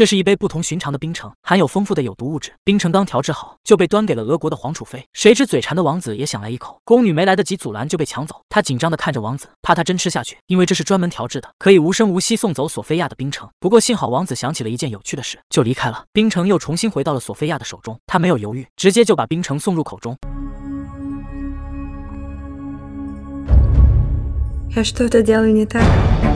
这是一杯不同寻常的冰城，含有丰富的有毒物质。冰城刚调制好就被端给了俄国的皇储妃，谁知嘴馋的王子也想来一口，宫女没来得及阻拦就被抢走。她紧张的看着王子，怕他真吃下去，因为这是专门调制的，可以无声无息送走索菲亚的冰城。不过幸好王子想起了一件有趣的事，就离开了。冰城又重新回到了索菲亚的手中，她没有犹豫，直接就把冰城送入口中。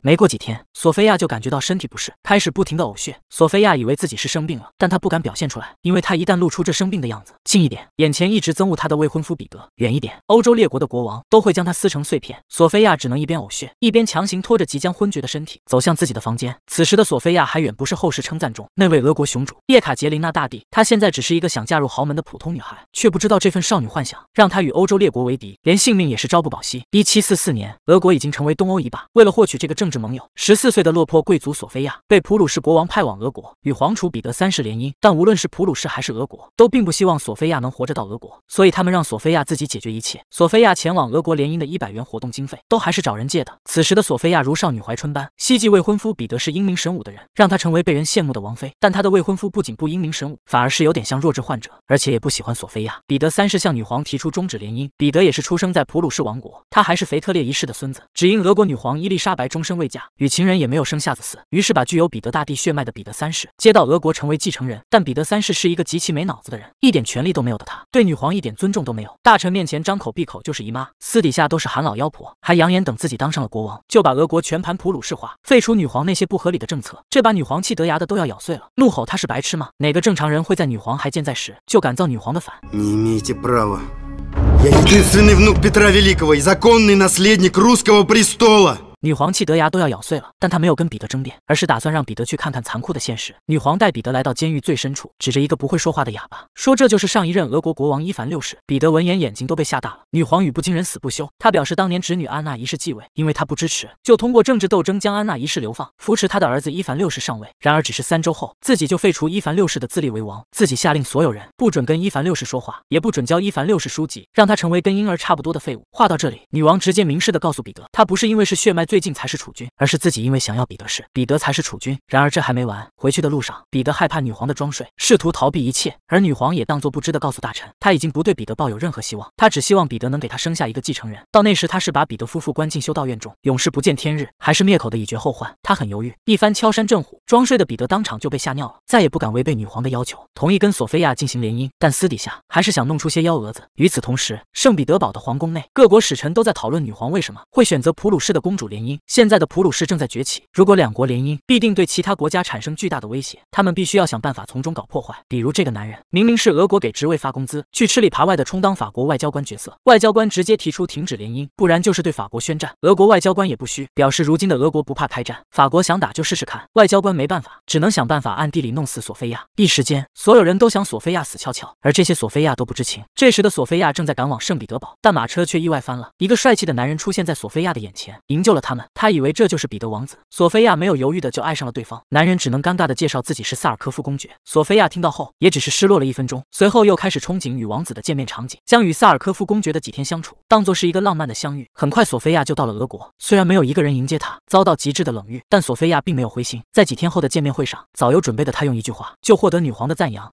没过几天，索菲亚就感觉到身体不适，开始不停的呕血。索菲亚以为自己是生病了，但她不敢表现出来，因为她一旦露出这生病的样子，近一点，眼前一直憎恶她的未婚夫彼得，远一点，欧洲列国的国王都会将她撕成碎片。索菲亚只能一边呕血，一边强行拖着即将昏厥的身体走向自己的房间。此时的索菲亚还远不是后世称赞中那位俄国雄主叶卡捷琳娜大帝，她现在只是一个想嫁入豪门的普通女孩，却不知道这份少女幻想让她与欧洲列国为敌，连性命也是朝不保夕。一七四四年，俄国已经成为东欧一霸，为了获取这个政治。是盟友。十四岁的落魄贵族索菲亚被普鲁士国王派往俄国，与皇储彼得三世联姻。但无论是普鲁士还是俄国，都并不希望索菲亚能活着到俄国，所以他们让索菲亚自己解决一切。索菲亚前往俄国联姻的一百元活动经费，都还是找人借的。此时的索菲亚如少女怀春般，希冀未婚夫彼得是英明神武的人，让她成为被人羡慕的王妃。但她的未婚夫不仅不英明神武，反而是有点像弱智患者，而且也不喜欢索菲亚。彼得三世向女皇提出终止联姻。彼得也是出生在普鲁士王国，他还是腓特烈一世的孙子。只因俄国女皇伊丽莎白终身未。与情人也没有生下子嗣，于是把具有彼得大帝血脉的彼得三世接到俄国成为继承人。但彼得三世是一个极其没脑子的人，一点权力都没有的他，对女皇一点尊重都没有，大臣面前张口闭口就是姨妈，私底下都是喊老妖婆，还扬言等自己当上了国王，就把俄国全盘普鲁士化，废除女皇那些不合理的政策，这把女皇气得牙的都要咬碎了，怒吼他是白痴吗？哪个正常人会在女皇还健在时就敢造女皇的反？你 единственный внук Петра Великого и законный наследник русского престола。女皇气得牙都要咬碎了，但她没有跟彼得争辩，而是打算让彼得去看看残酷的现实。女皇带彼得来到监狱最深处，指着一个不会说话的哑巴，说：“这就是上一任俄国国王伊凡六世。”彼得闻言，眼睛都被吓大了。女皇语不惊人死不休，她表示当年侄女安娜一世继位，因为她不支持，就通过政治斗争将安娜一世流放，扶持她的儿子伊凡六世上位。然而只是三周后，自己就废除伊凡六世的自立为王，自己下令所有人不准跟伊凡六世说话，也不准教伊凡六世书籍，让他成为跟婴儿差不多的废物。话到这里，女王直接明示的告诉彼得，她不是因为是血脉最。最近才是储君，而是自己因为想要彼得氏，彼得才是储君。然而这还没完，回去的路上，彼得害怕女皇的装睡，试图逃避一切，而女皇也当做不知的告诉大臣，她已经不对彼得抱有任何希望，她只希望彼得能给他生下一个继承人，到那时，她是把彼得夫妇关进修道院中，永世不见天日，还是灭口的以绝后患？她很犹豫，一番敲山震虎，装睡的彼得当场就被吓尿了，再也不敢违背女皇的要求，同意跟索菲亚进行联姻，但私底下还是想弄出些幺蛾子。与此同时，圣彼得堡的皇宫内，各国使臣都在讨论女皇为什么会选择普鲁士的公主。联姻，现在的普鲁士正在崛起，如果两国联姻，必定对其他国家产生巨大的威胁，他们必须要想办法从中搞破坏。比如这个男人，明明是俄国给职位发工资，却吃里扒外的充当法国外交官角色。外交官直接提出停止联姻，不然就是对法国宣战。俄国外交官也不虚，表示如今的俄国不怕开战，法国想打就试试看。外交官没办法，只能想办法暗地里弄死索菲亚。一时间，所有人都想索菲亚死翘翘，而这些索菲亚都不知情。这时的索菲亚正在赶往圣彼得堡，但马车却意外翻了，一个帅气的男人出现在索菲亚的眼前，营救了。他们，他以为这就是彼得王子。索菲亚没有犹豫的就爱上了对方。男人只能尴尬的介绍自己是萨尔科夫公爵。索菲亚听到后，也只是失落了一分钟，随后又开始憧憬与王子的见面场景，将与萨尔科夫公爵的几天相处当做是一个浪漫的相遇。很快，索菲亚就到了俄国，虽然没有一个人迎接她，遭到极致的冷遇，但索菲亚并没有灰心。在几天后的见面会上，早有准备的她用一句话就获得女皇的赞扬。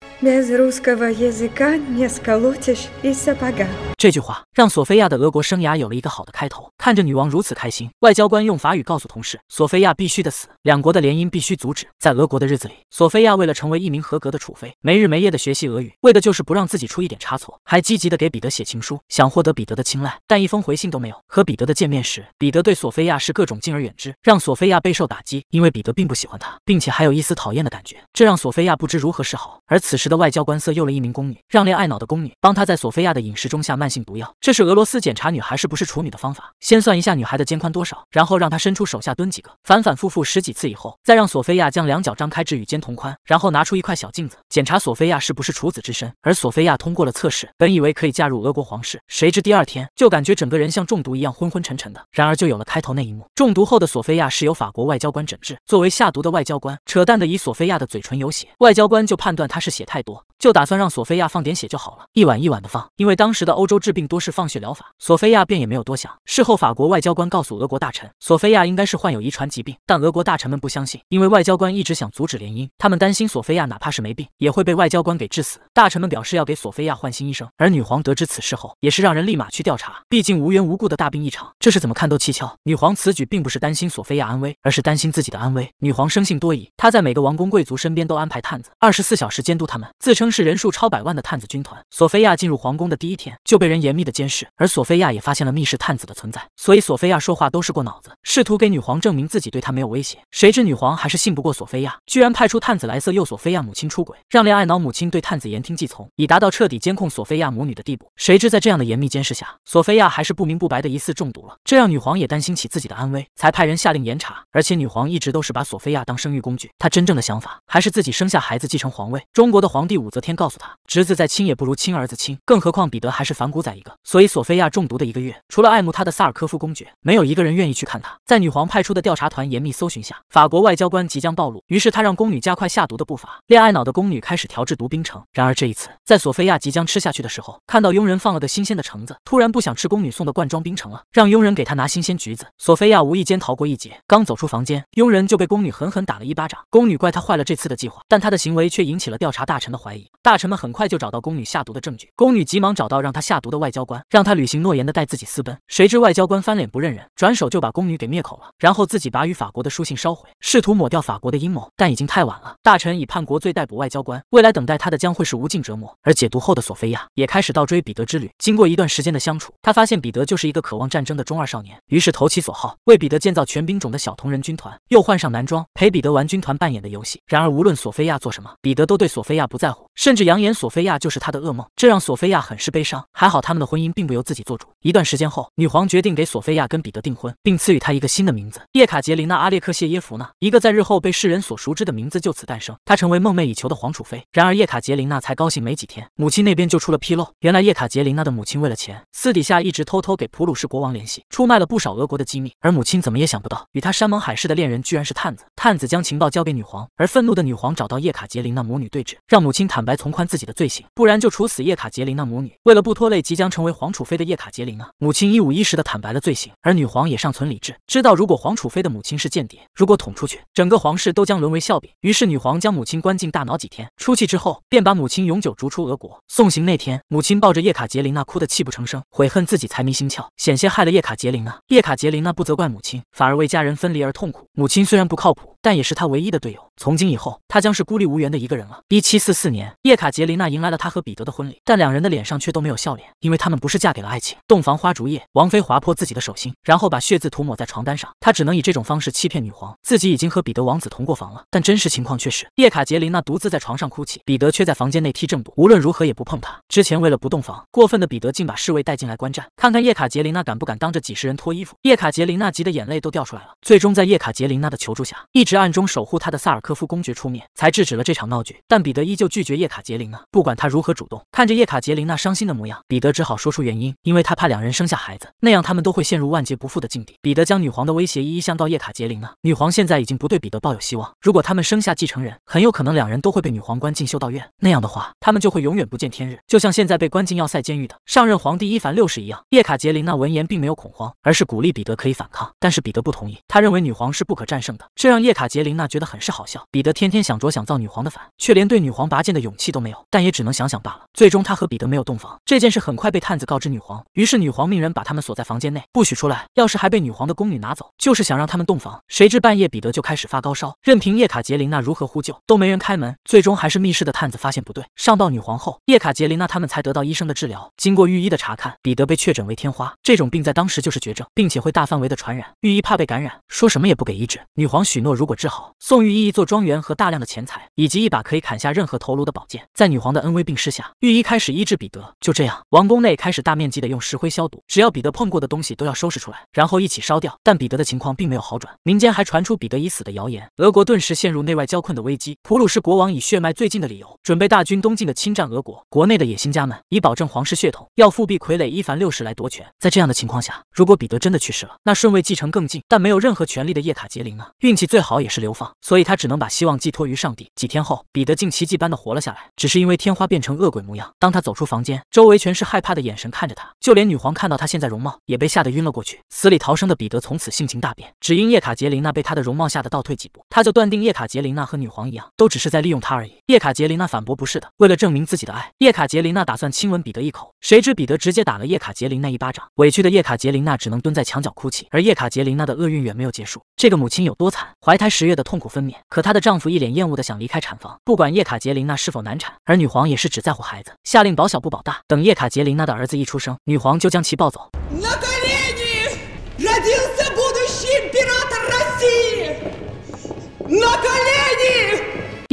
这句话让索菲亚的俄国生涯有了一个好的开头。看着女王如此开心，外交官用法语告诉同事：“索菲亚必须得死，两国的联姻必须阻止。”在俄国的日子里，索菲亚为了成为一名合格的储妃，没日没夜的学习俄语，为的就是不让自己出一点差错，还积极的给彼得写情书，想获得彼得的青睐。但一封回信都没有。和彼得的见面时，彼得对索菲亚是各种敬而远之，让索菲亚备受打击，因为彼得并不喜欢她，并且还有一丝讨厌的感觉，这让索菲亚不知如何是好。而此时的外交官色诱了一名宫女，让恋爱脑的宫女帮他在索菲亚的饮食中下慢。性毒药，这是俄罗斯检查女孩是不是处女的方法。先算一下女孩的肩宽多少，然后让她伸出手下蹲几个，反反复复十几次以后，再让索菲亚将两脚张开至与肩同宽，然后拿出一块小镜子检查索菲亚是不是处子之身。而索菲亚通过了测试，本以为可以嫁入俄国皇室，谁知第二天就感觉整个人像中毒一样昏昏沉沉的。然而就有了开头那一幕，中毒后的索菲亚是由法国外交官诊治。作为下毒的外交官，扯淡的以索菲亚的嘴唇有血，外交官就判断她是血太多，就打算让索菲亚放点血就好了，一碗一碗的放，因为当时的欧洲。治病多是放血疗法，索菲亚便也没有多想。事后法国外交官告诉俄国大臣，索菲亚应该是患有遗传疾病，但俄国大臣们不相信，因为外交官一直想阻止联姻，他们担心索菲亚哪怕是没病，也会被外交官给治死。大臣们表示要给索菲亚换新医生，而女皇得知此事后，也是让人立马去调查，毕竟无缘无故的大病一场，这是怎么看都蹊跷。女皇此举并不是担心索菲亚安危，而是担心自己的安危。女皇生性多疑，她在每个王公贵族身边都安排探子，二十四小时监督他们，自称是人数超百万的探子军团。索菲亚进入皇宫的第一天就被。人严密的监视，而索菲亚也发现了密室探子的存在，所以索菲亚说话都是过脑子，试图给女皇证明自己对她没有威胁。谁知女皇还是信不过索菲亚，居然派出探子来色诱索菲亚母亲出轨，让恋爱脑母亲对探子言听计从，以达到彻底监控索菲亚母女的地步。谁知在这样的严密监视下，索菲亚还是不明不白的疑似中毒了，这让女皇也担心起自己的安危，才派人下令严查。而且女皇一直都是把索菲亚当生育工具，她真正的想法还是自己生下孩子继承皇位。中国的皇帝武则天告诉她，侄子再亲也不如亲儿子亲，更何况彼得还是反骨。在一个，所以索菲亚中毒的一个月，除了爱慕她的萨尔科夫公爵，没有一个人愿意去看她。在女皇派出的调查团严密搜寻下，法国外交官即将暴露，于是他让宫女加快下毒的步伐。恋爱脑的宫女开始调制毒冰橙。然而这一次，在索菲亚即将吃下去的时候，看到佣人放了个新鲜的橙子，突然不想吃宫女送的罐装冰橙了，让佣人给她拿新鲜橘子。索菲亚无意间逃过一劫。刚走出房间，佣人就被宫女狠狠打了一巴掌。宫女怪她坏了这次的计划，但她的行为却引起了调查大臣的怀疑。大臣们很快就找到宫女下毒的证据。宫女急忙找到让她下。毒的外交官让他履行诺言的带自己私奔，谁知外交官翻脸不认人，转手就把宫女给灭口了，然后自己把与法国的书信烧毁，试图抹掉法国的阴谋，但已经太晚了。大臣以叛国罪逮捕外交官，未来等待他的将会是无尽折磨。而解毒后的索菲亚也开始倒追彼得之旅。经过一段时间的相处，他发现彼得就是一个渴望战争的中二少年，于是投其所好，为彼得建造全兵种的小铜人军团，又换上男装陪彼得玩军团扮演的游戏。然而无论索菲亚做什么，彼得都对索菲亚不在乎，甚至扬言索菲亚就是他的噩梦，这让索菲亚很是悲伤。还。好，他们的婚姻并不由自己做主。一段时间后，女皇决定给索菲亚跟彼得订婚，并赐予她一个新的名字——叶卡捷琳娜·阿列克谢耶夫娜，一个在日后被世人所熟知的名字就此诞生。她成为梦寐以求的皇储妃。然而，叶卡捷琳娜才高兴没几天，母亲那边就出了纰漏。原来，叶卡捷琳娜的母亲为了钱，私底下一直偷偷给普鲁士国王联系，出卖了不少俄国的机密。而母亲怎么也想不到，与她山盟海誓的恋人居然是探子。探子将情报交给女皇，而愤怒的女皇找到叶卡捷琳娜母女对质，让母亲坦白从宽自己的罪行，不然就处死叶卡捷琳娜母女。为了不拖累。即将成为皇储妃的叶卡捷琳娜，母亲一五一十的坦白了罪行，而女皇也尚存理智，知道如果皇储妃的母亲是间谍，如果捅出去，整个皇室都将沦为笑柄。于是女皇将母亲关进大牢几天出气之后，便把母亲永久逐出俄国。送行那天，母亲抱着叶卡捷琳娜哭得泣不成声，悔恨自己财迷心窍，险些害了叶卡捷琳娜。叶卡捷琳娜不责怪母亲，反而为家人分离而痛苦。母亲虽然不靠谱，但也是她唯一的队友。从今以后，他将是孤立无援的一个人了。一七四四年，叶卡捷琳娜迎来了她和彼得的婚礼，但两人的脸上却都没有笑脸，因为他们不是嫁给了爱情。洞房花烛夜，王妃划破自己的手心，然后把血渍涂抹在床单上。她只能以这种方式欺骗女皇，自己已经和彼得王子同过房了。但真实情况却是，叶卡捷琳娜独自在床上哭泣，彼得却在房间内踢正步，无论如何也不碰她。之前为了不洞房，过分的彼得竟把侍卫带进来观战，看看叶卡捷琳娜敢不敢当着几十人脱衣服。叶卡捷琳娜急得眼泪都掉出来了。最终在叶卡捷琳娜的求助下，一直暗中守护她的萨尔克。德夫公爵出面才制止了这场闹剧，但彼得依旧拒绝叶卡捷琳娜。不管他如何主动，看着叶卡捷琳娜伤心的模样，彼得只好说出原因，因为他怕两人生下孩子，那样他们都会陷入万劫不复的境地。彼得将女皇的威胁一一向到叶卡捷琳娜。女皇现在已经不对彼得抱有希望，如果他们生下继承人，很有可能两人都会被女皇关进修道院，那样的话，他们就会永远不见天日，就像现在被关进要塞监狱的上任皇帝伊凡六世一样。叶卡捷琳娜闻言并没有恐慌，而是鼓励彼得可以反抗，但是彼得不同意，他认为女皇是不可战胜的，这让叶卡捷琳娜觉得很是好。彼得天天想着想造女皇的反，却连对女皇拔剑的勇气都没有，但也只能想想罢了。最终，他和彼得没有洞房这件事很快被探子告知女皇，于是女皇命人把他们锁在房间内，不许出来。钥匙还被女皇的宫女拿走，就是想让他们洞房。谁知半夜，彼得就开始发高烧，任凭叶卡捷琳娜如何呼救，都没人开门。最终还是密室的探子发现不对，上报女皇后叶卡捷琳娜，他们才得到医生的治疗。经过御医的查看，彼得被确诊为天花，这种病在当时就是绝症，并且会大范围的传染。御医怕被感染，说什么也不给医治。女皇许诺，如果治好，送御医一座。庄园和大量的钱财，以及一把可以砍下任何头颅的宝剑，在女皇的恩威并施下，御医开始医治彼得。就这样，王宫内开始大面积的用石灰消毒，只要彼得碰过的东西都要收拾出来，然后一起烧掉。但彼得的情况并没有好转，民间还传出彼得已死的谣言，俄国顿时陷入内外交困的危机。普鲁士国王以血脉最近的理由，准备大军东进的侵占俄国。国内的野心家们以保证皇室血统，要复辟傀儡伊凡六世来夺权。在这样的情况下，如果彼得真的去世了，那顺位继承更近但没有任何权力的叶卡捷琳呢？运气最好也是流放，所以他只。能。能把希望寄托于上帝。几天后，彼得竟奇迹般的活了下来，只是因为天花变成恶鬼模样。当他走出房间，周围全是害怕的眼神看着他，就连女皇看到他现在容貌也被吓得晕了过去。死里逃生的彼得从此性情大变，只因叶卡捷琳娜被他的容貌吓得倒退几步，他就断定叶卡捷琳娜和女皇一样，都只是在利用他而已。叶卡捷琳娜反驳不是的，为了证明自己的爱，叶卡捷琳娜打算亲吻彼得一口，谁知彼得直接打了叶卡捷琳娜一巴掌，委屈的叶卡捷琳娜只能蹲在墙角哭泣。而叶卡捷琳娜的厄运远没有结束，这个母亲有多惨？怀胎十月的痛苦分娩，可。她的丈夫一脸厌恶的想离开产房，不管叶卡捷琳娜是否难产，而女皇也是只在乎孩子，下令保小不保大。等叶卡捷琳娜的儿子一出生，女皇就将其抱走。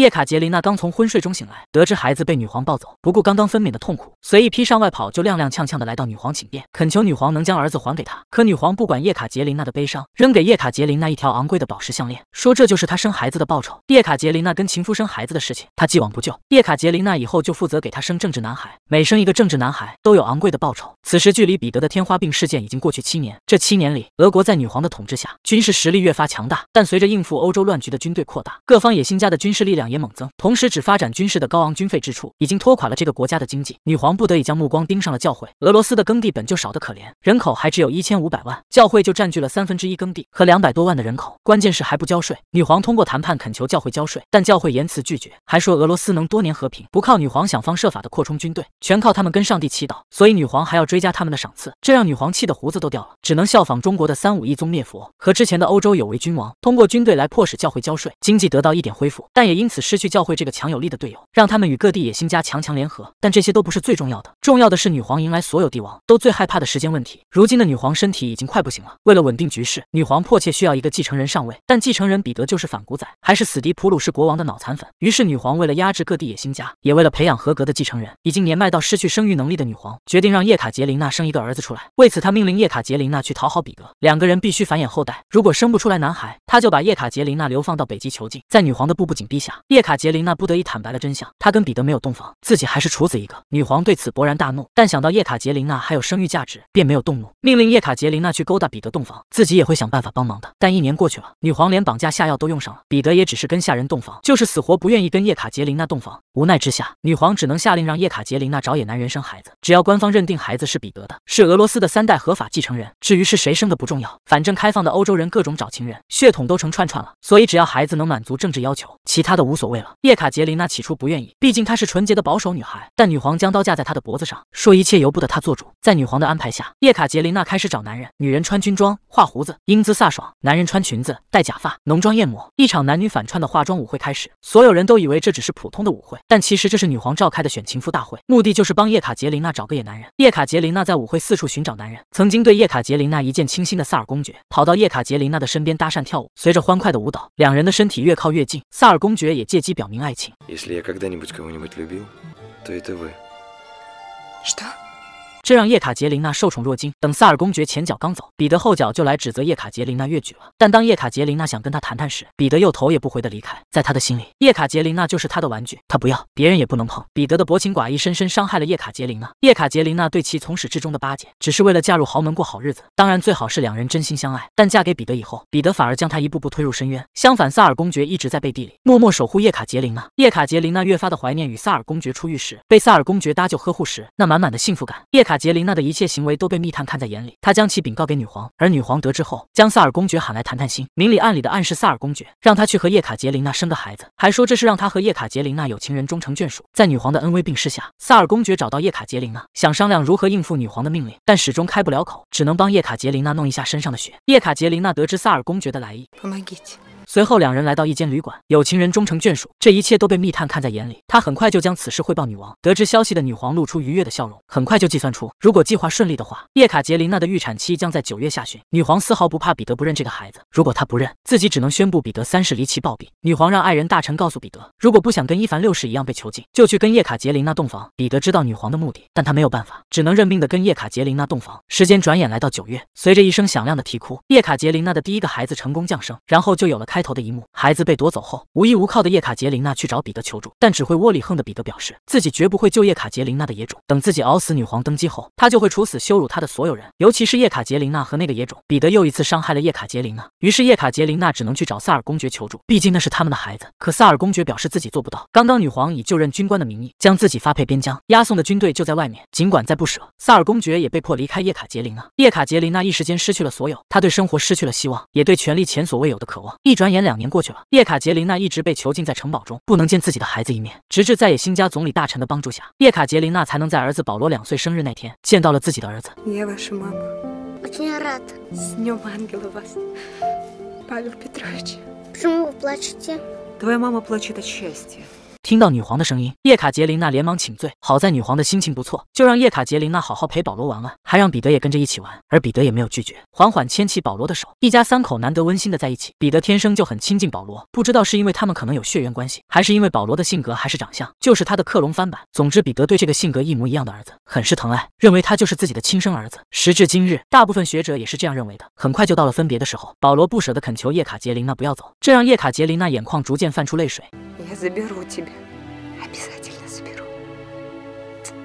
叶卡捷琳娜刚从昏睡中醒来，得知孩子被女皇抱走，不顾刚刚分娩的痛苦，随意披上外袍就踉踉跄跄地来到女皇寝殿，恳求女皇能将儿子还给她。可女皇不管叶卡捷琳娜的悲伤，扔给叶卡捷琳娜一条昂贵的宝石项链，说这就是她生孩子的报酬。叶卡捷琳娜跟情夫生孩子的事情，她既往不咎。叶卡捷琳娜以后就负责给他生政治男孩，每生一个政治男孩都有昂贵的报酬。此时距离彼得的天花病事件已经过去七年，这七年里，俄国在女皇的统治下，军事实力越发强大。但随着应付欧洲乱局的军队扩大，各方野心家的军事力量。也猛增，同时只发展军事的高昂军费支出，已经拖垮了这个国家的经济。女皇不得已将目光盯上了教会。俄罗斯的耕地本就少得可怜，人口还只有一千五百万，教会就占据了三分之一耕地和两百多万的人口，关键是还不交税。女皇通过谈判恳求教会交税，但教会严辞拒绝，还说俄罗斯能多年和平，不靠女皇想方设法的扩充军队，全靠他们跟上帝祈祷。所以女皇还要追加他们的赏赐，这让女皇气得胡子都掉了，只能效仿中国的三武一宗灭佛和之前的欧洲有为君王，通过军队来迫使教会交税，经济得到一点恢复，但也因此。失去教会这个强有力的队友，让他们与各地野心家强强联合，但这些都不是最重要的。重要的是，女皇迎来所有帝王都最害怕的时间问题。如今的女皇身体已经快不行了，为了稳定局势，女皇迫切需要一个继承人上位。但继承人彼得就是反骨仔，还是死敌普鲁士国王的脑残粉。于是，女皇为了压制各地野心家，也为了培养合格的继承人，已经年迈到失去生育能力的女皇，决定让叶卡捷琳娜生一个儿子出来。为此，她命令叶卡捷琳娜去讨好彼得，两个人必须繁衍后代。如果生不出来男孩，她就把叶卡捷琳娜流放到北极囚禁。在女皇的步步紧逼下，叶卡捷琳娜不得已坦白了真相：她跟彼得没有洞房，自己还是处子一个。女皇对此勃然。大怒，但想到叶卡捷琳娜还有生育价值，便没有动怒，命令叶卡捷琳娜去勾搭彼得洞房，自己也会想办法帮忙的。但一年过去了，女皇连绑架下药都用上了，彼得也只是跟下人洞房，就是死活不愿意跟叶卡捷琳娜洞房。无奈之下，女皇只能下令让叶卡捷琳娜找野男人生孩子，只要官方认定孩子是彼得的，是俄罗斯的三代合法继承人，至于是谁生的不重要，反正开放的欧洲人各种找情人，血统都成串串了。所以只要孩子能满足政治要求，其他的无所谓了。叶卡捷琳娜起初不愿意，毕竟她是纯洁的保守女孩，但女皇将刀架在她的脖子上。说一切由不得他做主。在女皇的安排下，叶卡捷琳娜开始找男人。女人穿军装、画胡子，英姿飒爽；男人穿裙子、戴假发，浓妆艳抹。一场男女反串的化妆舞会开始，所有人都以为这只是普通的舞会，但其实这是女皇召开的选情夫大会，目的就是帮叶卡捷琳娜找个野男人。叶卡捷琳娜在舞会四处寻找男人。曾经对叶卡捷琳娜一见倾心的萨尔公爵，跑到叶卡捷琳娜的身边搭讪跳舞。随着欢快的舞蹈，两人的身体越靠越近。萨尔公爵也借机表明爱情。Что? 这让叶卡捷琳娜受宠若惊。等萨尔公爵前脚刚走，彼得后脚就来指责叶卡捷琳娜越矩了。但当叶卡捷琳娜想跟他谈谈时，彼得又头也不回的离开。在他的心里，叶卡捷琳娜就是他的玩具，他不要，别人也不能碰。彼得的薄情寡义深深伤害了叶卡捷琳娜。叶卡捷琳娜对其从始至终的巴结，只是为了嫁入豪门过好日子，当然最好是两人真心相爱。但嫁给彼得以后，彼得反而将她一步步推入深渊。相反，萨尔公爵一直在背地里默默守护叶卡捷琳娜。叶卡捷琳娜越发的怀念与萨尔公爵初遇时，被萨尔公爵搭救呵护时那满满的幸福感。叶。卡杰琳娜的一切行为都被密探看在眼里，他将其禀告给女皇，而女皇得知后，将萨尔公爵喊来谈谈心，明里暗里的暗示萨尔公爵，让他去和叶卡杰琳娜生个孩子，还说这是让他和叶卡杰琳娜有情人终成眷属。在女皇的恩威并施下，萨尔公爵找到叶卡杰琳娜，想商量如何应付女皇的命令，但始终开不了口，只能帮叶卡杰琳娜弄一下身上的血。叶卡杰琳娜得知萨尔公爵的来意。随后，两人来到一间旅馆，有情人终成眷属，这一切都被密探看在眼里。他很快就将此事汇报女王。得知消息的女皇露出愉悦的笑容，很快就计算出，如果计划顺利的话，叶卡捷琳娜的预产期将在九月下旬。女皇丝毫不怕彼得不认这个孩子，如果他不认，自己只能宣布彼得三世离奇暴毙。女皇让爱人大臣告诉彼得，如果不想跟伊凡六世一样被囚禁，就去跟叶卡捷琳娜洞房。彼得知道女皇的目的，但他没有办法，只能认命的跟叶卡捷琳娜洞房。时间转眼来到九月，随着一声响亮的啼哭，叶卡捷琳娜的第一个孩子成功降生，然后就有了开。开头的一幕，孩子被夺走后，无依无靠的叶卡捷琳娜去找彼得求助，但只会窝里横的彼得表示自己绝不会救叶卡捷琳娜的野种，等自己熬死女皇登基后，他就会处死羞辱他的所有人，尤其是叶卡捷琳娜和那个野种。彼得又一次伤害了叶卡捷琳娜，于是叶卡捷琳娜只能去找萨尔公爵求助，毕竟那是他们的孩子。可萨尔公爵表示自己做不到。刚刚女皇以就任军官的名义将自己发配边疆，押送的军队就在外面。尽管再不舍，萨尔公爵也被迫离开叶卡捷琳娜。叶卡捷琳娜一时间失去了所有，他对生活失去了希望，也对权力前所未有的渴望。一转。两年过去了，叶卡捷琳娜一直被囚禁在城堡中，不能见自己的孩子一面。直至在野心家总理大臣的帮助下，叶卡捷琳娜才能在儿子保罗两岁生日那天见到了自己的儿子。听到女皇的声音，叶卡捷琳娜连忙请罪。好在女皇的心情不错，就让叶卡捷琳娜好好陪保罗玩玩，还让彼得也跟着一起玩。而彼得也没有拒绝，缓缓牵起保罗的手。一家三口难得温馨的在一起。彼得天生就很亲近保罗，不知道是因为他们可能有血缘关系，还是因为保罗的性格还是长相就是他的克隆翻版。总之，彼得对这个性格一模一样的儿子很是疼爱，认为他就是自己的亲生儿子。时至今日，大部分学者也是这样认为的。很快就到了分别的时候，保罗不舍得恳求叶卡捷琳娜不要走，这让叶卡捷琳娜眼眶逐渐泛出泪水。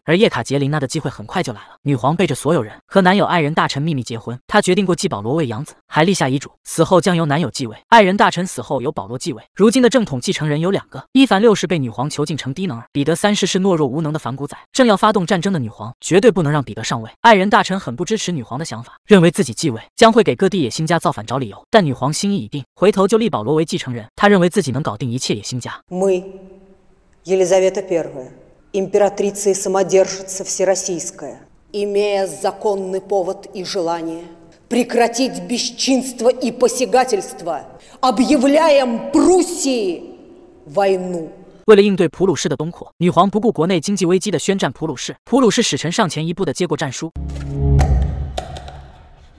而叶卡捷琳娜的机会很快就来了。女皇背着所有人和男友、爱人大臣秘密结婚。她决定过继保罗为养子，还立下遗嘱，死后将由男友继位，爱人大臣死后由保罗继位。如今的正统继承人有两个：伊凡六世被女皇囚禁成低能儿，彼得三世是懦弱无能的反骨仔。正要发动战争的女皇绝对不能让彼得上位。爱人大臣很不支持女皇的想法，认为自己继位将会给各地野心家造反找理由。但女皇心意已定，回头就立保罗为继承人。她认为自己能搞定一切野心家。императрицей самодержится Всероссийская, имея законный повод и желание прекратить бесчинство и посягательство, объявляем Пруссии войну. 为了应对普鲁士的东扩，女皇不顾国内经济危机的宣战普鲁士。普鲁士使臣上前一步的接过战书。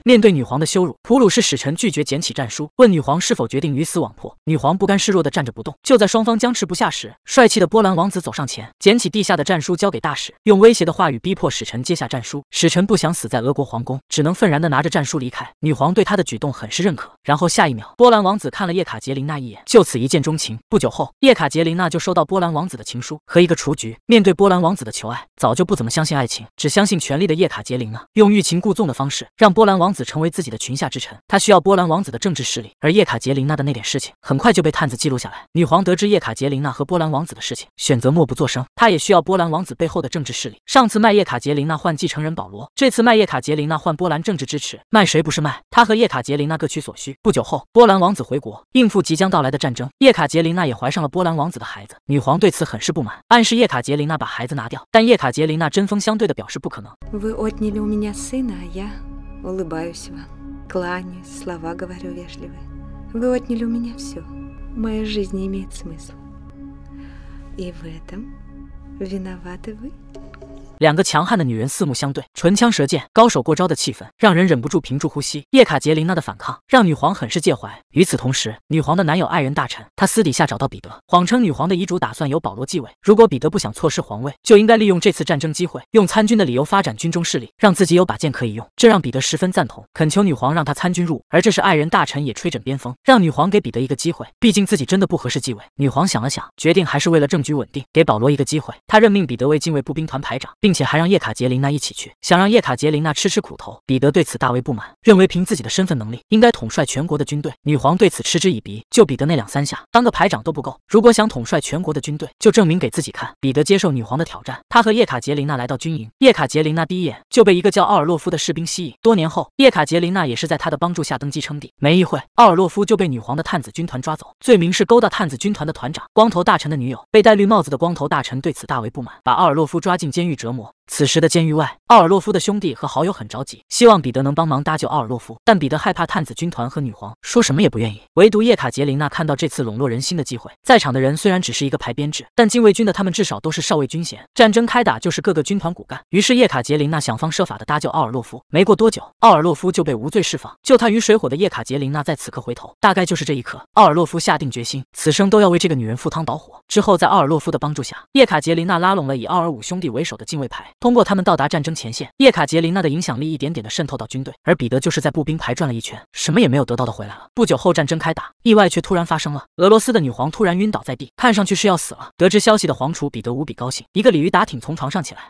面对女皇的羞辱，普鲁士使臣拒绝捡起战书，问女皇是否决定鱼死网破。女皇不甘示弱地站着不动。就在双方僵持不下时，帅气的波兰王子走上前，捡起地下的战书，交给大使，用威胁的话语逼迫使臣接下战书。使臣不想死在俄国皇宫，只能愤然地拿着战书离开。女皇对他的举动很是认可。然后下一秒，波兰王子看了叶卡捷琳娜一眼，就此一见钟情。不久后，叶卡捷琳娜就收到波兰王子的情书和一个雏菊。面对波兰王子的求爱，早就不怎么相信爱情，只相信权力的叶卡捷琳娜，用欲擒故纵的方式让波兰王。子成为自己的群下之臣，他需要波兰王子的政治势力，而叶卡捷琳娜的那点事情很快就被探子记录下来。女皇得知叶卡捷琳娜和波兰王子的事情，选择默不作声。她也需要波兰王子背后的政治势力。上次卖叶卡捷琳娜换继承人保罗，这次卖叶卡捷琳娜换波兰政治支持，卖谁不是卖？她和叶卡捷琳娜各取所需。不久后，波兰王子回国，应付即将到来的战争。叶卡捷琳娜也怀上了波兰王子的孩子。女皇对此很是不满，暗示叶卡捷琳娜把孩子拿掉，但叶卡捷琳娜针锋相对的表示不可能。улыбаюсь вам, кланяюсь, слова говорю вежливые. Вы отняли у меня все. Моя жизнь не имеет смысла. И в этом виноваты вы. 两个强悍的女人四目相对，唇枪舌剑，高手过招的气氛让人忍不住屏住呼吸。叶卡捷琳娜的反抗让女皇很是介怀。与此同时，女皇的男友爱人大臣，他私底下找到彼得，谎称女皇的遗嘱打算由保罗继位。如果彼得不想错失皇位，就应该利用这次战争机会，用参军的理由发展军中势力，让自己有把剑可以用。这让彼得十分赞同，恳求女皇让他参军入伍。而这时爱人大臣也吹枕边风，让女皇给彼得一个机会，毕竟自己真的不合适继位。女皇想了想，决定还是为了政局稳定，给保罗一个机会。她任命彼得为近卫步兵团排长。并且还让叶卡捷琳娜一起去，想让叶卡捷琳娜吃吃苦头。彼得对此大为不满，认为凭自己的身份能力，应该统帅全国的军队。女皇对此嗤之以鼻，就彼得那两三下，当个排长都不够。如果想统帅全国的军队，就证明给自己看。彼得接受女皇的挑战，他和叶卡捷琳娜来到军营。叶卡捷琳娜第一眼就被一个叫奥尔洛夫的士兵吸引。多年后，叶卡捷琳娜也是在他的帮助下登基称帝。没一会，奥尔洛夫就被女皇的探子军团抓走，罪名是勾搭探子军团的团长、光头大臣的女友。被戴绿帽子的光头大臣对此大为不满，把奥尔洛夫抓进监狱折磨。魔。此时的监狱外，奥尔洛夫的兄弟和好友很着急，希望彼得能帮忙搭救奥尔洛夫，但彼得害怕探子军团和女皇，说什么也不愿意。唯独叶卡捷琳娜看到这次笼络人心的机会，在场的人虽然只是一个排编制，但禁卫军的他们至少都是少尉军衔，战争开打就是各个军团骨干。于是叶卡捷琳娜想方设法的搭救奥尔洛夫。没过多久，奥尔洛夫就被无罪释放，救他于水火的叶卡捷琳娜在此刻回头，大概就是这一刻，奥尔洛夫下定决心，此生都要为这个女人赴汤蹈火。之后在奥尔洛夫的帮助下，叶卡捷琳娜拉拢了以奥尔五兄弟为首的禁卫牌。通过他们到达战争前线，叶卡捷琳娜的影响力一点点的渗透到军队，而彼得就是在步兵排转了一圈，什么也没有得到的回来了。不久后战争开打，意外却突然发生了，俄罗斯的女皇突然晕倒在地，看上去是要死了。得知消息的皇储彼得无比高兴，一个鲤鱼打挺从床上起来。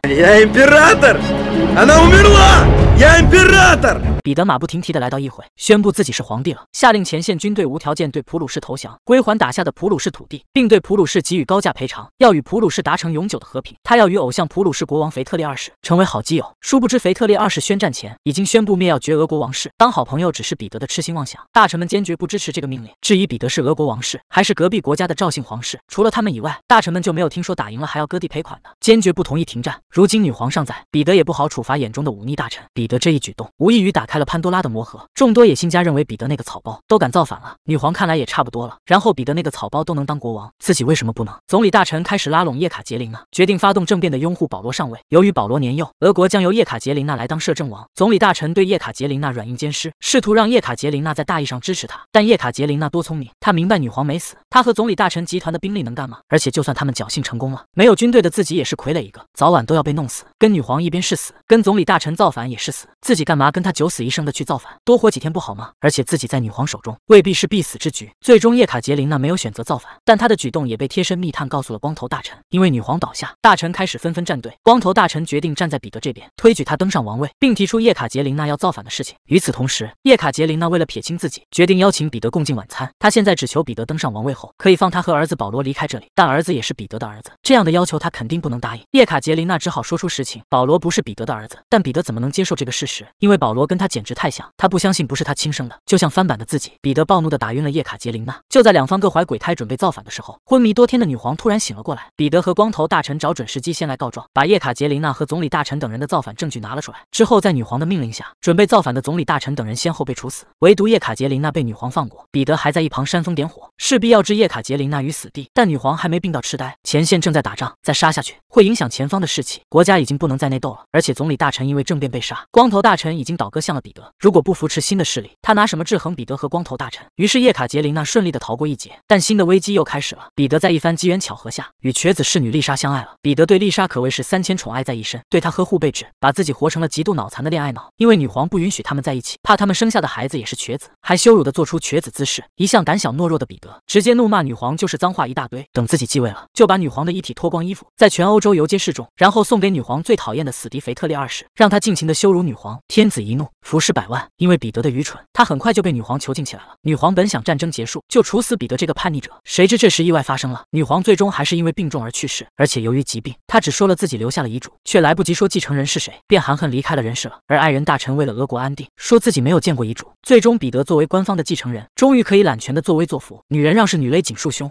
彼得马不停蹄的来到议会，宣布自己是皇帝了，下令前线军队无条件对普鲁士投降，归还打下的普鲁士土地，并对普鲁士给予高价赔偿，要与普鲁士达成永久的和平。他要与偶像普鲁士国王腓特烈。二世，成为好基友，殊不知腓特烈二世宣战前已经宣布灭要绝俄国王室，当好朋友只是彼得的痴心妄想。大臣们坚决不支持这个命令，质疑彼得是俄国王室还是隔壁国家的赵姓皇室。除了他们以外，大臣们就没有听说打赢了还要割地赔款的，坚决不同意停战。如今女皇尚在，彼得也不好处罚眼中的忤逆大臣。彼得这一举动无异于打开了潘多拉的魔盒，众多野心家认为彼得那个草包都敢造反了，女皇看来也差不多了。然后彼得那个草包都能当国王，自己为什么不能？总理大臣开始拉拢叶卡捷琳呢，决定发动政变的拥护保罗上位。由于于保罗年幼，俄国将由叶卡捷琳娜来当摄政王。总理大臣对叶卡捷琳娜软硬兼施，试图让叶卡捷琳娜在大义上支持他。但叶卡捷琳娜多聪明，她明白女皇没死，她和总理大臣集团的兵力能干吗？而且就算他们侥幸成功了，没有军队的自己也是傀儡一个，早晚都要被弄死。跟女皇一边是死，跟总理大臣造反也是死，自己干嘛跟他九死一生的去造反？多活几天不好吗？而且自己在女皇手中未必是必死之局。最终叶卡捷琳娜没有选择造反，但她的举动也被贴身密探告诉了光头大臣。因为女皇倒下，大臣开始纷纷站队。光头大臣。臣决定站在彼得这边，推举他登上王位，并提出叶卡捷琳娜要造反的事情。与此同时，叶卡捷琳娜为了撇清自己，决定邀请彼得共进晚餐。他现在只求彼得登上王位后，可以放他和儿子保罗离开这里。但儿子也是彼得的儿子，这样的要求他肯定不能答应。叶卡捷琳娜只好说出实情：保罗不是彼得的儿子。但彼得怎么能接受这个事实？因为保罗跟他简直太像，他不相信不是他亲生的，就像翻版的自己。彼得暴怒的打晕了叶卡捷琳娜。就在两方各怀鬼胎准备造反的时候，昏迷多天的女皇突然醒了过来。彼得和光头大臣找准时机先来告状，把叶卡捷琳娜。那和总理大臣等人的造反证据拿了出来之后，在女皇的命令下，准备造反的总理大臣等人先后被处死，唯独叶卡捷琳娜被女皇放过。彼得还在一旁煽风点火，势必要置叶卡捷琳娜于死地。但女皇还没病到痴呆，前线正在打仗，再杀下去会影响前方的士气，国家已经不能再内斗了。而且总理大臣因为政变被杀，光头大臣已经倒戈向了彼得。如果不扶持新的势力，他拿什么制衡彼得和光头大臣？于是叶卡捷琳娜顺利的逃过一劫，但新的危机又开始了。彼得在一番机缘巧合下与瘸子侍女丽莎相爱了。彼得对丽莎可谓是三千宠爱在。一身对他呵护备至，把自己活成了极度脑残的恋爱脑。因为女皇不允许他们在一起，怕他们生下的孩子也是瘸子，还羞辱的做出瘸子姿势。一向胆小懦弱的彼得直接怒骂女皇就是脏话一大堆。等自己继位了，就把女皇的遗体脱光衣服，在全欧洲游街示众，然后送给女皇最讨厌的死敌腓特烈二世，让他尽情的羞辱女皇。天子一怒，服侍百万。因为彼得的愚蠢，他很快就被女皇囚禁起来了。女皇本想战争结束就处死彼得这个叛逆者，谁知这时意外发生了。女皇最终还是因为病重而去世，而且由于疾病，她只说了自己留下了遗嘱。却来不及说继承人是谁，便含恨离开了人世了。而爱人大臣为了俄国安定，说自己没有见过遗嘱。最终，彼得作为官方的继承人，终于可以揽权的作威作福。女人让是女勒紧束胸。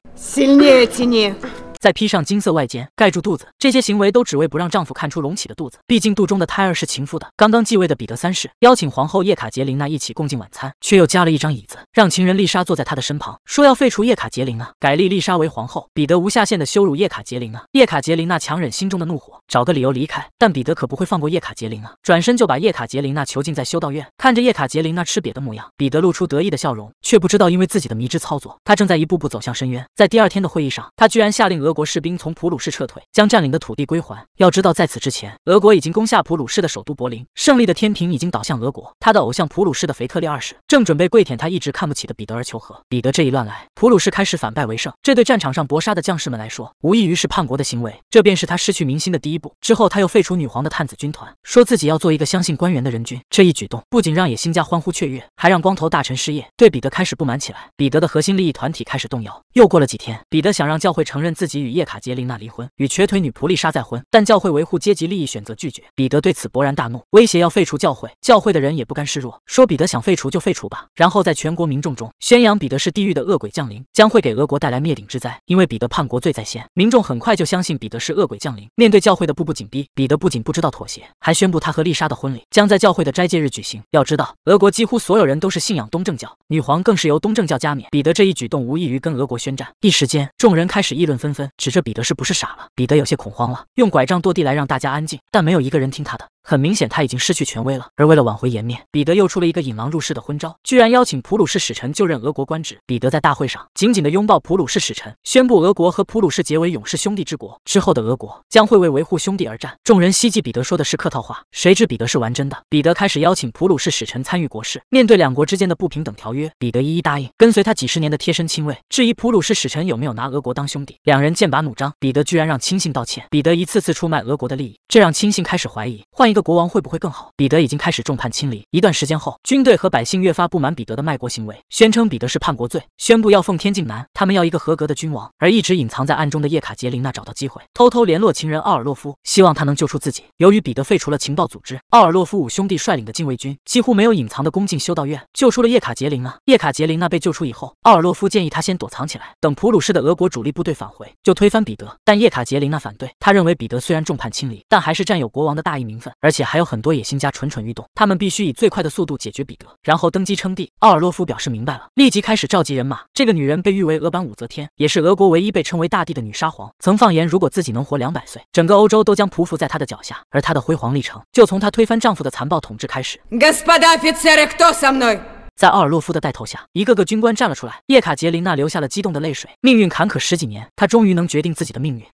再披上金色外间，盖住肚子，这些行为都只为不让丈夫看出隆起的肚子。毕竟肚中的胎儿是情夫的。刚刚继位的彼得三世邀请皇后叶卡捷琳娜一起共进晚餐，却又加了一张椅子，让情人丽莎坐在他的身旁，说要废除叶卡捷琳娜，改立丽莎为皇后。彼得无下限的羞辱叶卡捷琳娜，叶卡捷琳娜强忍心中的怒火，找个理由离开。但彼得可不会放过叶卡捷琳娜，转身就把叶卡捷琳娜囚禁在修道院。看着叶卡捷琳娜吃瘪的模样，彼得露出得意的笑容，却不知道因为自己的迷之操作，他正在一步步走向深渊。在第二天的会议上，他居然下令俄。国士兵从普鲁士撤退，将占领的土地归还。要知道，在此之前，俄国已经攻下普鲁士的首都柏林，胜利的天平已经倒向俄国。他的偶像普鲁士的腓特烈二世正准备跪舔他一直看不起的彼得而求和。彼得这一乱来，普鲁士开始反败为胜。这对战场上搏杀的将士们来说，无异于是叛国的行为。这便是他失去民心的第一步。之后，他又废除女皇的探子军团，说自己要做一个相信官员的人君。这一举动不仅让野心家欢呼雀跃，还让光头大臣失业，对彼得开始不满起来。彼得的核心利益团体开始动摇。又过了几天，彼得想让教会承认自己。与叶卡捷琳娜离婚，与瘸腿女仆丽莎再婚，但教会维护阶级利益，选择拒绝。彼得对此勃然大怒，威胁要废除教会。教会的人也不甘示弱，说彼得想废除就废除吧。然后在全国民众中宣扬彼得是地狱的恶鬼降临，将会给俄国带来灭顶之灾，因为彼得叛国罪在先。民众很快就相信彼得是恶鬼降临。面对教会的步步紧逼，彼得不仅不知道妥协，还宣布他和丽莎的婚礼将在教会的斋戒日举行。要知道，俄国几乎所有人都是信仰东正教，女皇更是由东正教加冕。彼得这一举动无异于跟俄国宣战。一时间，众人开始议论纷纷。指着彼得是不是傻了？彼得有些恐慌了，用拐杖跺地来让大家安静，但没有一个人听他的。很明显他已经失去权威了，而为了挽回颜面，彼得又出了一个引狼入室的昏招，居然邀请普鲁士使臣就任俄国官职。彼得在大会上紧紧地拥抱普鲁士使臣，宣布俄国和普鲁士结为勇士兄弟之国，之后的俄国将会为维护兄弟而战。众人希冀彼得说的是客套话，谁知彼得是玩真的。彼得开始邀请普鲁士使臣参与国事，面对两国之间的不平等条约，彼得一一答应。跟随他几十年的贴身亲卫质疑普鲁士使臣有没有拿俄国当兄弟，两人剑拔弩张。彼得居然让亲信道歉，彼得一次次出卖俄国的利益，这让亲信开始怀疑。换一。一个国王会不会更好？彼得已经开始众叛亲离。一段时间后，军队和百姓越发不满彼得的卖国行为，宣称彼得是叛国罪，宣布要奉天境南。他们要一个合格的君王。而一直隐藏在暗中的叶卡捷琳娜找到机会，偷偷联络情人奥尔洛夫，希望他能救出自己。由于彼得废除了情报组织，奥尔洛夫五兄弟率领的禁卫军几乎没有隐藏的攻进修道院，救出了叶卡捷琳娜。叶卡捷琳娜被救出以后，奥尔洛夫建议他先躲藏起来，等普鲁士的俄国主力部队返回，就推翻彼得。但叶卡捷琳娜反对，他认为彼得虽然众叛亲离，但还是占有国王的大义名分。而且还有很多野心家蠢蠢欲动，他们必须以最快的速度解决彼得，然后登基称帝。奥尔洛夫表示明白了，立即开始召集人马。这个女人被誉为俄版武则天，也是俄国唯一被称为大帝的女沙皇，曾放言如果自己能活两百岁，整个欧洲都将匍匐在她的脚下。而她的辉煌历程，就从她推翻丈夫的残暴统治开始。在奥尔洛夫的带头下，一个个军官站了出来。叶卡捷琳娜流下了激动的泪水。命运坎坷十几年，她终于能决定自己的命运。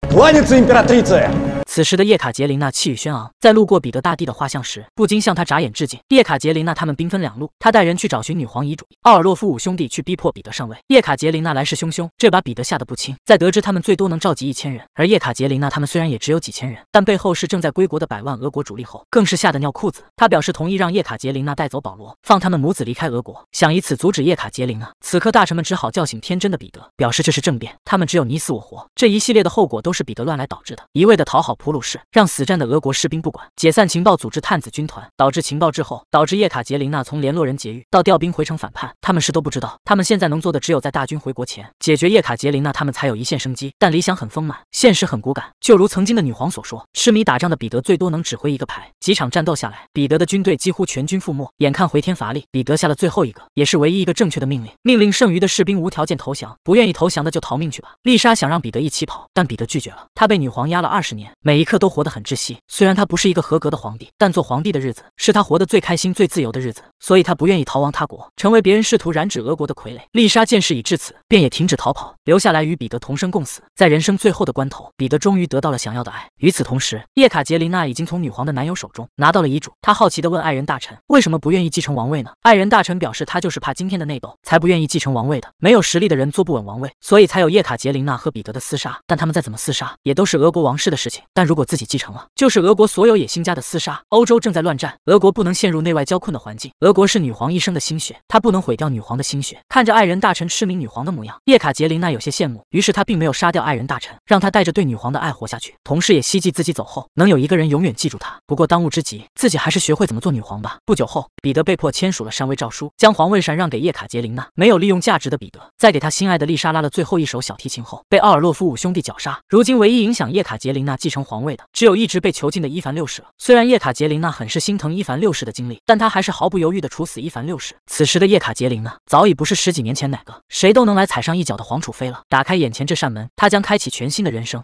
此时的叶卡捷琳娜气宇轩昂，在路过彼得大帝的画像时，不禁向他眨眼致敬。叶卡捷琳娜他们兵分两路，他带人去找寻女皇遗嘱，奥尔洛夫五兄弟去逼迫彼得上位。叶卡捷琳娜来势汹汹，这把彼得吓得不轻。在得知他们最多能召集一千人，而叶卡捷琳娜他们虽然也只有几千人，但背后是正在归国的百万俄国主力后，更是吓得尿裤子。他表示同意让叶卡捷琳娜带走保罗，放他们母子离开俄国。想以此阻止叶卡捷琳娜，此刻大臣们只好叫醒天真的彼得，表示这是政变，他们只有你死我活。这一系列的后果都是彼得乱来导致的，一味的讨好普鲁士，让死战的俄国士兵不管，解散情报组织探子军团，导致情报滞后，导致叶卡捷琳娜从联络人劫狱到调兵回城反叛，他们是都不知道。他们现在能做的只有在大军回国前解决叶卡捷琳娜，他们才有一线生机。但理想很丰满，现实很骨感，就如曾经的女皇所说，痴迷打仗的彼得最多能指挥一个排，几场战斗下来，彼得的军队几乎全军覆没，眼看回天乏力，彼得下了最后。后一个也是唯一一个正确的命令，命令剩余的士兵无条件投降，不愿意投降的就逃命去吧。丽莎想让彼得一起跑，但彼得拒绝了。他被女皇压了二十年，每一刻都活得很窒息。虽然他不是一个合格的皇帝，但做皇帝的日子是他活得最开心、最自由的日子，所以他不愿意逃亡他国，成为别人试图染指俄国的傀儡。丽莎见事已至此，便也停止逃跑，留下来与彼得同生共死。在人生最后的关头，彼得终于得到了想要的爱。与此同时，叶卡捷琳娜已经从女皇的男友手中拿到了遗嘱。她好奇地问爱人大臣：“为什么不愿意继承王位呢？”爱人大臣表。表示他就是怕今天的内斗，才不愿意继承王位的。没有实力的人坐不稳王位，所以才有叶卡捷琳娜和彼得的厮杀。但他们再怎么厮杀，也都是俄国王室的事情。但如果自己继承了，就是俄国所有野心家的厮杀。欧洲正在乱战，俄国不能陷入内外交困的环境。俄国是女皇一生的心血，她不能毁掉女皇的心血。看着爱人大臣痴迷女皇的模样，叶卡捷琳娜有些羡慕。于是她并没有杀掉爱人大臣，让他带着对女皇的爱活下去。同时，也希冀自己走后能有一个人永远记住她。不过当务之急，自己还是学会怎么做女皇吧。不久后，彼得被迫签署了禅位诏书。将皇位禅让给叶卡捷琳娜，没有利用价值的彼得，在给他心爱的丽莎拉了最后一首小提琴后，被奥尔洛夫五兄弟绞杀。如今，唯一影响叶卡捷琳娜继承皇位的，只有一直被囚禁的伊凡六世了。虽然叶卡捷琳娜很是心疼伊凡六世的经历，但她还是毫不犹豫的处死伊凡六世。此时的叶卡捷琳娜早已不是十几年前那个谁都能来踩上一脚的皇储妃了。打开眼前这扇门，她将开启全新的人生。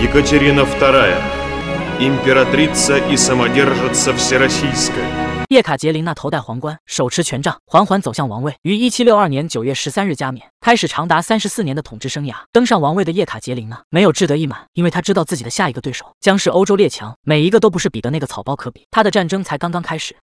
叶卡捷琳娜二世，女皇，俄罗斯帝国的女皇。叶卡捷琳娜头戴皇冠，手持权杖，缓缓走向王位。于一七六二年九月十三日加冕，开始长达三十四年的统治生涯。登上王位的叶卡捷琳娜没有志得意满，因为她知道自己的下一个对手将是欧洲列强，每一个都不是彼得那个草包可比。他的战争才刚刚开始。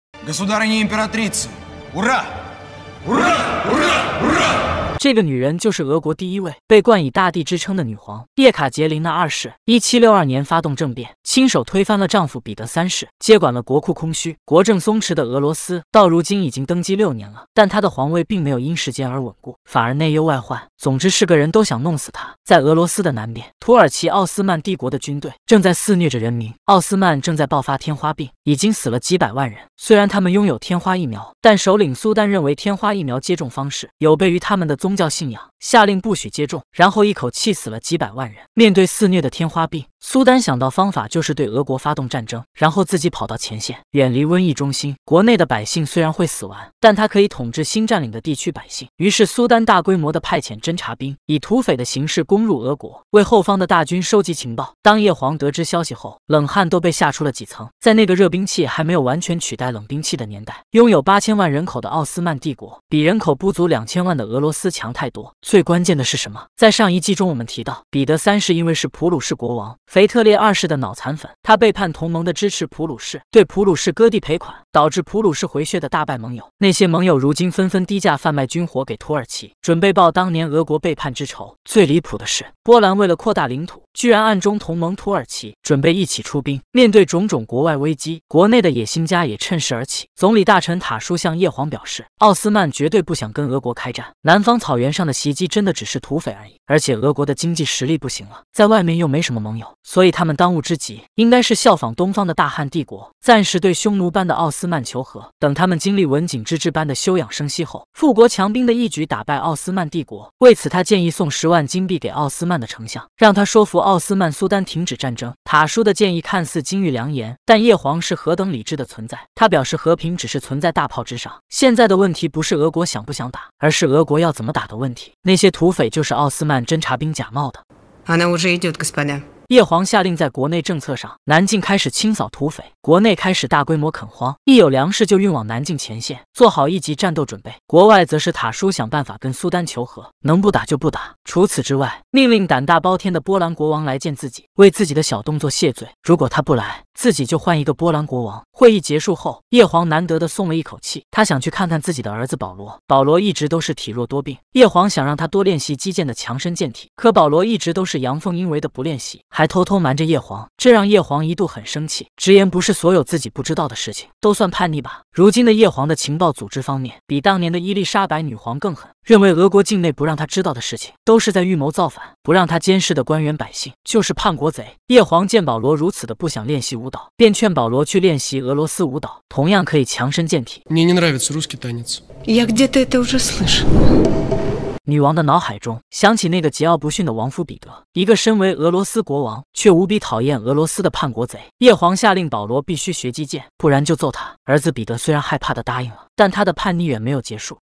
这个女人就是俄国第一位被冠以“大地”之称的女皇叶卡捷琳娜二世。一七六二年发动政变，亲手推翻了丈夫彼得三世，接管了国库空虚、国政松弛的俄罗斯。到如今已经登基六年了，但她的皇位并没有因时间而稳固，反而内忧外患，总之是个人都想弄死她。在俄罗斯的南边，土耳其奥斯曼帝国的军队正在肆虐着人民，奥斯曼正在爆发天花病，已经死了几百万人。虽然他们拥有天花疫苗，但首领苏丹认为天花疫苗接种方式有悖于他们的宗。宗教信仰。下令不许接种，然后一口气死了几百万人。面对肆虐的天花病，苏丹想到方法就是对俄国发动战争，然后自己跑到前线，远离瘟疫中心。国内的百姓虽然会死完，但他可以统治新占领的地区百姓。于是苏丹大规模的派遣侦察兵，以土匪的形式攻入俄国，为后方的大军收集情报。当叶皇得知消息后，冷汗都被吓出了几层。在那个热兵器还没有完全取代冷兵器的年代，拥有八千万人口的奥斯曼帝国比人口不足两千万的俄罗斯强太多。最关键的是什么？在上一季中，我们提到彼得三世因为是普鲁士国王腓特烈二世的脑残粉，他背叛同盟的支持普鲁士，对普鲁士割地赔款，导致普鲁士回血的大败盟友。那些盟友如今纷纷低价贩卖军火给土耳其，准备报当年俄国背叛之仇。最离谱的是，波兰为了扩大领土，居然暗中同盟土耳其，准备一起出兵。面对种种国外危机，国内的野心家也趁势而起。总理大臣塔叔向叶皇表示，奥斯曼绝对不想跟俄国开战。南方草原上的袭击。真的只是土匪而已，而且俄国的经济实力不行了，在外面又没什么盟友，所以他们当务之急应该是效仿东方的大汉帝国，暂时对匈奴般的奥斯曼求和。等他们经历文景之治般的休养生息后，富国强兵的一举打败奥斯曼帝国。为此，他建议送十万金币给奥斯曼的丞相，让他说服奥斯曼苏丹停止战争。塔叔的建议看似金玉良言，但叶皇是何等理智的存在，他表示和平只是存在大炮之上。现在的问题不是俄国想不想打，而是俄国要怎么打的问题。那。那些土匪就是奥斯曼侦察兵假冒的。叶皇下令在国内政策上，南境开始清扫土匪，国内开始大规模垦荒，一有粮食就运往南境前线，做好一级战斗准备。国外则是塔叔想办法跟苏丹求和，能不打就不打。除此之外，命令胆大包天的波兰国王来见自己，为自己的小动作谢罪。如果他不来，自己就换一个波兰国王。会议结束后，叶皇难得的松了一口气。他想去看看自己的儿子保罗。保罗一直都是体弱多病，叶皇想让他多练习击剑的强身健体，可保罗一直都是阳奉阴违的不练习，还偷偷瞒着叶皇，这让叶皇一度很生气，直言不是所有自己不知道的事情都算叛逆吧。如今的叶皇的情报组织方面比当年的伊丽莎白女皇更狠，认为俄国境内不让他知道的事情都是在预谋造反，不让他监视的官员百姓就是叛国贼。叶皇见保罗如此的不想练习舞蹈，便劝保罗去练习俄罗斯舞蹈，同样可以强身健体。女王的脑海中想起那个桀骜不驯的亡夫彼得，一个身为俄罗斯国王却无比讨厌俄罗斯的叛国贼。叶皇下令保罗必须学击剑，不然就揍他。儿子彼得虽然害怕的答应了，但他的叛逆远没有结束。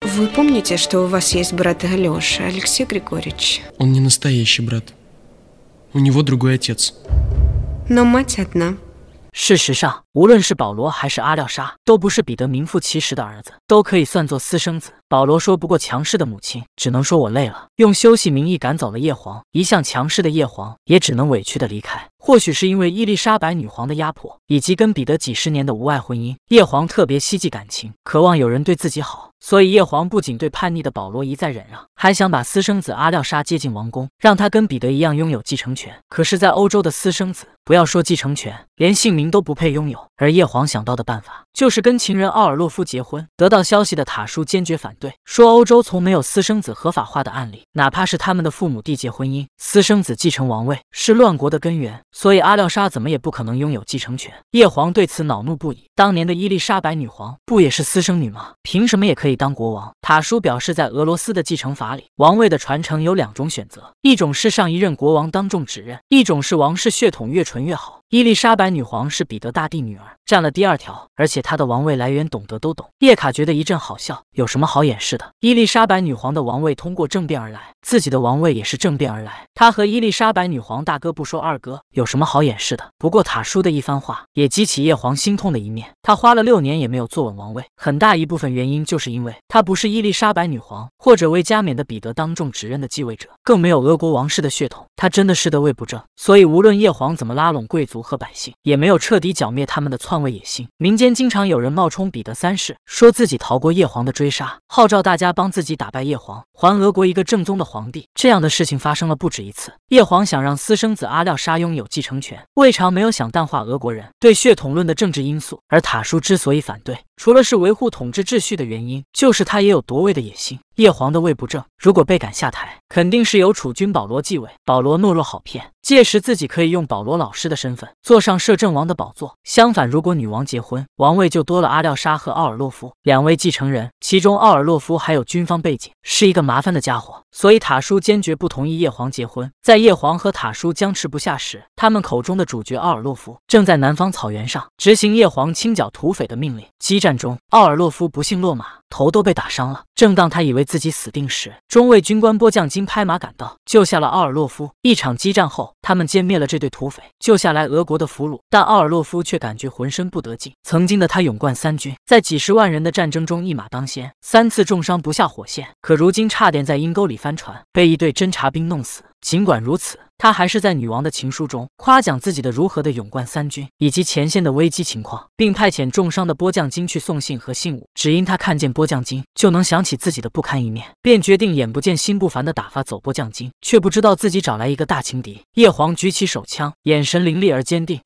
事实上，无论是保罗还是阿廖沙，都不是彼得名副其实的儿子，都可以算作私生子。保罗说不过强势的母亲，只能说我累了，用休息名义赶走了叶皇。一向强势的叶皇也只能委屈的离开。或许是因为伊丽莎白女皇的压迫，以及跟彼得几十年的无爱婚姻，叶皇特别希冀感情，渴望有人对自己好。所以叶皇不仅对叛逆的保罗一再忍让，还想把私生子阿廖沙接进王宫，让他跟彼得一样拥有继承权。可是，在欧洲的私生子，不要说继承权，连姓名都不配拥有。people. 而叶皇想到的办法就是跟情人奥尔洛夫结婚。得到消息的塔叔坚决反对，说欧洲从没有私生子合法化的案例，哪怕是他们的父母缔结婚姻，私生子继承王位是乱国的根源，所以阿廖沙怎么也不可能拥有继承权。叶皇对此恼怒不已。当年的伊丽莎白女皇不也是私生女吗？凭什么也可以当国王？塔叔表示，在俄罗斯的继承法里，王位的传承有两种选择：一种是上一任国王当众指认，一种是王室血统越纯越好。伊丽莎白女皇是彼得大帝女儿。占了第二条，而且他的王位来源懂得都懂。叶卡觉得一阵好笑，有什么好掩饰的？伊丽莎白女皇的王位通过政变而来，自己的王位也是政变而来。他和伊丽莎白女皇大哥不说，二哥有什么好掩饰的？不过塔叔的一番话也激起叶皇心痛的一面。他花了六年也没有坐稳王位，很大一部分原因就是因为他不是伊丽莎白女皇或者为加冕的彼得当众指认的继位者，更没有俄国王室的血统。他真的是得位不正，所以无论叶皇怎么拉拢贵族和百姓，也没有彻底剿灭他们的。篡位野心，民间经常有人冒充彼得三世，说自己逃过叶皇的追杀，号召大家帮自己打败叶皇，还俄国一个正宗的皇帝。这样的事情发生了不止一次。叶皇想让私生子阿廖沙拥有继承权，未尝没有想淡化俄国人对血统论的政治因素。而塔叔之所以反对。除了是维护统治秩序的原因，就是他也有夺位的野心。叶皇的位不正，如果被赶下台，肯定是由储君保罗继位。保罗懦弱好骗，届时自己可以用保罗老师的身份坐上摄政王的宝座。相反，如果女王结婚，王位就多了阿廖沙和奥尔洛夫两位继承人，其中奥尔洛夫还有军方背景，是一个麻烦的家伙。所以塔叔坚决不同意叶黄结婚。在叶黄和塔叔僵持不下时，他们口中的主角奥尔洛夫正在南方草原上执行叶黄清剿土匪的命令。激战中，奥尔洛夫不幸落马，头都被打伤了。正当他以为自己死定时，中尉军官波将金拍马赶到，救下了奥尔洛夫。一场激战后，他们歼灭了这对土匪，救下来俄国的俘虏。但奥尔洛夫却感觉浑身不得劲。曾经的他勇冠三军，在几十万人的战争中一马当先，三次重伤不下火线。可如今差点在阴沟里。帆船被一队侦察兵弄死。尽管如此，他还是在女王的情书中夸奖自己的如何的勇冠三军，以及前线的危机情况，并派遣重伤的波将金去送信和信物。只因他看见波将金就能想起自己的不堪一面，便决定眼不见心不烦的打发走波将金，却不知道自己找来一个大情敌。叶黄举起手枪，眼神凌厉而坚定。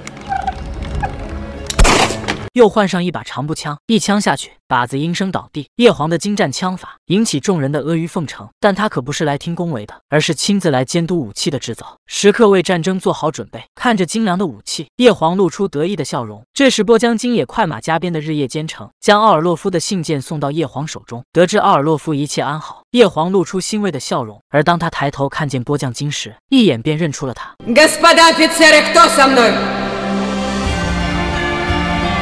又换上一把长步枪，一枪下去，靶子应声倒地。叶黄的精湛枪法引起众人的阿谀奉承，但他可不是来听恭维的，而是亲自来监督武器的制造，时刻为战争做好准备。看着精良的武器，叶黄露出得意的笑容。这时，波将金也快马加鞭的日夜兼程，将奥尔洛夫的信件送到叶黄手中，得知奥尔洛夫一切安好，叶黄露出欣慰的笑容。而当他抬头看见波将金时，一眼便认出了他。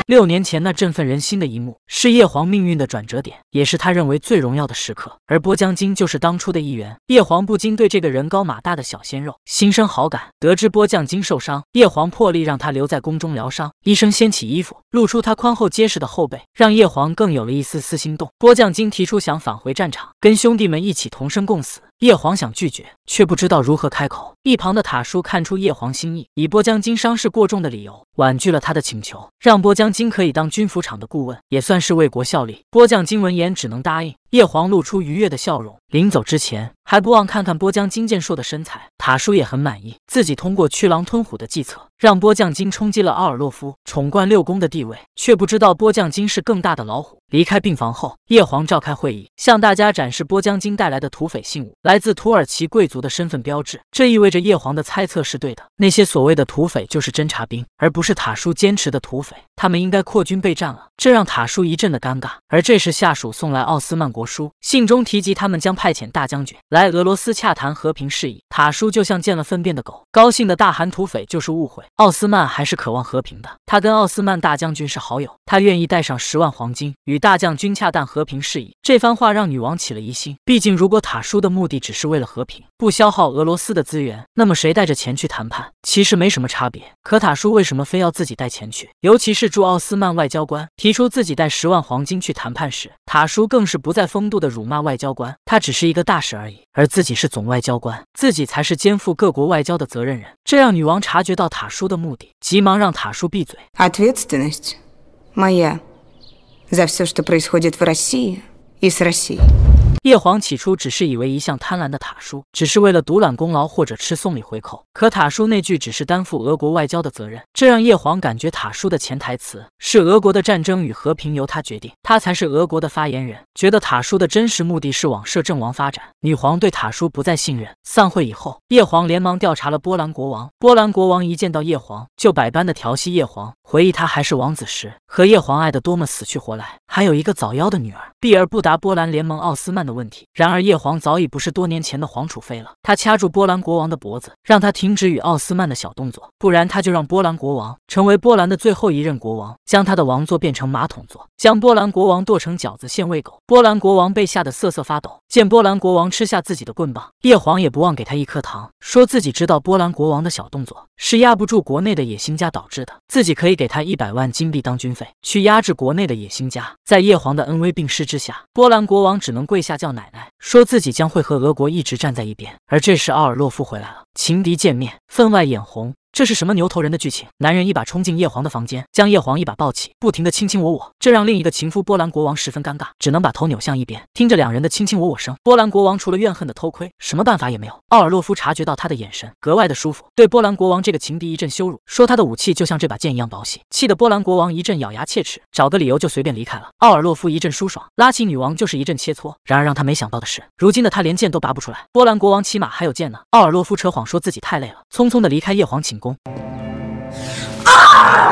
六年前那振奋人心的一幕，是叶皇命运的转折点，也是他认为最荣耀的时刻。而波将金就是当初的一员，叶皇不禁对这个人高马大的小鲜肉心生好感。得知波将金受伤，叶皇破例让他留在宫中疗伤。医生掀起衣服，露出他宽厚结实的后背，让叶皇更有了一丝丝心动。波将金提出想返回战场，跟兄弟们一起同生共死。叶黄想拒绝，却不知道如何开口。一旁的塔叔看出叶黄心意，以波江金伤势过重的理由婉拒了他的请求，让波江金可以当军服厂的顾问，也算是为国效力。波江金闻言只能答应。叶黄露出愉悦的笑容，临走之前。还不忘看看波江金健硕的身材，塔叔也很满意。自己通过驱狼吞虎的计策，让波江金冲击了奥尔洛夫宠冠六宫的地位，却不知道波江金是更大的老虎。离开病房后，叶皇召开会议，向大家展示波江金带来的土匪信物，来自土耳其贵族的身份标志。这意味着叶皇的猜测是对的，那些所谓的土匪就是侦察兵，而不是塔叔坚持的土匪。他们应该扩军备战了，这让塔叔一阵的尴尬。而这时，下属送来奥斯曼国书，信中提及他们将派遣大将军来。来俄罗斯洽谈和平事宜，塔叔就像见了粪便的狗，高兴的大喊：“土匪就是误会！”奥斯曼还是渴望和平的，他跟奥斯曼大将军是好友，他愿意带上十万黄金与大将军洽谈和平事宜。这番话让女王起了疑心，毕竟如果塔叔的目的只是为了和平，不消耗俄罗斯的资源，那么谁带着钱去谈判其实没什么差别。可塔叔为什么非要自己带钱去？尤其是驻奥斯曼外交官提出自己带十万黄金去谈判时，塔叔更是不再风度的辱骂外交官，他只是一个大使而已。而自己是总外交官，自己才是肩负各国外交的责任人。这让女王察觉到塔叔的目的，急忙让塔叔闭嘴。Ответственность моя за все, что происходит в России и с Россией. 叶皇起初只是以为一向贪婪的塔叔只是为了独揽功劳或者吃送礼回扣，可塔叔那句“只是担负俄国外交的责任”，这让叶皇感觉塔叔的潜台词是俄国的战争与和平由他决定，他才是俄国的发言人，觉得塔叔的真实目的是往摄政王发展。女皇对塔叔不再信任。散会以后，叶皇连忙调查了波兰国王。波兰国王一见到叶皇，就百般的调戏叶皇。回忆他还是王子时和叶皇爱的多么死去活来，还有一个早夭的女儿。避而不答波兰联盟奥斯曼的问题。然而叶皇早已不是多年前的皇储妃了，他掐住波兰国王的脖子，让他停止与奥斯曼的小动作，不然他就让波兰国王成为波兰的最后一任国王，将他的王座变成马桶座，将波兰国王剁成饺子馅喂狗。波兰国王被吓得瑟瑟发抖，见波兰国王吃下自己的棍棒，叶皇也不忘给他一颗糖，说自己知道波兰国王的小动作是压不住国内的野心家导致的，自己可以给。给他一百万金币当军费，去压制国内的野心家。在叶皇的恩威并施之下，波兰国王只能跪下叫奶奶，说自己将会和俄国一直站在一边。而这时奥尔洛夫回来了，情敌见面，分外眼红。这是什么牛头人的剧情？男人一把冲进叶皇的房间，将叶皇一把抱起，不停的亲亲我我，这让另一个情夫波兰国王十分尴尬，只能把头扭向一边，听着两人的亲亲我我声，波兰国王除了怨恨的偷窥，什么办法也没有。奥尔洛夫察觉到他的眼神，格外的舒服，对波兰国王这个情敌一阵羞辱，说他的武器就像这把剑一样薄细，气得波兰国王一阵咬牙切齿，找个理由就随便离开了。奥尔洛夫一阵舒爽，拉起女王就是一阵切磋，然而让他没想到的是，如今的他连剑都拔不出来。波兰国王起码还有剑呢。奥尔洛夫扯谎说自己太累了，匆匆的离开叶皇寝。 주인공 아!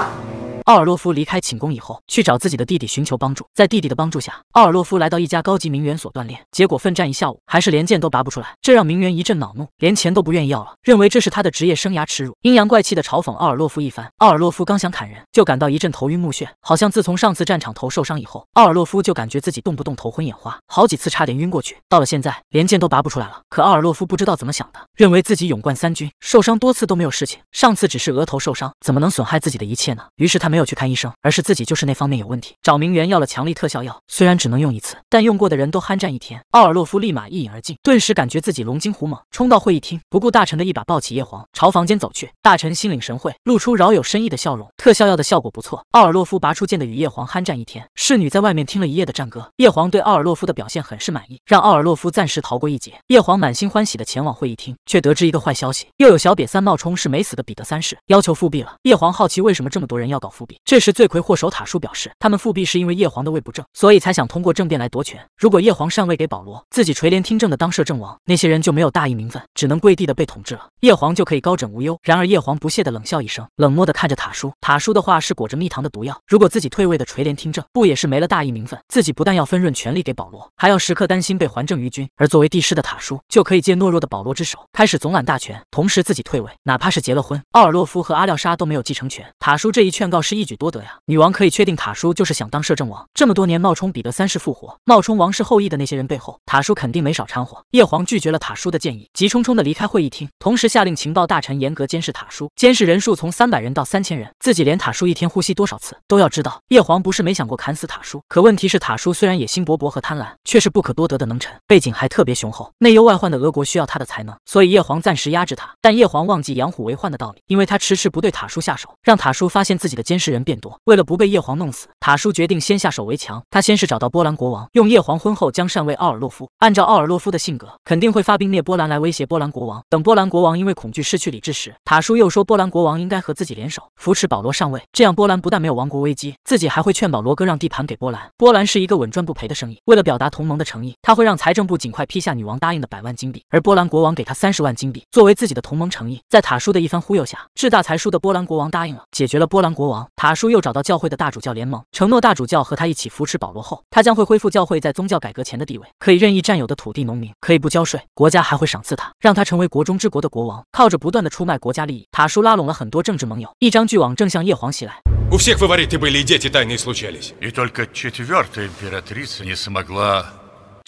奥尔洛夫离开寝宫以后，去找自己的弟弟寻求帮助。在弟弟的帮助下，奥尔洛夫来到一家高级名媛所锻炼，结果奋战一下午，还是连剑都拔不出来，这让名媛一阵恼怒，连钱都不愿意要了，认为这是他的职业生涯耻辱，阴阳怪气的嘲讽奥尔洛夫一番。奥尔洛夫刚想砍人，就感到一阵头晕目眩，好像自从上次战场头受伤以后，奥尔洛夫就感觉自己动不动头昏眼花，好几次差点晕过去。到了现在，连剑都拔不出来了。可奥尔洛夫不知道怎么想的，认为自己勇冠三军，受伤多次都没有事情，上次只是额头受伤，怎么能损害自己的一切呢？于是他没。没有去看医生，而是自己就是那方面有问题，找名媛要了强力特效药，虽然只能用一次，但用过的人都酣战一天。奥尔洛夫立马一饮而尽，顿时感觉自己龙精虎猛，冲到会议厅，不顾大臣的一把抱起叶黄，朝房间走去。大臣心领神会，露出饶有深意的笑容。特效药的效果不错，奥尔洛夫拔出剑的与叶黄酣战一天。侍女在外面听了一夜的战歌，叶黄对奥尔洛夫的表现很是满意，让奥尔洛夫暂时逃过一劫。叶黄满心欢喜的前往会议厅，却得知一个坏消息，又有小瘪三冒充是没死的彼得三世，要求复辟了。叶黄好奇为什么这么多人要搞复。这时，罪魁祸首塔叔表示，他们复辟是因为叶皇的位不正，所以才想通过政变来夺权。如果叶皇禅位给保罗，自己垂帘听政的当摄政王，那些人就没有大义名分，只能跪地的被统治了。叶皇就可以高枕无忧。然而，叶皇不屑的冷笑一声，冷漠的看着塔叔。塔叔的话是裹着蜜糖的毒药。如果自己退位的垂帘听政，不也是没了大义名分？自己不但要分润权力给保罗，还要时刻担心被还政于君。而作为帝师的塔叔，就可以借懦弱的保罗之手，开始总揽大权。同时，自己退位，哪怕是结了婚，奥尔洛夫和阿廖沙都没有继承权。塔叔这一劝告是。一举多得呀！女王可以确定，塔叔就是想当摄政王。这么多年冒充彼得三世复活、冒充王室后裔的那些人背后，塔叔肯定没少掺和。叶皇拒绝了塔叔的建议，急冲冲的离开会议厅，同时下令情报大臣严格监视塔叔，监视人数从三百人到三千人，自己连塔叔一天呼吸多少次都要知道。叶皇不是没想过砍死塔叔，可问题是塔叔虽然野心勃勃和贪婪，却是不可多得的能臣，背景还特别雄厚。内忧外患的俄国需要他的才能，所以叶皇暂时压制他。但叶皇忘记养虎为患的道理，因为他迟迟不对塔叔下手，让塔叔发现自己的监。是人变多，为了不被叶皇弄死，塔叔决定先下手为强。他先是找到波兰国王，用叶皇婚后将禅位奥尔洛夫。按照奥尔洛夫的性格，肯定会发兵灭波兰来威胁波兰国王。等波兰国王因为恐惧失去理智时，塔叔又说波兰国王应该和自己联手扶持保罗上位，这样波兰不但没有亡国危机，自己还会劝保罗哥让地盘给波兰。波兰是一个稳赚不赔的生意。为了表达同盟的诚意，他会让财政部尽快批下女王答应的百万金币，而波兰国王给他三十万金币作为自己的同盟诚意。在塔叔的一番忽悠下，智大财疏的波兰国王答应了，解决了波兰国王。塔叔又找到教会的大主教联盟，承诺大主教和他一起扶持保罗后，他将会恢复教会在宗教改革前的地位，可以任意占有的土地，农民可以不交税，国家还会赏赐他，让他成为国中之国的国王。靠着不断的出卖国家利益，塔叔拉拢了很多政治盟友，一张巨网正向叶皇袭来。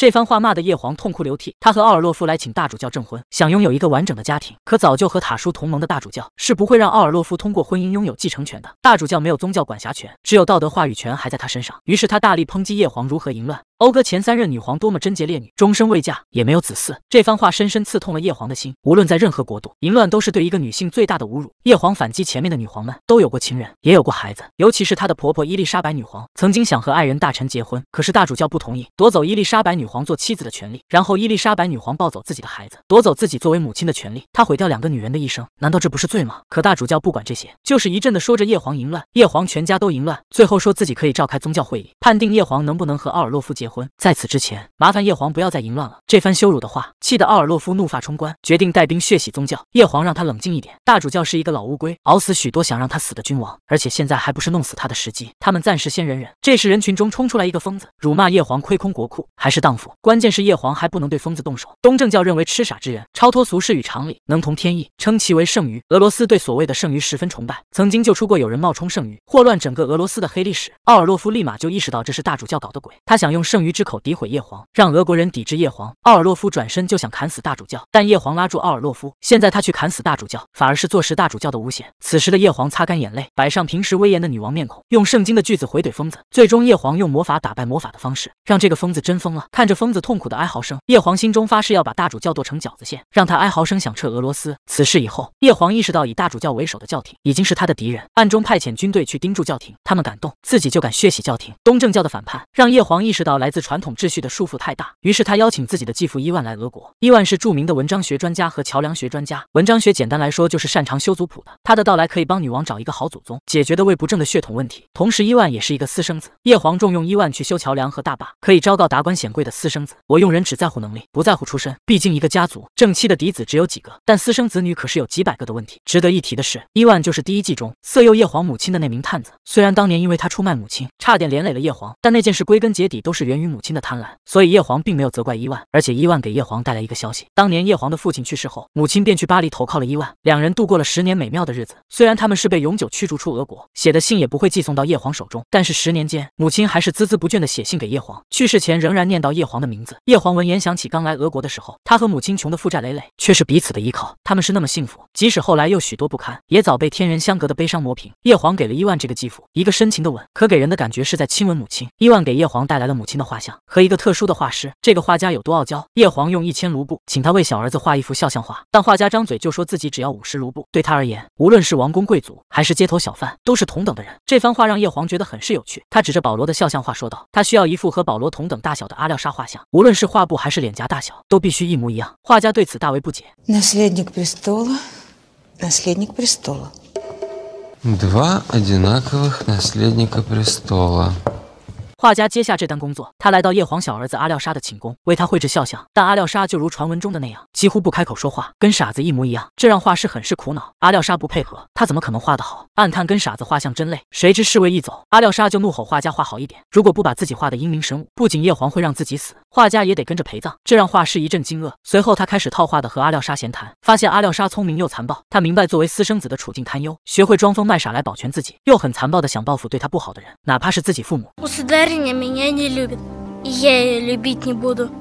这番话骂得叶皇痛哭流涕。他和奥尔洛夫来请大主教证婚，想拥有一个完整的家庭。可早就和塔叔同盟的大主教是不会让奥尔洛夫通过婚姻拥有继承权的。大主教没有宗教管辖权，只有道德话语权还在他身上。于是他大力抨击叶皇如何淫乱。讴歌前三任女皇多么贞洁烈女，终身未嫁也没有子嗣。这番话深深刺痛了叶皇的心。无论在任何国度，淫乱都是对一个女性最大的侮辱。叶皇反击，前面的女皇们都有过情人，也有过孩子，尤其是她的婆婆伊丽莎白女皇，曾经想和爱人大臣结婚，可是大主教不同意，夺走伊丽莎白女皇做妻子的权利，然后伊丽莎白女皇抱走自己的孩子，夺走自己作为母亲的权利，她毁掉两个女人的一生，难道这不是罪吗？可大主教不管这些，就是一阵的说着叶皇淫乱，叶皇全家都淫乱，最后说自己可以召开宗教会议，判定叶皇能不能和奥尔洛夫结。婚。在此之前，麻烦叶皇不要再淫乱了。这番羞辱的话，气得奥尔洛夫怒发冲冠，决定带兵血洗宗教。叶皇让他冷静一点，大主教是一个老乌龟，熬死许多想让他死的君王，而且现在还不是弄死他的时机。他们暂时先忍忍。这时，人群中冲出来一个疯子，辱骂叶皇亏空国库，还是荡妇。关键是叶皇还不能对疯子动手。东正教认为痴傻之人超脱俗世与常理，能同天意，称其为圣愚。俄罗斯对所谓的圣愚十分崇拜，曾经就出过有人冒充圣愚，祸乱整个俄罗斯的黑历史。奥尔洛夫立马就意识到这是大主教搞的鬼，他想用圣。于之口诋毁叶皇，让俄国人抵制叶皇。奥尔洛夫转身就想砍死大主教，但叶皇拉住奥尔洛夫。现在他去砍死大主教，反而是坐实大主教的诬陷。此时的叶皇擦干眼泪，摆上平时威严的女王面孔，用圣经的句子回怼疯子。最终，叶皇用魔法打败魔法的方式，让这个疯子真疯了。看着疯子痛苦的哀嚎声，叶皇心中发誓要把大主教剁成饺子馅，让他哀嚎声响彻俄罗斯。此事以后，叶皇意识到以大主教为首的教廷已经是他的敌人，暗中派遣军队去盯住教廷，他们敢动自己就敢血洗教廷。东正教的反叛让叶皇意识到来。自传统秩序的束缚太大，于是他邀请自己的继父伊万来俄国。伊万是著名的文章学专家和桥梁学专家。文章学简单来说就是擅长修族谱的。他的到来可以帮女王找一个好祖宗，解决的位不正的血统问题。同时，伊万也是一个私生子。叶皇重用伊万去修桥梁和大坝，可以昭告达官显贵的私生子。我用人只在乎能力，不在乎出身。毕竟一个家族正妻的嫡子只有几个，但私生子女可是有几百个的问题。值得一提的是，伊万就是第一季中色诱叶皇母亲的那名探子。虽然当年因为他出卖母亲，差点连累了叶皇，但那件事归根结底都是原。源于母亲的贪婪，所以叶黄并没有责怪伊万，而且伊万给叶黄带来一个消息：当年叶黄的父亲去世后，母亲便去巴黎投靠了伊万，两人度过了十年美妙的日子。虽然他们是被永久驱逐出俄国，写的信也不会寄送到叶黄手中，但是十年间，母亲还是孜孜不倦地写信给叶黄，去世前仍然念叨叶黄的名字。叶黄闻言想起刚来俄国的时候，他和母亲穷的负债累累，却是彼此的依靠，他们是那么幸福，即使后来又许多不堪，也早被天人相隔的悲伤磨平。叶黄给了伊万这个继父一个深情的吻，可给人的感觉是在亲吻母亲。伊万给叶黄带来了母亲的。画像和一个特殊的画师。这个画家有多傲娇？叶皇用一千卢布请他为小儿子画一幅肖像画，但画家张嘴就说自己只要五十卢布。对他而言，无论是王公贵族还是街头小贩，都是同等的人。这番话让叶皇觉得很是有趣。他指着保罗的肖像画说道：“他需要一幅和保罗同等大小的阿廖沙画像，无论是画布还是脸颊大小，都必须一模一样。”画家对此大为不解。画家接下这单工作，他来到叶皇小儿子阿廖沙的寝宫，为他绘制肖像。但阿廖沙就如传闻中的那样，几乎不开口说话，跟傻子一模一样，这让画师很是苦恼。阿廖沙不配合，他怎么可能画得好？暗叹跟傻子画像真累。谁知侍卫一走，阿廖沙就怒吼画家画好一点，如果不把自己画的英明神武，不仅叶皇会让自己死，画家也得跟着陪葬。这让画师一阵惊愕。随后他开始套话的和阿廖沙闲谈，发现阿廖沙聪明又残暴。他明白作为私生子的处境堪忧，学会装疯卖傻来保全自己，又很残暴的想报复对他不好的人，哪怕是自己父母。парень а меня не любит.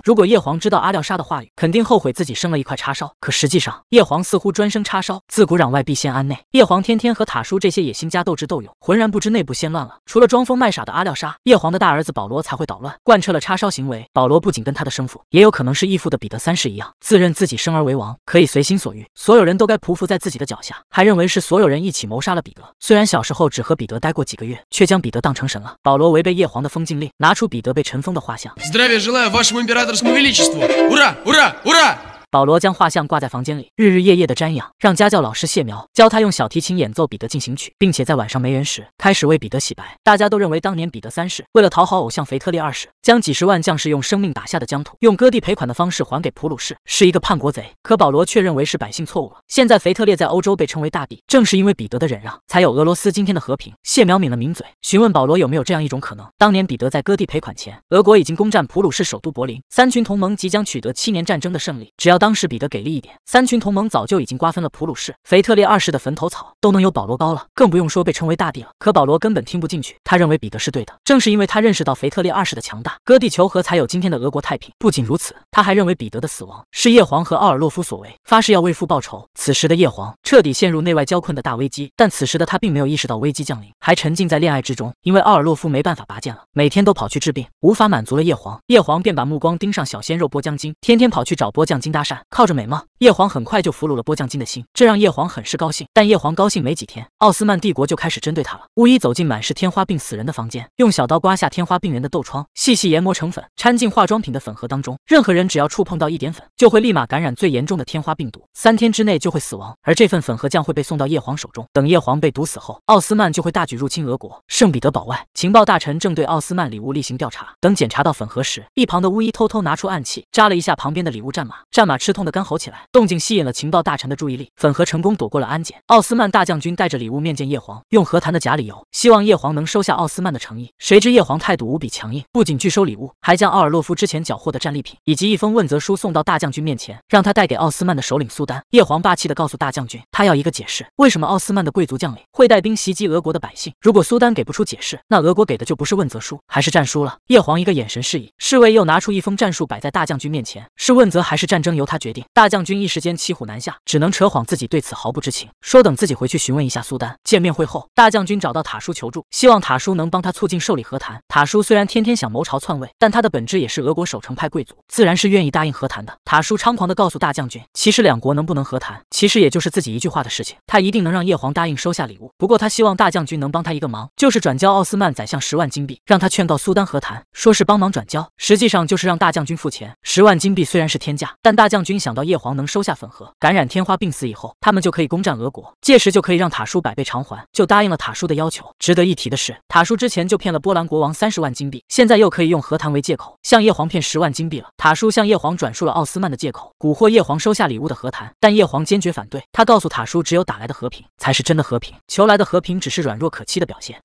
如果叶皇知道阿廖沙的话语，肯定后悔自己生了一块叉烧。可实际上，叶皇似乎专生叉烧。自古攘外必先安内，叶皇天天和塔叔这些野心家斗智斗勇，浑然不知内部先乱了。除了装疯卖傻的阿廖沙，叶皇的大儿子保罗才会捣乱，贯彻了叉烧行为。保罗不仅跟他的生父，也有可能是义父的彼得三世一样，自认自己生而为王，可以随心所欲，所有人都该匍匐在自己的脚下，还认为是所有人一起谋杀了彼得。虽然小时候只和彼得待过几个月，却将彼得当成神了。保罗违背叶皇的封禁令，拿出彼得被尘封的话。画像。Здравия желаю вашему императорскому величеству! Ура! Ура! Ура! 保罗将画像挂在房间里，日日夜夜的瞻仰。让家教老师谢苗教他用小提琴演奏《彼得进行曲》，并且在晚上没人时开始为彼得洗白。大家都认为当年彼得三世为了讨好偶像腓特烈二世，将几十万将士用生命打下的疆土，用割地赔款的方式还给普鲁士，是一个叛国贼。可保罗却认为是百姓错误了。现在腓特烈在欧洲被称为大帝，正是因为彼得的忍让，才有俄罗斯今天的和平。谢苗抿了抿嘴，询问保罗有没有这样一种可能：当年彼得在割地赔款前，俄国已经攻占普鲁士首都柏林，三群同盟即将取得七年战争的胜利，只要。当时彼得给力一点，三群同盟早就已经瓜分了普鲁士，腓特烈二世的坟头草都能有保罗高了，更不用说被称为大帝了。可保罗根本听不进去，他认为彼得是对的，正是因为他认识到腓特烈二世的强大，割地求和才有今天的俄国太平。不仅如此，他还认为彼得的死亡是叶皇和奥尔洛夫所为，发誓要为父报仇。此时的叶皇彻底陷入内外交困的大危机，但此时的他并没有意识到危机降临，还沉浸在恋爱之中。因为奥尔洛夫没办法拔剑了，每天都跑去治病，无法满足了叶皇，叶皇便把目光盯上小鲜肉波将金，天天跑去找波将金搭讪。靠着美貌，叶皇很快就俘虏了波将金的心，这让叶皇很是高兴。但叶皇高兴没几天，奥斯曼帝国就开始针对他了。巫医走进满是天花病死人的房间，用小刀刮下天花病人的痘疮，细细研磨成粉，掺进化妆品的粉盒当中。任何人只要触碰到一点粉，就会立马感染最严重的天花病毒，三天之内就会死亡。而这份粉盒将会被送到叶皇手中。等叶皇被毒死后，奥斯曼就会大举入侵俄国。圣彼得堡外，情报大臣正对奥斯曼礼物例行调查。等检查到粉盒时，一旁的巫医偷偷拿出暗器，扎了一下旁边的礼物战马，战马。吃痛的干吼起来，动静吸引了情报大臣的注意力。粉盒成功躲过了安检。奥斯曼大将军带着礼物面见叶皇，用和谈的假理由，希望叶皇能收下奥斯曼的诚意。谁知叶皇态度无比强硬，不仅拒收礼物，还将奥尔洛夫之前缴获的战利品以及一封问责书送到大将军面前，让他带给奥斯曼的首领苏丹。叶皇霸气的告诉大将军，他要一个解释，为什么奥斯曼的贵族将领会带兵袭击俄国的百姓？如果苏丹给不出解释，那俄国给的就不是问责书，还是战书了。叶皇一个眼神示意，侍卫又拿出一封战书摆在大将军面前，是问责还是战争由？他决定，大将军一时间骑虎难下，只能扯谎自己对此毫不知情，说等自己回去询问一下苏丹。见面会后，大将军找到塔叔求助，希望塔叔能帮他促进受理和谈。塔叔虽然天天想谋朝篡位，但他的本质也是俄国守城派贵族，自然是愿意答应和谈的。塔叔猖狂地告诉大将军，其实两国能不能和谈，其实也就是自己一句话的事情，他一定能让叶皇答应收下礼物。不过他希望大将军能帮他一个忙，就是转交奥斯曼宰相十万金币，让他劝告苏丹和谈，说是帮忙转交，实际上就是让大将军付钱。十万金币虽然是天价，但大将将军想到叶皇能收下粉盒，感染天花病死以后，他们就可以攻占俄国，届时就可以让塔叔百倍偿还，就答应了塔叔的要求。值得一提的是，塔叔之前就骗了波兰国王三十万金币，现在又可以用和谈为借口向叶皇骗十万金币了。塔叔向叶皇转述了奥斯曼的借口，蛊惑叶皇收下礼物的和谈，但叶皇坚决反对。他告诉塔叔，只有打来的和平才是真的和平，求来的和平只是软弱可欺的表现。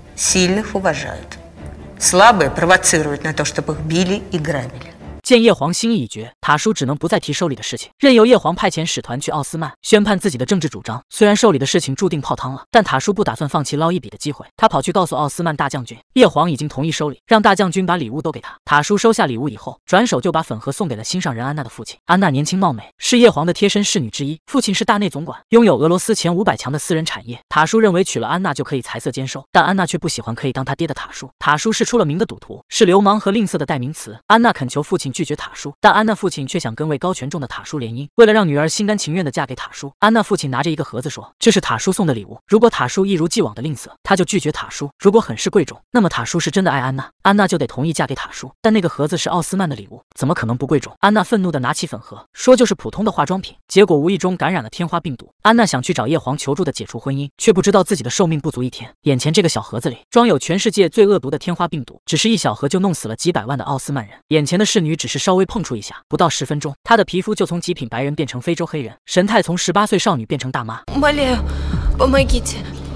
见叶皇心意已决，塔叔只能不再提收礼的事情，任由叶皇派遣使团去奥斯曼宣判自己的政治主张。虽然收礼的事情注定泡汤了，但塔叔不打算放弃捞一笔的机会。他跑去告诉奥斯曼大将军，叶皇已经同意收礼，让大将军把礼物都给他。塔叔收下礼物以后，转手就把粉盒送给了心上人安娜的父亲。安娜年轻貌美，是叶皇的贴身侍女之一，父亲是大内总管，拥有俄罗斯前五百强的私人产业。塔叔认为娶了安娜就可以财色兼收，但安娜却不喜欢可以当他爹的塔叔。塔叔是出了名的赌徒，是流氓和吝啬的代名词。安娜恳求父亲。拒绝塔叔，但安娜父亲却想跟位高权重的塔叔联姻。为了让女儿心甘情愿的嫁给塔叔，安娜父亲拿着一个盒子说：“这是塔叔送的礼物。如果塔叔一如既往的吝啬，他就拒绝塔叔；如果很是贵重，那么塔叔是真的爱安娜，安娜就得同意嫁给塔叔。”但那个盒子是奥斯曼的礼物，怎么可能不贵重？安娜愤怒的拿起粉盒，说：“就是普通的化妆品。”结果无意中感染了天花病毒。安娜想去找叶皇求助的解除婚姻，却不知道自己的寿命不足一天。眼前这个小盒子里装有全世界最恶毒的天花病毒，只是一小盒就弄死了几百万的奥斯曼人。眼前的侍女只。只是稍微碰触一下，不到十分钟，他的皮肤就从极品白人变成非洲黑人，神态从十八岁少女变成大妈。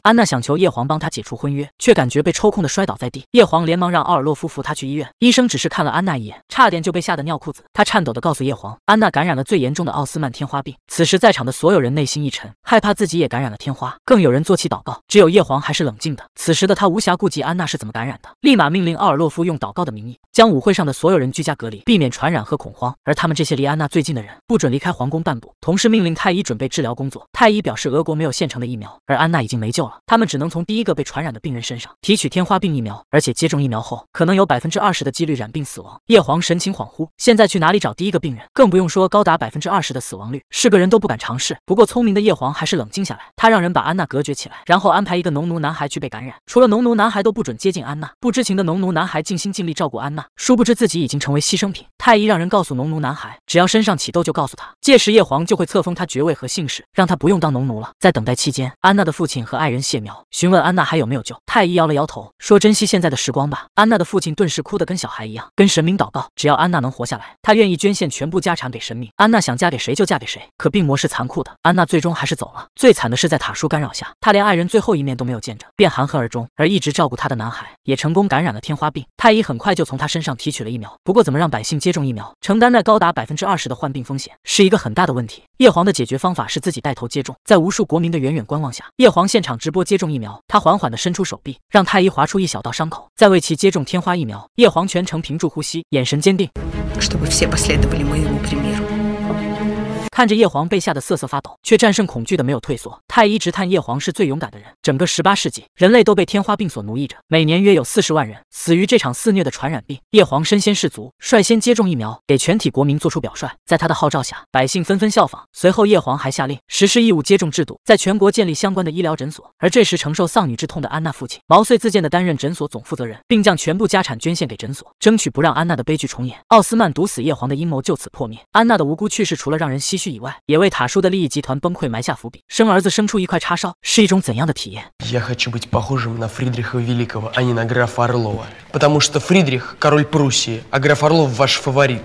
安娜想求叶皇帮她解除婚约，却感觉被抽空的摔倒在地。叶皇连忙让奥尔洛夫扶她去医院。医生只是看了安娜一眼，差点就被吓得尿裤子。他颤抖的告诉叶皇，安娜感染了最严重的奥斯曼天花病。此时在场的所有人内心一沉，害怕自己也感染了天花，更有人做起祷告。只有叶皇还是冷静的。此时的他无暇顾及安娜是怎么感染的，立马命令奥尔洛夫用祷告的名义将舞会上的所有人居家隔离，避免传染和恐慌。而他们这些离安娜最近的人，不准离开皇宫半步。同时命令太医准备治疗工作。太医表示俄国没有现成的疫苗，而安娜已经没救了。他们只能从第一个被传染的病人身上提取天花病疫苗，而且接种疫苗后可能有百分之二十的几率染病死亡。叶黄神情恍惚，现在去哪里找第一个病人？更不用说高达百分之二十的死亡率，是个人都不敢尝试。不过聪明的叶黄还是冷静下来，他让人把安娜隔绝起来，然后安排一个农奴男孩去被感染，除了农奴男孩都不准接近安娜。不知情的农奴男孩尽心尽力照顾安娜，殊不知自己已经成为牺牲品。太医让人告诉农奴男孩，只要身上起痘就告诉他，届时叶黄就会册封他爵位和姓氏，让他不用当农奴了。在等待期间，安娜的父亲和爱人。谢苗询问安娜还有没有救，太医摇了摇头，说珍惜现在的时光吧。安娜的父亲顿时哭得跟小孩一样，跟神明祷告，只要安娜能活下来，他愿意捐献全部家产给神明。安娜想嫁给谁就嫁给谁，可病魔是残酷的，安娜最终还是走了。最惨的是在塔叔干扰下，她连爱人最后一面都没有见着，便含恨而终。而一直照顾她的男孩也成功感染了天花病，太医很快就从他身上提取了疫苗。不过怎么让百姓接种疫苗，承担那高达百分之二十的患病风险，是一个很大的问题。叶皇的解决方法是自己带头接种，在无数国民的远远观望下，叶皇现场直。直播接种疫苗，他缓缓地伸出手臂，让太医划出一小道伤口，再为其接种天花疫苗。叶黄全程屏住呼吸，眼神坚定。看着叶皇被吓得瑟瑟发抖，却战胜恐惧的没有退缩。太医直叹叶皇是最勇敢的人。整个十八世纪，人类都被天花病所奴役着，每年约有四十万人死于这场肆虐的传染病。叶皇身先士卒，率先接种疫苗，给全体国民做出表率。在他的号召下，百姓纷纷效仿。随后，叶皇还下令实施义务接种制度，在全国建立相关的医疗诊所。而这时，承受丧女之痛的安娜父亲毛遂自荐的担任诊所总负责人，并将全部家产捐献给诊所，争取不让安娜的悲剧重演。奥斯曼毒死叶皇的阴谋就此破灭。安娜的无辜去世，除了让人唏嘘。事以外，也为塔叔的利益集团崩溃埋下伏笔。生儿子生出一块叉烧，是一种怎样的体验？Я хочу быть похожим на Фридриха Великого, а не на графа Орлова, потому что Фридрих король Пруссии, а граф Орлов ваш фаворит.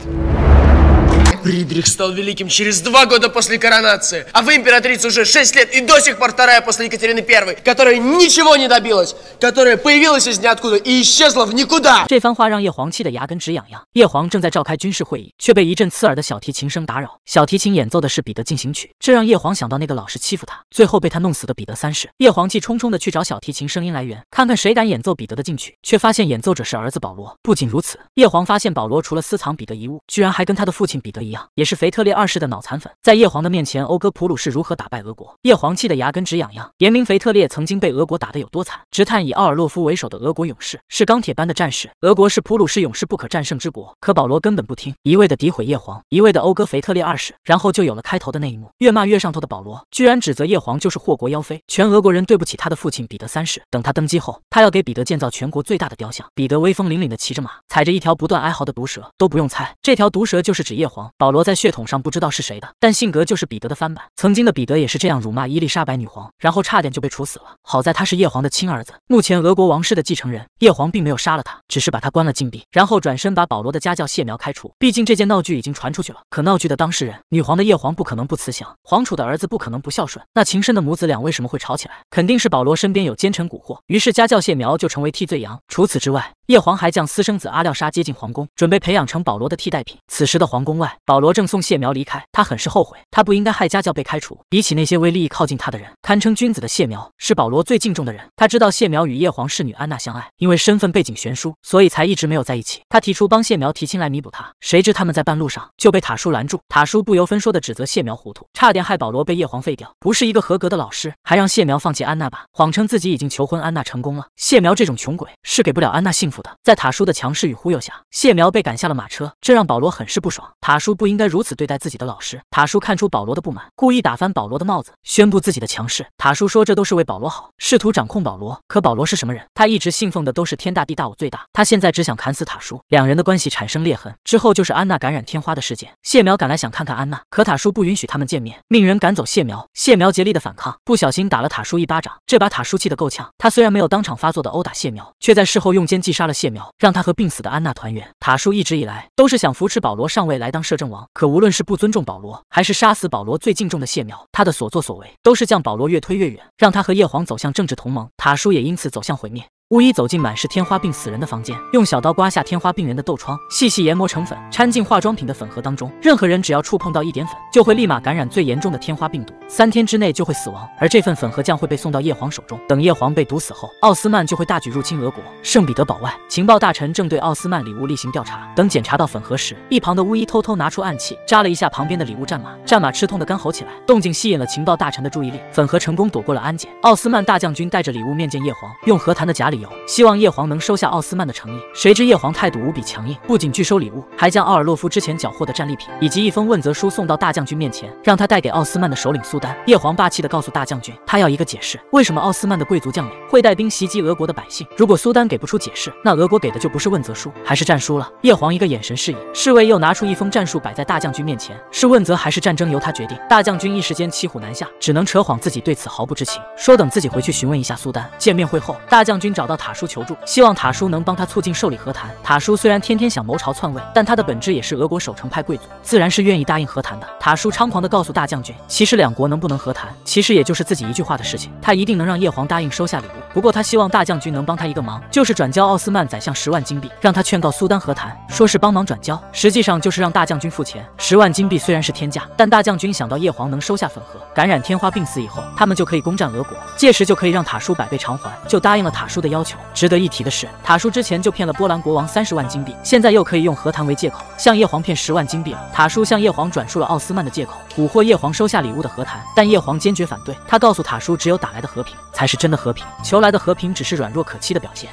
这番话让叶黄气得牙根直痒痒。叶黄正在召开军事会议，却被一阵刺耳的小提琴声打扰。小提琴演奏的是彼得进行曲，这让叶黄想到那个老是欺负他，最后被他弄死的彼得三世。叶黄气冲冲的去找小提琴声音来源，看看谁敢演奏彼得的进行曲，却发现演奏者是儿子保罗。不仅如此，叶黄发现保罗除了私藏彼得遗物，居然还跟他的父亲彼得一。也是腓特烈二世的脑残粉，在叶皇的面前讴歌普鲁士如何打败俄国，叶皇气得牙根直痒痒，言明腓特烈曾经被俄国打得有多惨，直叹以奥尔洛夫为首的俄国勇士是钢铁般的战士，俄国是普鲁士勇士不可战胜之国。可保罗根本不听，一味的诋毁叶皇，一味的讴歌腓特烈二世，然后就有了开头的那一幕，越骂越上头的保罗居然指责叶皇就是祸国妖妃，全俄国人对不起他的父亲彼得三世，等他登基后，他要给彼得建造全国最大的雕像，彼得威风凛凛的骑着马，踩着一条不断哀嚎的毒蛇，都不用猜，这条毒蛇就是指叶皇。保罗在血统上不知道是谁的，但性格就是彼得的翻版。曾经的彼得也是这样辱骂伊丽莎白女皇，然后差点就被处死了。好在他是叶皇的亲儿子，目前俄国王室的继承人。叶皇并没有杀了他，只是把他关了禁闭，然后转身把保罗的家教谢苗开除。毕竟这件闹剧已经传出去了。可闹剧的当事人，女皇的叶皇不可能不慈祥，皇储的儿子不可能不孝顺。那情深的母子俩为什么会吵起来？肯定是保罗身边有奸臣蛊惑，于是家教谢苗就成为替罪羊。除此之外，叶皇还将私生子阿廖沙接进皇宫，准备培养成保罗的替代品。此时的皇宫外，保。保罗正送谢苗离开，他很是后悔，他不应该害家教被开除。比起那些为利益靠近他的人，堪称君子的谢苗是保罗最敬重的人。他知道谢苗与叶皇侍女安娜相爱，因为身份背景悬殊，所以才一直没有在一起。他提出帮谢苗提亲来弥补他，谁知他们在半路上就被塔叔拦住。塔叔不由分说的指责谢苗糊涂，差点害保罗被叶皇废掉，不是一个合格的老师，还让谢苗放弃安娜吧。谎称自己已经求婚安娜成功了，谢苗这种穷鬼是给不了安娜幸福的。在塔叔的强势与忽悠下，谢苗被赶下了马车，这让保罗很是不爽。塔叔不。不应该如此对待自己的老师。塔叔看出保罗的不满，故意打翻保罗的帽子，宣布自己的强势。塔叔说这都是为保罗好，试图掌控保罗。可保罗是什么人？他一直信奉的都是天大地大我最大。他现在只想砍死塔叔。两人的关系产生裂痕之后，就是安娜感染天花的事件。谢苗赶来想看看安娜，可塔叔不允许他们见面，命人赶走谢苗。谢苗竭力的反抗，不小心打了塔叔一巴掌。这把塔叔气得够呛。他虽然没有当场发作的殴打谢苗，却在事后用奸计杀了谢苗，让他和病死的安娜团圆。塔叔一直以来都是想扶持保罗上位来当摄政。可无论是不尊重保罗，还是杀死保罗最敬重的谢苗，他的所作所为都是将保罗越推越远，让他和叶皇走向政治同盟，塔叔也因此走向毁灭。巫医走进满是天花病死人的房间，用小刀刮下天花病人的痘疮，细细研磨成粉，掺进化妆品的粉盒当中。任何人只要触碰到一点粉，就会立马感染最严重的天花病毒，三天之内就会死亡。而这份粉盒将会被送到叶皇手中。等叶皇被毒死后，奥斯曼就会大举入侵俄国。圣彼得堡外，情报大臣正对奥斯曼礼物例行调查。等检查到粉盒时，一旁的巫医偷偷拿出暗器，扎了一下旁边的礼物战马。战马吃痛的干吼起来，动静吸引了情报大臣的注意力。粉盒成功躲过了安检。奥斯曼大将军带着礼物面见叶皇，用和谈的假礼。希望叶皇能收下奥斯曼的诚意，谁知叶皇态度无比强硬，不仅拒收礼物，还将奥尔洛夫之前缴获的战利品以及一封问责书送到大将军面前，让他带给奥斯曼的首领苏丹。叶皇霸气的告诉大将军，他要一个解释，为什么奥斯曼的贵族将领会带兵袭击俄国的百姓？如果苏丹给不出解释，那俄国给的就不是问责书，还是战书了。叶皇一个眼神示意，侍卫又拿出一封战书摆在大将军面前，是问责还是战争由他决定。大将军一时间骑虎难下，只能扯谎自己对此毫不知情，说等自己回去询问一下苏丹。见面会后，大将军找。找到塔叔求助，希望塔叔能帮他促进受理和谈。塔叔虽然天天想谋朝篡位，但他的本质也是俄国守城派贵族，自然是愿意答应和谈的。塔叔猖狂地告诉大将军，其实两国能不能和谈，其实也就是自己一句话的事情。他一定能让叶皇答应收下礼物。不过他希望大将军能帮他一个忙，就是转交奥斯曼宰相十万金币，让他劝告苏丹和谈，说是帮忙转交，实际上就是让大将军付钱。十万金币虽然是天价，但大将军想到叶皇能收下粉盒，感染天花病死以后，他们就可以攻占俄国，届时就可以让塔叔百倍偿还，就答应了塔叔的要。要求值得一提的是，塔叔之前就骗了波兰国王三十万金币，现在又可以用和谈为借口向叶皇骗十万金币了。塔叔向叶皇转述了奥斯曼的借口，蛊惑叶皇收下礼物的和谈，但叶皇坚决反对。他告诉塔叔，只有打来的和平才是真的和平，求来的和平只是软弱可欺的表现。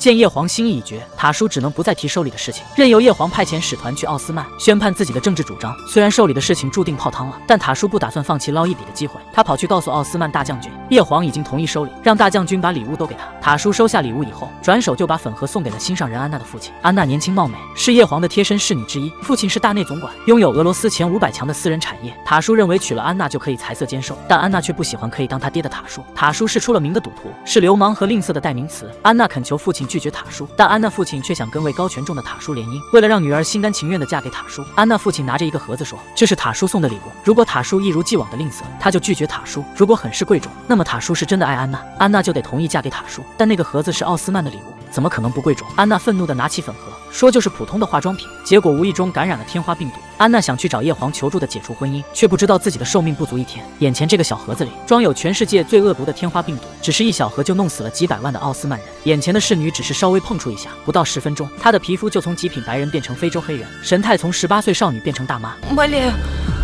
见叶皇心意已决，塔叔只能不再提收礼的事情，任由叶皇派遣使团去奥斯曼宣判自己的政治主张。虽然收礼的事情注定泡汤了，但塔叔不打算放弃捞一笔的机会。他跑去告诉奥斯曼大将军，叶皇已经同意收礼，让大将军把礼物都给他。塔叔收下礼物以后，转手就把粉盒送给了心上人安娜的父亲。安娜年轻貌美，是叶皇的贴身侍女之一，父亲是大内总管，拥有俄罗斯前五百强的私人产业。塔叔认为娶了安娜就可以财色兼收，但安娜却不喜欢可以当他爹的塔叔。塔叔是出了名的赌徒，是流氓和吝啬的代名词。安娜恳求父亲。拒绝塔叔，但安娜父亲却想跟位高权重的塔叔联姻。为了让女儿心甘情愿地嫁给塔叔，安娜父亲拿着一个盒子说：“这是塔叔送的礼物。如果塔叔一如既往的吝啬，他就拒绝塔叔；如果很是贵重，那么塔叔是真的爱安娜，安娜就得同意嫁给塔叔。但那个盒子是奥斯曼的礼物。”怎么可能不贵重？安娜愤怒地拿起粉盒，说：“就是普通的化妆品。”结果无意中感染了天花病毒。安娜想去找叶皇求助的解除婚姻，却不知道自己的寿命不足一天。眼前这个小盒子里装有全世界最恶毒的天花病毒，只是一小盒就弄死了几百万的奥斯曼人。眼前的侍女只是稍微碰触一下，不到十分钟，她的皮肤就从极品白人变成非洲黑人，神态从十八岁少女变成大妈。我累了，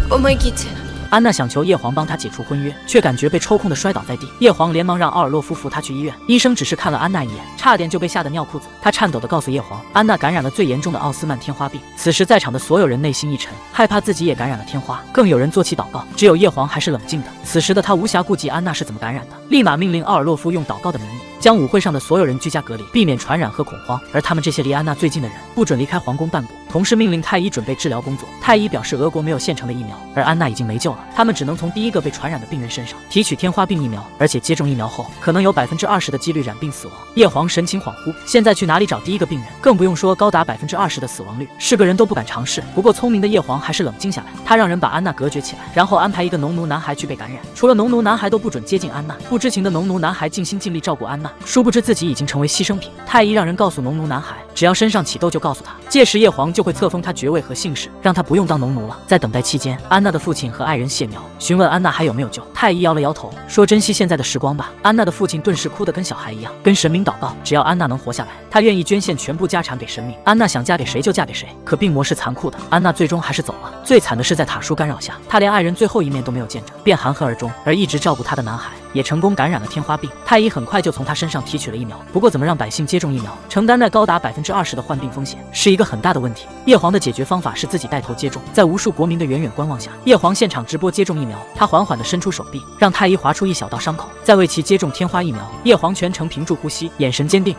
帮安娜想求叶皇帮她解除婚约，却感觉被抽空的摔倒在地。叶皇连忙让奥尔洛夫扶她去医院。医生只是看了安娜一眼，差点就被吓得尿裤子。他颤抖的告诉叶皇，安娜感染了最严重的奥斯曼天花病。此时在场的所有人内心一沉，害怕自己也感染了天花，更有人做起祷告。只有叶皇还是冷静的。此时的他无暇顾及安娜是怎么感染的，立马命令奥尔洛夫用祷告的名义将舞会上的所有人居家隔离，避免传染和恐慌。而他们这些离安娜最近的人，不准离开皇宫半步。同时命令太医准备治疗工作。太医表示俄国没有现成的疫苗，而安娜已经没救了。他们只能从第一个被传染的病人身上提取天花病疫苗，而且接种疫苗后可能有百分之二十的几率染病死亡。叶黄神情恍惚，现在去哪里找第一个病人？更不用说高达百分之二十的死亡率，是个人都不敢尝试。不过聪明的叶黄还是冷静下来，他让人把安娜隔绝起来，然后安排一个农奴男孩去被感染，除了农奴男孩都不准接近安娜。不知情的农奴男孩尽心尽力照顾安娜，殊不知自己已经成为牺牲品。太医让人告诉农奴男孩，只要身上起痘就告诉他，届时叶黄就会册封他爵位和姓氏，让他不用当农奴了。在等待期间，安娜的父亲和爱人。谢苗询问安娜还有没有救，太医摇了摇头，说珍惜现在的时光吧。安娜的父亲顿时哭得跟小孩一样，跟神明祷告，只要安娜能活下来，他愿意捐献全部家产给神明。安娜想嫁给谁就嫁给谁，可病魔是残酷的，安娜最终还是走了。最惨的是在塔叔干扰下，她连爱人最后一面都没有见着，便含恨而终。而一直照顾她的男孩。也成功感染了天花病，太医很快就从他身上提取了疫苗。不过，怎么让百姓接种疫苗，承担那高达百分之二十的患病风险，是一个很大的问题。叶皇的解决方法是自己带头接种，在无数国民的远远观望下，叶皇现场直播接种疫苗。他缓缓地伸出手臂，让太医划出一小道伤口，再为其接种天花疫苗。叶皇全程屏住呼吸，眼神坚定。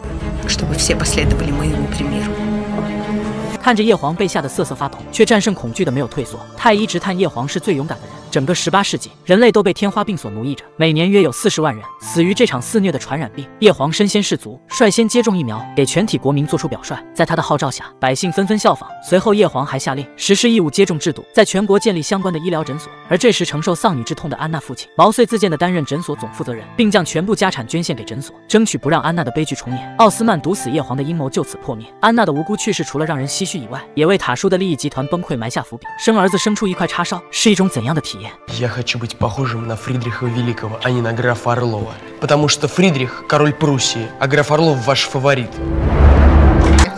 看着叶皇被吓得瑟瑟发抖，却战胜恐惧的没有退缩，太医直叹叶皇是最勇敢的人。整个十八世纪，人类都被天花病所奴役着，每年约有四十万人死于这场肆虐的传染病。叶皇身先士卒，率先接种疫苗，给全体国民做出表率。在他的号召下，百姓纷纷效仿。随后，叶皇还下令实施义务接种制度，在全国建立相关的医疗诊所。而这时，承受丧女之痛的安娜父亲毛遂自荐的担任诊所总负责人，并将全部家产捐献给诊所，争取不让安娜的悲剧重演。奥斯曼毒死叶皇的阴谋就此破灭。安娜的无辜去世，除了让人唏嘘以外，也为塔叔的利益集团崩溃埋下伏笔。生儿子生出一块叉烧，是一种怎样的体？платье. Я хочу быть похожим на Фридриха Великого, а не на графа Орлова. Потому что Фридрих – король Пруссии, а граф Орлов – ваш фаворит. 这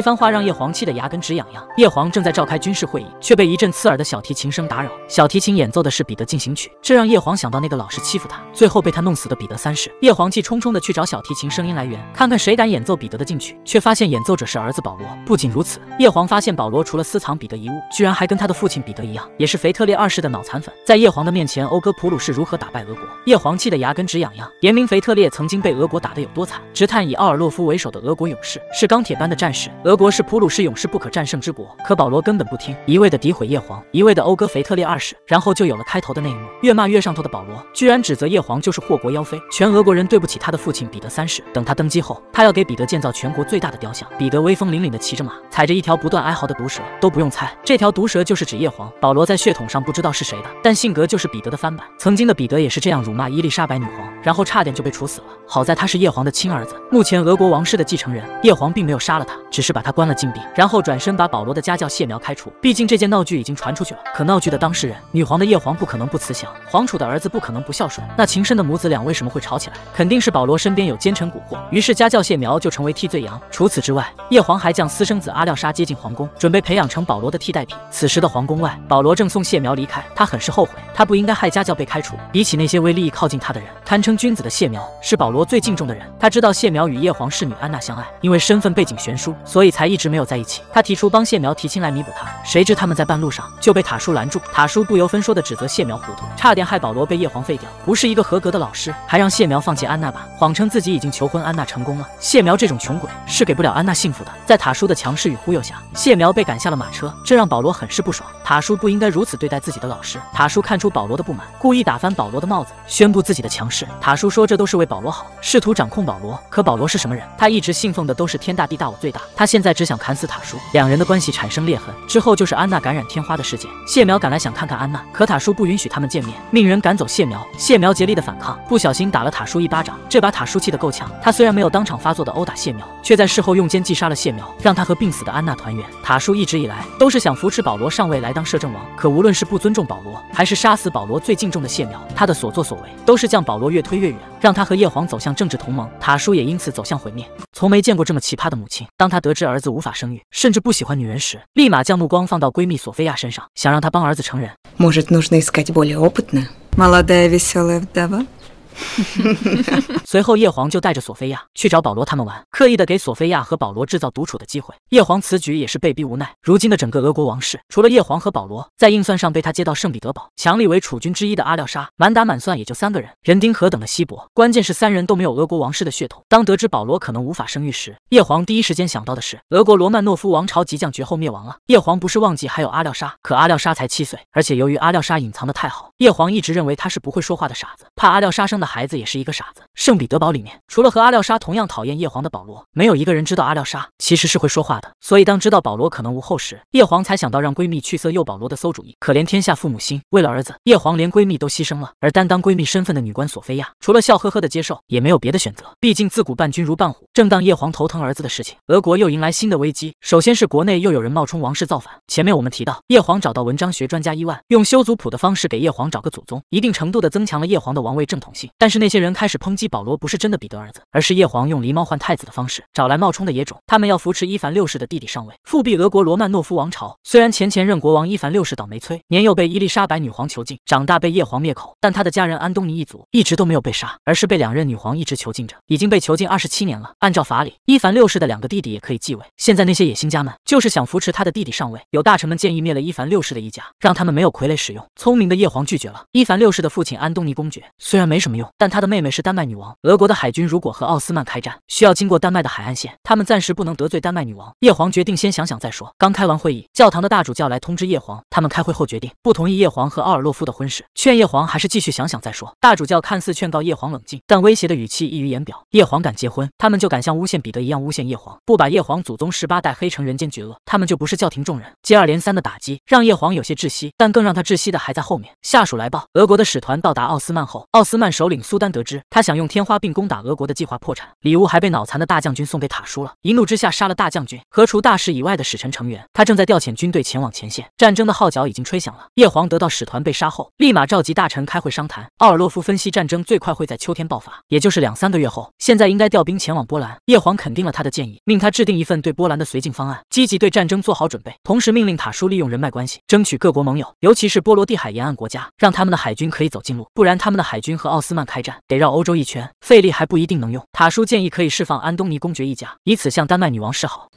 番话让叶黄气得牙根直痒痒。叶黄正在召开军事会议，却被一阵刺耳的小提琴声打扰。小提琴演奏的是彼得进行曲，这让叶黄想到那个老是欺负他，最后被他弄死的彼得三世。叶黄气冲冲的去找小提琴声音来源，看看谁敢演奏彼得的进行曲，却发现演奏者是儿子保罗。不仅如此，叶黄发现保罗除了私藏彼得遗物，居然还跟他的父亲彼得一。也是腓特烈二世的脑残粉，在叶皇的面前讴歌普鲁士如何打败俄国，叶皇气得牙根直痒痒，言明腓特烈曾经被俄国打得有多惨，直叹以奥尔洛夫为首的俄国勇士是钢铁般的战士，俄国是普鲁士勇士不可战胜之国。可保罗根本不听，一味的诋毁叶皇，一味的讴歌腓特烈二世，然后就有了开头的那一幕。越骂越上头的保罗，居然指责叶皇就是祸国妖妃，全俄国人对不起他的父亲彼得三世。等他登基后，他要给彼得建造全国最大的雕像，彼得威风凛凛的骑着马，踩着一条不断哀嚎的毒蛇，都不用猜，这条毒蛇就是指叶皇。保罗在血统上不知道是谁的，但性格就是彼得的翻版。曾经的彼得也是这样辱骂伊丽莎白女皇，然后差点就被处死了。好在他是叶皇的亲儿子，目前俄国王室的继承人。叶皇并没有杀了他，只是把他关了禁闭，然后转身把保罗的家教谢苗开除。毕竟这件闹剧已经传出去了。可闹剧的当事人，女皇的叶皇不可能不慈祥，皇储的儿子不可能不孝顺。那情深的母子俩为什么会吵起来？肯定是保罗身边有奸臣蛊惑，于是家教谢苗就成为替罪羊。除此之外，叶皇还将私生子阿廖沙接进皇宫，准备培养成保罗的替代品。此时的皇宫外，保。保罗正送谢苗离开，他很是后悔，他不应该害家教被开除。比起那些为利益靠近他的人，堪称君子的谢苗是保罗最敬重的人。他知道谢苗与叶皇侍女安娜相爱，因为身份背景悬殊，所以才一直没有在一起。他提出帮谢苗提亲来弥补他，谁知他们在半路上就被塔叔拦住。塔叔不由分说的指责谢苗糊涂，差点害保罗被叶皇废掉，不是一个合格的老师，还让谢苗放弃安娜吧。谎称自己已经求婚安娜成功了，谢苗这种穷鬼是给不了安娜幸福的。在塔叔的强势与忽悠下，谢苗被赶下了马车，这让保罗很是不爽。塔叔不。不应该如此对待自己的老师。塔叔看出保罗的不满，故意打翻保罗的帽子，宣布自己的强势。塔叔说这都是为保罗好，试图掌控保罗。可保罗是什么人？他一直信奉的都是天大地大我最大。他现在只想砍死塔叔。两人的关系产生裂痕之后，就是安娜感染天花的事件。谢苗赶来想看看安娜，可塔叔不允许他们见面，命人赶走谢苗。谢苗竭力的反抗，不小心打了塔叔一巴掌。这把塔叔气得够呛。他虽然没有当场发作的殴打谢苗，却在事后用奸计杀了谢苗，让他和病死的安娜团圆。塔叔一直以来都是想扶持保罗上位来当摄政。可无论是不尊重保罗，还是杀死保罗最敬重的谢苗，他的所作所为都是将保罗越推越远，让他和叶皇走向政治同盟，塔叔也因此走向毁灭。从没见过这么奇葩的母亲，当他得知儿子无法生育，甚至不喜欢女人时，立马将目光放到闺蜜索菲亚身上，想让她帮儿子成人。随后，叶皇就带着索菲亚去找保罗他们玩，刻意的给索菲亚和保罗制造独处的机会。叶皇此举也是被逼无奈。如今的整个俄国王室，除了叶皇和保罗，在硬算上被他接到圣彼得堡，强力为储君之一的阿廖沙，满打满算也就三个人，人丁何等的稀薄。关键是三人都没有俄国王室的血统。当得知保罗可能无法生育时，叶皇第一时间想到的是，俄国罗曼诺夫王朝即将绝后灭亡了。叶皇不是忘记还有阿廖沙，可阿廖沙才七岁，而且由于阿廖沙隐藏的太好，叶皇一直认为他是不会说话的傻子，怕阿廖沙生的。孩子也是一个傻子。圣彼得堡里面，除了和阿廖沙同样讨厌叶皇的保罗，没有一个人知道阿廖沙其实是会说话的。所以当知道保罗可能无后时，叶皇才想到让闺蜜去色诱保罗的馊主意。可怜天下父母心，为了儿子，叶皇连闺蜜都牺牲了。而担当闺蜜身份的女官索菲亚，除了笑呵呵的接受，也没有别的选择。毕竟自古伴君如伴虎。正当叶皇头疼儿子的事情，俄国又迎来新的危机。首先是国内又有人冒充王室造反。前面我们提到，叶皇找到文章学专家伊万，用修族谱的方式给叶皇找个祖宗，一定程度的增强了叶皇的王位正统性。但是那些人开始抨击保罗不是真的彼得儿子，而是叶皇用狸猫换太子的方式找来冒充的野种。他们要扶持伊凡六世的弟弟上位，复辟俄国罗曼诺夫王朝。虽然前前任国王伊凡六世倒霉催，年幼被伊丽莎白女皇囚禁，长大被叶皇灭口，但他的家人安东尼一族一直都没有被杀，而是被两任女皇一直囚禁着，已经被囚禁二十七年了。按照法理，伊凡六世的两个弟弟也可以继位。现在那些野心家们就是想扶持他的弟弟上位。有大臣们建议灭了伊凡六世的一家，让他们没有傀儡使用。聪明的叶皇拒绝了。伊凡六世的父亲安东尼公爵虽然没什么用。但他的妹妹是丹麦女王。俄国的海军如果和奥斯曼开战，需要经过丹麦的海岸线，他们暂时不能得罪丹麦女王。叶皇决定先想想再说。刚开完会议，教堂的大主教来通知叶皇，他们开会后决定不同意叶皇和奥尔洛夫的婚事，劝叶皇还是继续想想再说。大主教看似劝告叶皇冷静，但威胁的语气溢于言表。叶皇敢结婚，他们就敢像诬陷彼得一样诬陷叶皇，不把叶皇祖宗十八代黑成人间绝恶，他们就不是教廷众人。接二连三的打击让叶皇有些窒息，但更让他窒息的还在后面。下属来报，俄国的使团到达奥斯曼后，奥斯曼首领。苏丹得知他想用天花病攻打俄国的计划破产，礼物还被脑残的大将军送给塔叔了。一怒之下杀了大将军和除大使以外的使臣成员。他正在调遣军队前往前线，战争的号角已经吹响了。叶皇得到使团被杀后，立马召集大臣开会商谈。奥尔洛夫分析战争最快会在秋天爆发，也就是两三个月后。现在应该调兵前往波兰。叶皇肯定了他的建议，命他制定一份对波兰的绥靖方案，积极对战争做好准备。同时命令塔叔利用人脉关系争取各国盟友，尤其是波罗的海沿岸国家，让他们的海军可以走近路，不然他们的海军和奥斯。慢开战得绕欧洲一圈，费力还不一定能用。塔叔建议可以释放安东尼公爵一家，以此向丹麦女王示好。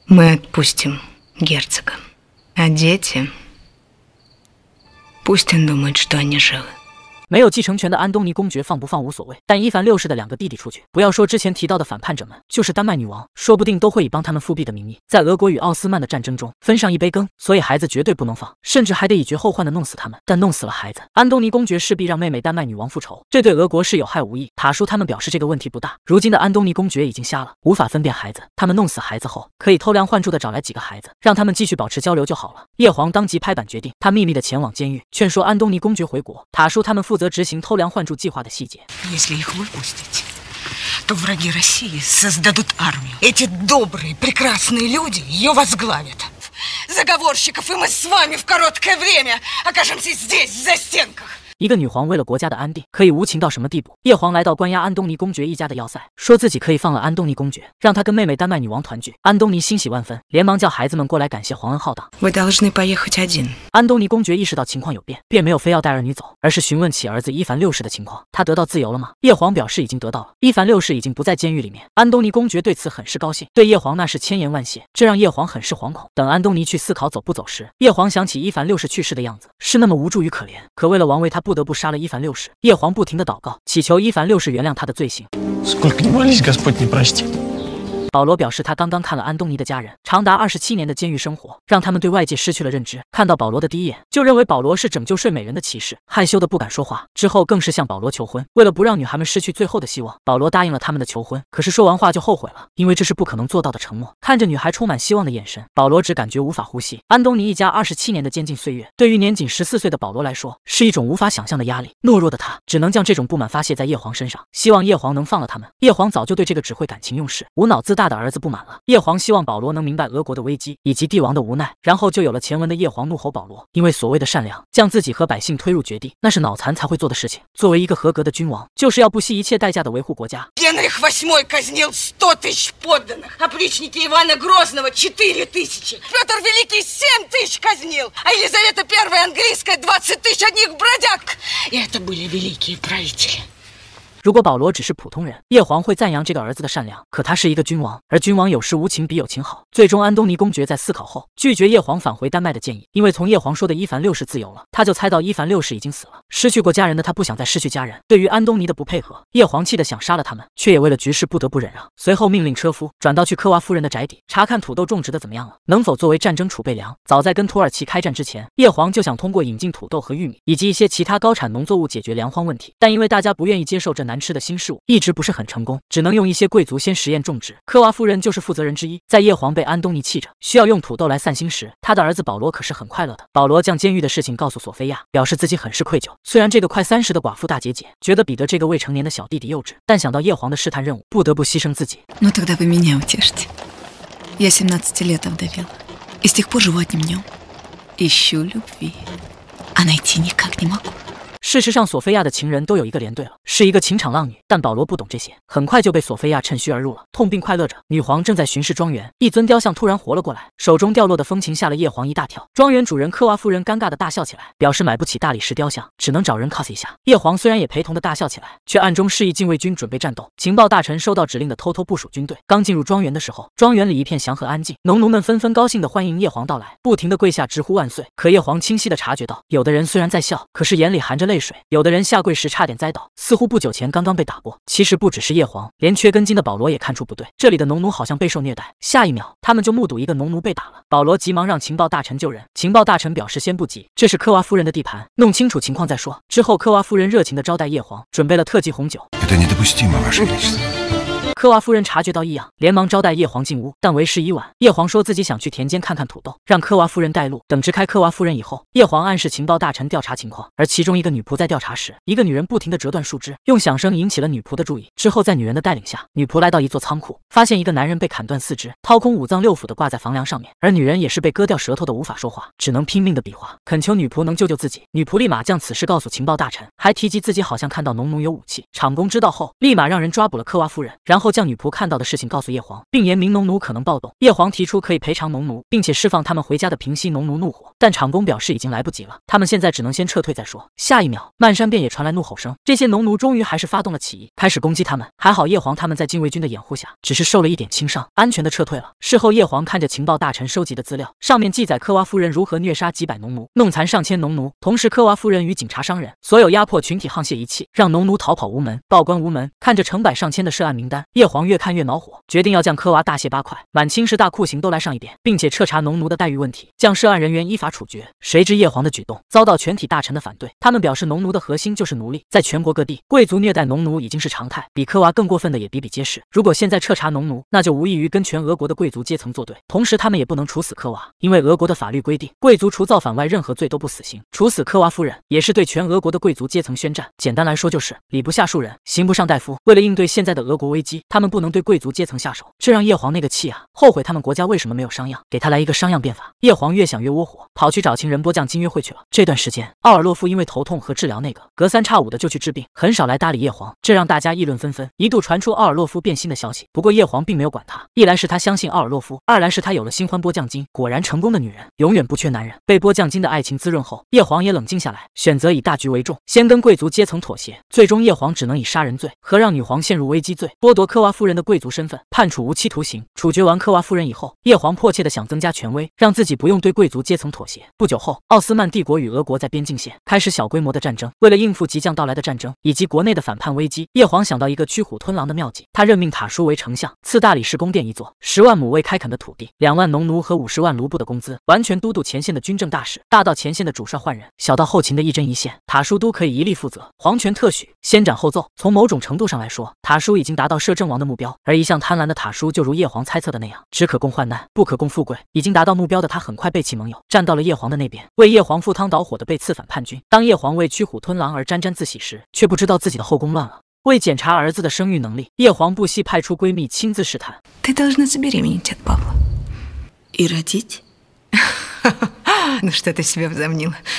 没有继承权的安东尼公爵放不放无所谓，但伊凡六世的两个弟弟出去，不要说之前提到的反叛者们，就是丹麦女王，说不定都会以帮他们复辟的名义，在俄国与奥斯曼的战争中分上一杯羹。所以孩子绝对不能放，甚至还得以绝后患的弄死他们。但弄死了孩子，安东尼公爵势必让妹妹丹麦女王复仇，这对俄国是有害无益。塔叔他们表示这个问题不大。如今的安东尼公爵已经瞎了，无法分辨孩子，他们弄死孩子后，可以偷梁换柱的找来几个孩子，让他们继续保持交流就好了。叶皇当即拍板决定，他秘密的前往监狱，劝说安东尼公爵回国。塔叔他们负。责执行偷梁换柱计划的细节。Если их выпустить, то враги России создадут армию. Эти добрые, прекрасные люди ее возглавят. Заговорщиков, и мы с вами в короткое время окажемся здесь, за застенках. 一个女皇为了国家的安定，可以无情到什么地步？叶皇来到关押安东尼公爵一家的要塞，说自己可以放了安东尼公爵，让他跟妹妹丹麦女王团聚。安东尼欣喜万分，连忙叫孩子们过来感谢皇恩浩荡。安东尼公爵意识到情况有变，便没有非要带儿女走，而是询问起儿子伊凡六世的情况。他得到自由了吗？叶皇表示已经得到了，伊凡六世已经不在监狱里面。安东尼公爵对此很是高兴，对叶皇那是千言万谢，这让叶皇很是惶恐。等安东尼去思考走不走时，叶皇想起伊凡六世去世的样子，是那么无助与可怜。可为了王位，他不。不得不杀了一凡六世，叶皇不停的祷告，祈求一凡六世原谅他的罪行。保罗表示，他刚刚看了安东尼的家人长达二十七年的监狱生活，让他们对外界失去了认知。看到保罗的第一眼，就认为保罗是拯救睡美人的骑士，害羞的不敢说话。之后更是向保罗求婚。为了不让女孩们失去最后的希望，保罗答应了他们的求婚。可是说完话就后悔了，因为这是不可能做到的承诺。看着女孩充满希望的眼神，保罗只感觉无法呼吸。安东尼一家二十七年的监禁岁月，对于年仅十四岁的保罗来说，是一种无法想象的压力。懦弱的他只能将这种不满发泄在叶黄身上，希望叶黄能放了他们。叶黄早就对这个只会感情用事、无脑自大。大的儿子不满了夜皇希望保罗能明白俄国的危机以及帝王的无奈然后就有了前文的夜皇怒吼保罗因为所谓的善良将自己和百姓推入绝地那是脑残才会做的事情作为一个合格的君王就是要不惜一切代价的维护国家如果保罗只是普通人，叶皇会赞扬这个儿子的善良。可他是一个君王，而君王有时无情比有情好。最终，安东尼公爵在思考后拒绝叶皇返回丹麦的建议，因为从叶皇说的伊凡六世自由了，他就猜到伊凡六世已经死了。失去过家人的他不想再失去家人。对于安东尼的不配合，叶皇气得想杀了他们，却也为了局势不得不忍让。随后命令车夫转到去科娃夫人的宅邸，查看土豆种植的怎么样了，能否作为战争储备粮。早在跟土耳其开战之前，叶皇就想通过引进土豆和玉米以及一些其他高产农作物解决粮荒问题。但因为大家不愿意接受这，难吃的新事物一直不是很成功，只能用一些贵族先实验种植。科娃夫人就是负责人之一。在叶皇被安东尼气着，需要用土豆来散心时，他的儿子保罗可是很快乐的。保罗将监狱的事情告诉索菲亚，表示自己很是愧疚。虽然这个快三十的寡妇大姐姐觉得彼得这个未成年的小弟弟幼稚，但想到叶皇的试探任务，不得不牺牲自己。事实上，索菲亚的情人都有一个连队了，是一个情场浪女。但保罗不懂这些，很快就被索菲亚趁虚而入了。痛并快乐着，女皇正在巡视庄园，一尊雕像突然活了过来，手中掉落的风琴吓了叶皇一大跳。庄园主人科娃夫人尴尬的大笑起来，表示买不起大理石雕像，只能找人 cos 一下。叶皇虽然也陪同的大笑起来，却暗中示意禁卫军准备战斗。情报大臣收到指令的，偷偷部署军队。刚进入庄园的时候，庄园里一片祥和安静，农奴们纷纷高兴的欢迎叶皇到来，不停的跪下直呼万岁。可叶皇清晰的察觉到，有的人虽然在笑，可是眼里含着。泪水，有的人下跪时差点栽倒，似乎不久前刚刚被打过。其实不只是叶黄，连缺根筋的保罗也看出不对，这里的农奴好像备受虐待。下一秒，他们就目睹一个农奴被打了，保罗急忙让情报大臣救人。情报大臣表示先不急，这是科娃夫人的地盘，弄清楚情况再说。之后，科娃夫人热情地招待叶黄，准备了特级红酒。科娃夫人察觉到异样，连忙招待叶黄进屋，但为时已晚。叶黄说自己想去田间看看土豆，让科娃夫人带路。等支开科娃夫人以后，叶黄暗示情报大臣调查情况。而其中一个女仆在调查时，一个女人不停地折断树枝，用响声引起了女仆的注意。之后，在女人的带领下，女仆来到一座仓库，发现一个男人被砍断四肢，掏空五脏六腑的挂在房梁上面。而女人也是被割掉舌头的，无法说话，只能拼命的比划，恳求女仆能救救自己。女仆立马将此事告诉情报大臣，还提及自己好像看到农奴有武器。厂工知道后，立马让人抓捕了科娃夫人。然后将女仆看到的事情告诉叶皇，并言明农奴可能暴动。叶皇提出可以赔偿农奴，并且释放他们回家的平息农奴怒火。但厂工表示已经来不及了，他们现在只能先撤退再说。下一秒，漫山遍野传来怒吼声，这些农奴终于还是发动了起义，开始攻击他们。还好叶皇他们在禁卫军的掩护下，只是受了一点轻伤，安全的撤退了。事后，叶皇看着情报大臣收集的资料，上面记载科娃夫人如何虐杀几百农奴，弄残上千农奴，同时科娃夫人与警察、商人、所有压迫群体沆瀣一气，让农奴逃跑无门，报官无门。看着成百上千的涉案名单。叶皇越看越恼火，决定要将科娃大卸八块，满清十大酷刑都来上一遍，并且彻查农奴的待遇问题，将涉案人员依法处决。谁知叶皇的举动遭到全体大臣的反对，他们表示，农奴的核心就是奴隶，在全国各地，贵族虐待农奴已经是常态，比科娃更过分的也比比皆是。如果现在彻查农奴，那就无异于跟全俄国的贵族阶层作对。同时，他们也不能处死科娃，因为俄国的法律规定，贵族除造反外，任何罪都不死刑。处死科娃夫人，也是对全俄国的贵族阶层宣战。简单来说，就是礼不下庶人，刑不上大夫。为了应对现在的俄国危机。他们不能对贵族阶层下手，这让叶皇那个气啊！后悔他们国家为什么没有商鞅，给他来一个商鞅变法。叶皇越想越窝火，跑去找情人波将金约会去了。这段时间，奥尔洛夫因为头痛和治疗，那个隔三差五的就去治病，很少来搭理叶皇，这让大家议论纷纷，一度传出奥尔洛夫变心的消息。不过叶皇并没有管他，一来是他相信奥尔洛夫，二来是他有了新欢波将金。果然，成功的女人永远不缺男人。被波将金的爱情滋润后，叶皇也冷静下来，选择以大局为重，先跟贵族阶层妥协。最终，叶皇只能以杀人罪和让女皇陷入危机罪剥夺。科瓦夫人的贵族身份判处无期徒刑。处决完科瓦夫人以后，叶皇迫切的想增加权威，让自己不用对贵族阶层妥协。不久后，奥斯曼帝国与俄国在边境线开始小规模的战争。为了应付即将到来的战争以及国内的反叛危机，叶皇想到一个驱虎吞狼的妙计。他任命塔叔为丞相，赐大理石宫殿一座、十万亩未开垦的土地、两万农奴和五十万卢布的工资，完全都督前线的军政大事，大到前线的主帅换人，小到后勤的一针一线，塔叔都可以一力负责。皇权特许，先斩后奏。从某种程度上来说，塔叔已经达到设置。阵亡的目标，而一向贪婪的塔叔就如叶皇猜测的那样，只可供患难，不可共富贵。已经达到目标的他，很快背弃盟友，站到了叶皇的那边，为叶皇赴汤蹈火的被刺反叛军。当叶皇为驱虎吞狼而沾沾自喜时，却不知道自己的后宫乱了。为检查儿子的生育能力，叶皇不惜派出闺蜜亲自试探。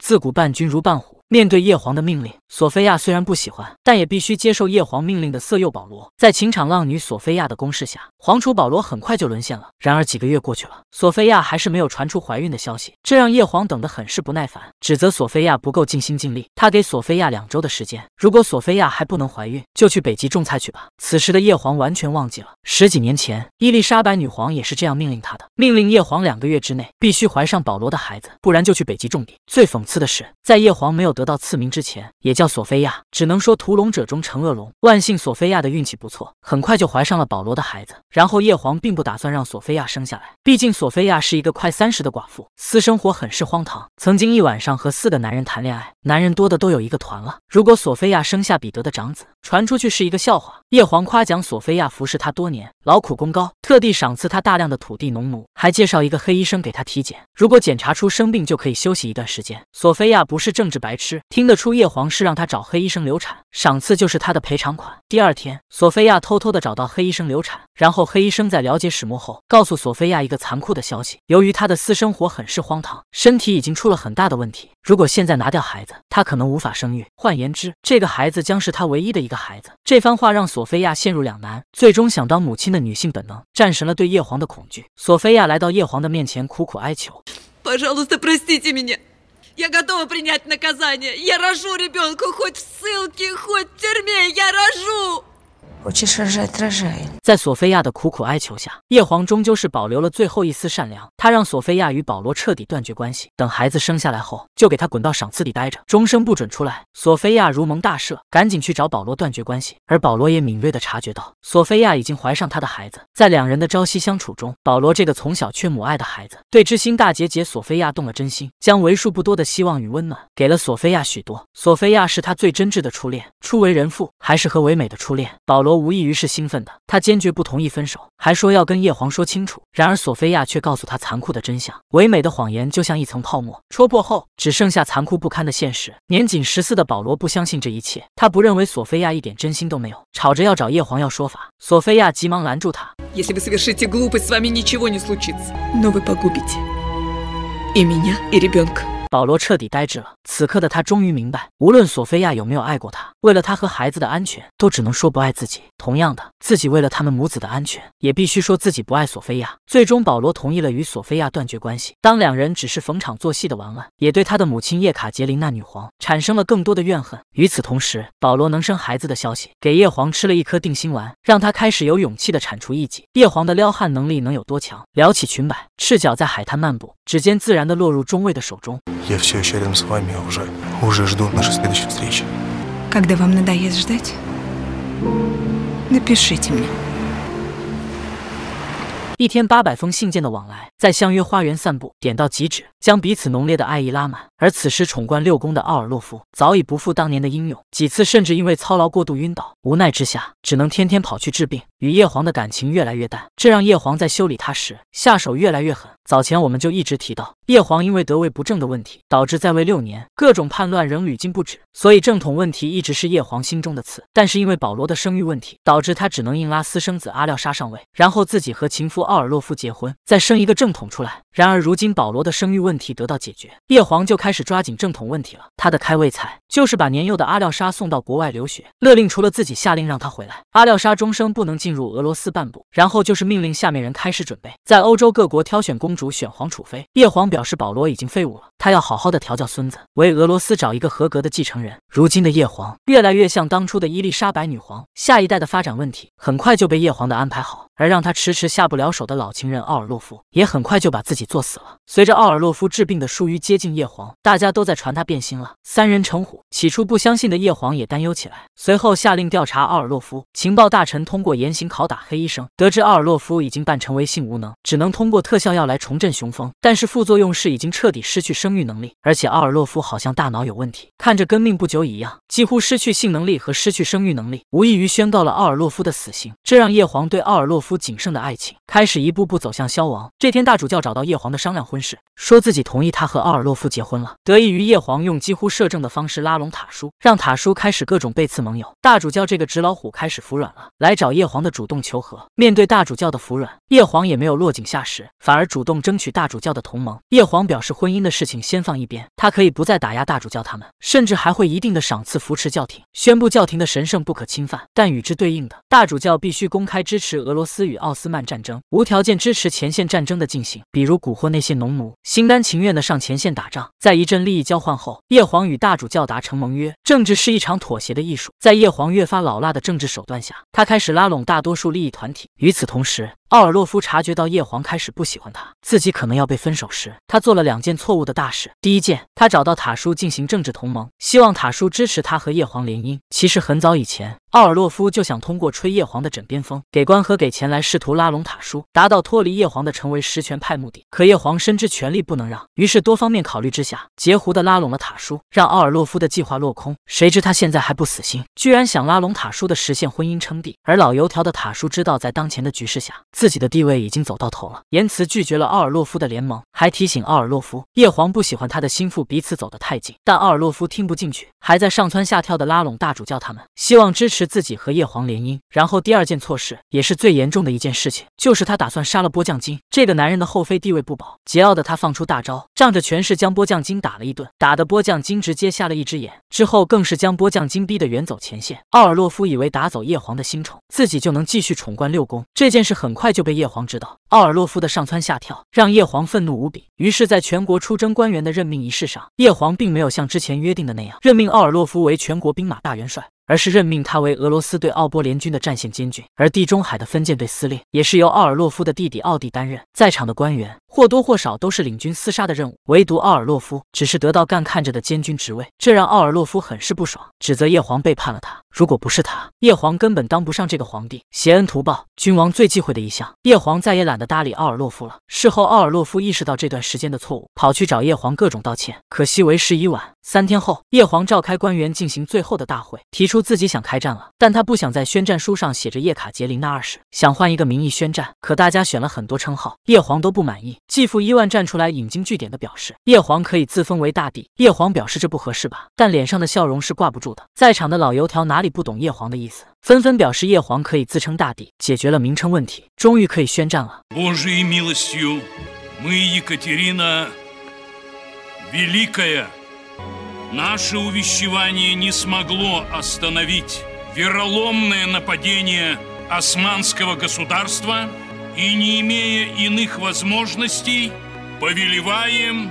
自古伴君如伴虎，面对叶皇的命令。索菲亚虽然不喜欢，但也必须接受叶皇命令的色诱保罗。在情场浪女索菲亚的攻势下，皇储保罗很快就沦陷了。然而几个月过去了，索菲亚还是没有传出怀孕的消息，这让叶皇等得很是不耐烦，指责索菲亚不够尽心尽力。他给索菲亚两周的时间，如果索菲亚还不能怀孕，就去北极种菜去吧。此时的叶皇完全忘记了十几年前伊丽莎白女皇也是这样命令他的，命令叶皇两个月之内必须怀上保罗的孩子，不然就去北极种地。最讽刺的是，在叶皇没有得到赐名之前，也叫。索菲亚只能说屠龙者中成恶龙。万幸，索菲亚的运气不错，很快就怀上了保罗的孩子。然后叶皇并不打算让索菲亚生下来，毕竟索菲亚是一个快三十的寡妇，私生活很是荒唐。曾经一晚上和四个男人谈恋爱，男人多的都有一个团了。如果索菲亚生下彼得的长子，传出去是一个笑话。叶皇夸奖索菲亚服侍他多年，劳苦功高，特地赏赐他大量的土地、农奴，还介绍一个黑医生给他体检。如果检查出生病，就可以休息一段时间。索菲亚不是政治白痴，听得出叶皇是让。他找黑医生流产，赏赐就是他的赔偿款。第二天，索菲亚偷偷的找到黑医生流产，然后黑医生在了解始末后，告诉索菲亚一个残酷的消息：，由于他的私生活很是荒唐，身体已经出了很大的问题，如果现在拿掉孩子，他可能无法生育。换言之，这个孩子将是他唯一的一个孩子。这番话让索菲亚陷入两难，最终想当母亲的女性本能战胜了对叶皇的恐惧。索菲亚来到叶皇的面前，苦苦哀求。Я готова принять наказание. Я рожу ребенку хоть в ссылке, хоть в тюрьме. Я рожу! 在索菲亚的苦苦哀求下，叶皇终究是保留了最后一丝善良。他让索菲亚与保罗彻底断绝关系，等孩子生下来后，就给他滚到赏赐里待着，终生不准出来。索菲亚如蒙大赦，赶紧去找保罗断绝关系。而保罗也敏锐地察觉到，索菲亚已经怀上他的孩子。在两人的朝夕相处中，保罗这个从小缺母爱的孩子，对知心大姐姐索菲亚动了真心，将为数不多的希望与温暖给了索菲亚许多。索菲亚是他最真挚的初恋，初为人父还是和唯美的初恋，保罗。无异于是兴奋的，他坚决不同意分手，还说要跟叶黄说清楚。然而索菲亚却告诉他残酷的真相，唯美的谎言就像一层泡沫，戳破后只剩下残酷不堪的现实。年仅十四的保罗不相信这一切，他不认为索菲亚一点真心都没有，吵着要找叶黄要说法。索菲亚急忙拦住他。保罗彻底呆滞了。此刻的他终于明白，无论索菲亚有没有爱过他，为了他和孩子的安全，都只能说不爱自己。同样的，自己为了他们母子的安全，也必须说自己不爱索菲亚。最终，保罗同意了与索菲亚断绝关系。当两人只是逢场作戏的玩玩，也对他的母亲叶卡捷琳娜女皇产生了更多的怨恨。与此同时，保罗能生孩子的消息给叶皇吃了一颗定心丸，让他开始有勇气的铲除异己。叶皇的撩汉能力能有多强？撩起裙摆，赤脚在海滩漫步，指尖自然的落入中尉的手中。Я все еще рядом с вами, а уже, уже жду нашей следующей встречи. Когда вам надоест ждать, напишите мне. 一天八百封信件的往来，在相约花园散步，点到即止，将彼此浓烈的爱意拉满。而此时宠冠六宫的奥尔洛夫早已不复当年的英勇，几次甚至因为操劳过度晕倒，无奈之下只能天天跑去治病，与叶皇的感情越来越淡。这让叶皇在修理他时下手越来越狠。早前我们就一直提到，叶皇因为得位不正的问题，导致在位六年，各种叛乱仍屡禁不止，所以正统问题一直是叶皇心中的刺。但是因为保罗的生育问题，导致他只能硬拉私生子阿廖沙上位，然后自己和情夫奥尔洛夫结婚，再生一个正。捅出来。然而，如今保罗的生育问题得到解决，叶皇就开始抓紧正统问题了。他的开胃菜就是把年幼的阿廖沙送到国外留学，勒令除了自己下令让他回来，阿廖沙终生不能进入俄罗斯半步。然后就是命令下面人开始准备，在欧洲各国挑选公主、选皇储妃。叶皇表示保罗已经废物了，他要好好的调教孙子，为俄罗斯找一个合格的继承人。如今的叶皇越来越像当初的伊丽莎白女皇，下一代的发展问题很快就被叶皇的安排好。而让他迟迟下不了手的老情人奥尔洛夫也很快就把自己作死了。随着奥尔洛夫治病的疏于接近叶皇，大家都在传他变心了。三人成虎，起初不相信的叶皇也担忧起来，随后下令调查奥尔洛夫。情报大臣通过严刑拷打黑医生，得知奥尔洛夫已经扮成为性无能，只能通过特效药来重振雄风，但是副作用是已经彻底失去生育能力，而且奥尔洛夫好像大脑有问题，看着跟命不久矣一样，几乎失去性能力和失去生育能力，无异于宣告了奥尔洛夫的死刑。这让叶皇对奥尔洛夫。夫仅剩的爱情开始一步步走向消亡。这天，大主教找到叶皇的商量婚事，说自己同意他和奥尔洛夫结婚了。得益于叶皇用几乎摄政的方式拉拢塔叔，让塔叔开始各种背刺盟友，大主教这个纸老虎开始服软了，来找叶皇的主动求和。面对大主教的服软，叶皇也没有落井下石，反而主动争取大主教的同盟。叶皇表示，婚姻的事情先放一边，他可以不再打压大主教他们，甚至还会一定的赏赐扶持教廷，宣布教廷的神圣不可侵犯。但与之对应的，大主教必须公开支持俄罗斯。斯与奥斯曼战争无条件支持前线战争的进行，比如蛊惑那些农奴心甘情愿的上前线打仗。在一阵利益交换后，叶皇与大主教达成盟约。政治是一场妥协的艺术，在叶皇越发老辣的政治手段下，他开始拉拢大多数利益团体。与此同时，奥尔洛夫察觉到叶黄开始不喜欢他自己，可能要被分手时，他做了两件错误的大事。第一件，他找到塔叔进行政治同盟，希望塔叔支持他和叶黄联姻。其实很早以前，奥尔洛夫就想通过吹叶黄的枕边风，给官和给钱来试图拉拢塔叔，达到脱离叶黄的成为实权派目的。可叶黄深知权力不能让，于是多方面考虑之下，截胡的拉拢了塔叔，让奥尔洛夫的计划落空。谁知他现在还不死心，居然想拉拢塔叔的实现婚姻称帝。而老油条的塔叔知道，在当前的局势下。自己的地位已经走到头了，言辞拒绝了奥尔洛夫的联盟，还提醒奥尔洛夫叶皇不喜欢他的心腹彼此走得太近。但奥尔洛夫听不进去，还在上蹿下跳的拉拢大主教他们，希望支持自己和叶皇联姻。然后第二件错事，也是最严重的一件事情，就是他打算杀了波将金。这个男人的后妃地位不保，桀骜的他放出大招，仗着权势将波将金打了一顿，打的波将金直接瞎了一只眼。之后更是将波将金逼得远走前线。奥尔洛夫以为打走叶皇的新宠，自己就能继续宠冠六宫。这件事很快。就被叶皇知道。奥尔洛夫的上蹿下跳让叶皇愤怒无比，于是，在全国出征官员的任命仪式上，叶皇并没有像之前约定的那样任命奥尔洛夫为全国兵马大元帅，而是任命他为俄罗斯对奥波联军的战线监军，而地中海的分舰队司令也是由奥尔洛夫的弟弟奥迪担任。在场的官员或多或少都是领军厮杀的任务，唯独奥尔洛夫只是得到干看着的监军职位，这让奥尔洛夫很是不爽，指责叶皇背叛了他。如果不是他，叶皇根本当不上这个皇帝。衔恩图报，君王最忌讳的一项。叶皇再也懒得。搭理奥尔洛夫了。事后，奥尔洛夫意识到这段时间的错误，跑去找叶皇各种道歉，可惜为时已晚。三天后，叶皇召开官员进行最后的大会，提出自己想开战了，但他不想在宣战书上写着叶卡捷琳娜二世，想换一个名义宣战。可大家选了很多称号，叶皇都不满意。继父伊万站出来，引经据典的表示，叶皇可以自封为大帝。叶皇表示这不合适吧，但脸上的笑容是挂不住的。在场的老油条哪里不懂叶皇的意思？纷纷表示叶黄可以自称大帝，解决了名称问题，终于可以宣战了。Божьей милостью мы Екатерина Великая. Наше увещевание не смогло остановить вероломное нападение османского государства и, не имея иных возможностей, повелеваем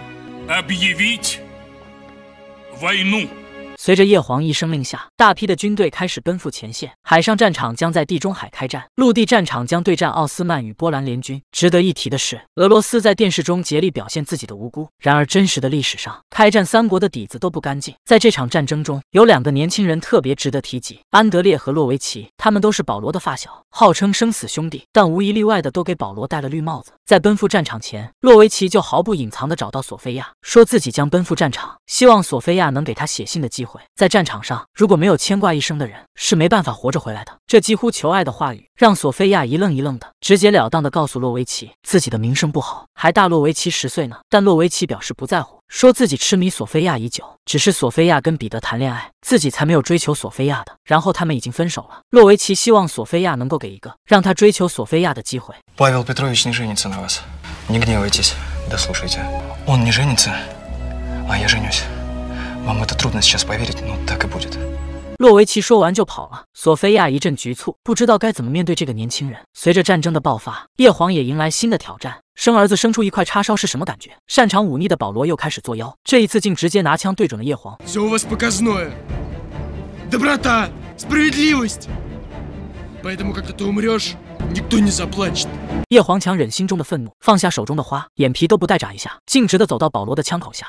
объявить войну. 随着叶皇一声令下，大批的军队开始奔赴前线。海上战场将在地中海开战，陆地战场将对战奥斯曼与波兰联军。值得一提的是，俄罗斯在电视中竭力表现自己的无辜。然而，真实的历史上，开战三国的底子都不干净。在这场战争中，有两个年轻人特别值得提及：安德烈和洛维奇。他们都是保罗的发小，号称生死兄弟，但无一例外的都给保罗戴了绿帽子。在奔赴战场前，洛维奇就毫不隐藏的找到索菲亚，说自己将奔赴战场，希望索菲亚能给他写信的机会。在战场上，如果没有牵挂一生的人，是没办法活着回来的。这几乎求爱的话语，让索菲亚一愣一愣的，直截了当地告诉洛维奇自己的名声不好，还大洛维奇十岁呢。但洛维奇表示不在乎，说自己痴迷索菲亚已久，只是索菲亚跟彼得谈恋爱，自己才没有追求索菲亚的。然后他们已经分手了。洛维奇希望索菲亚能够给一个让他追求索菲亚的机会。Павел Петрович не женится на вас. Не гневайтесь. Дослушайте. Он не женится, а я женюсь. 洛维奇说完就跑了，索菲亚一阵局促，不知道该怎么面对这个年轻人。随着战争的爆发，叶皇也迎来新的挑战。生儿子生出一块叉烧是什么感觉？擅长忤逆的保罗又开始作妖，这一次竟直接拿枪对准了叶皇。叶皇强忍心中的愤怒，放下手中的花，眼皮都不带眨一下，径直的走到保罗的枪口下。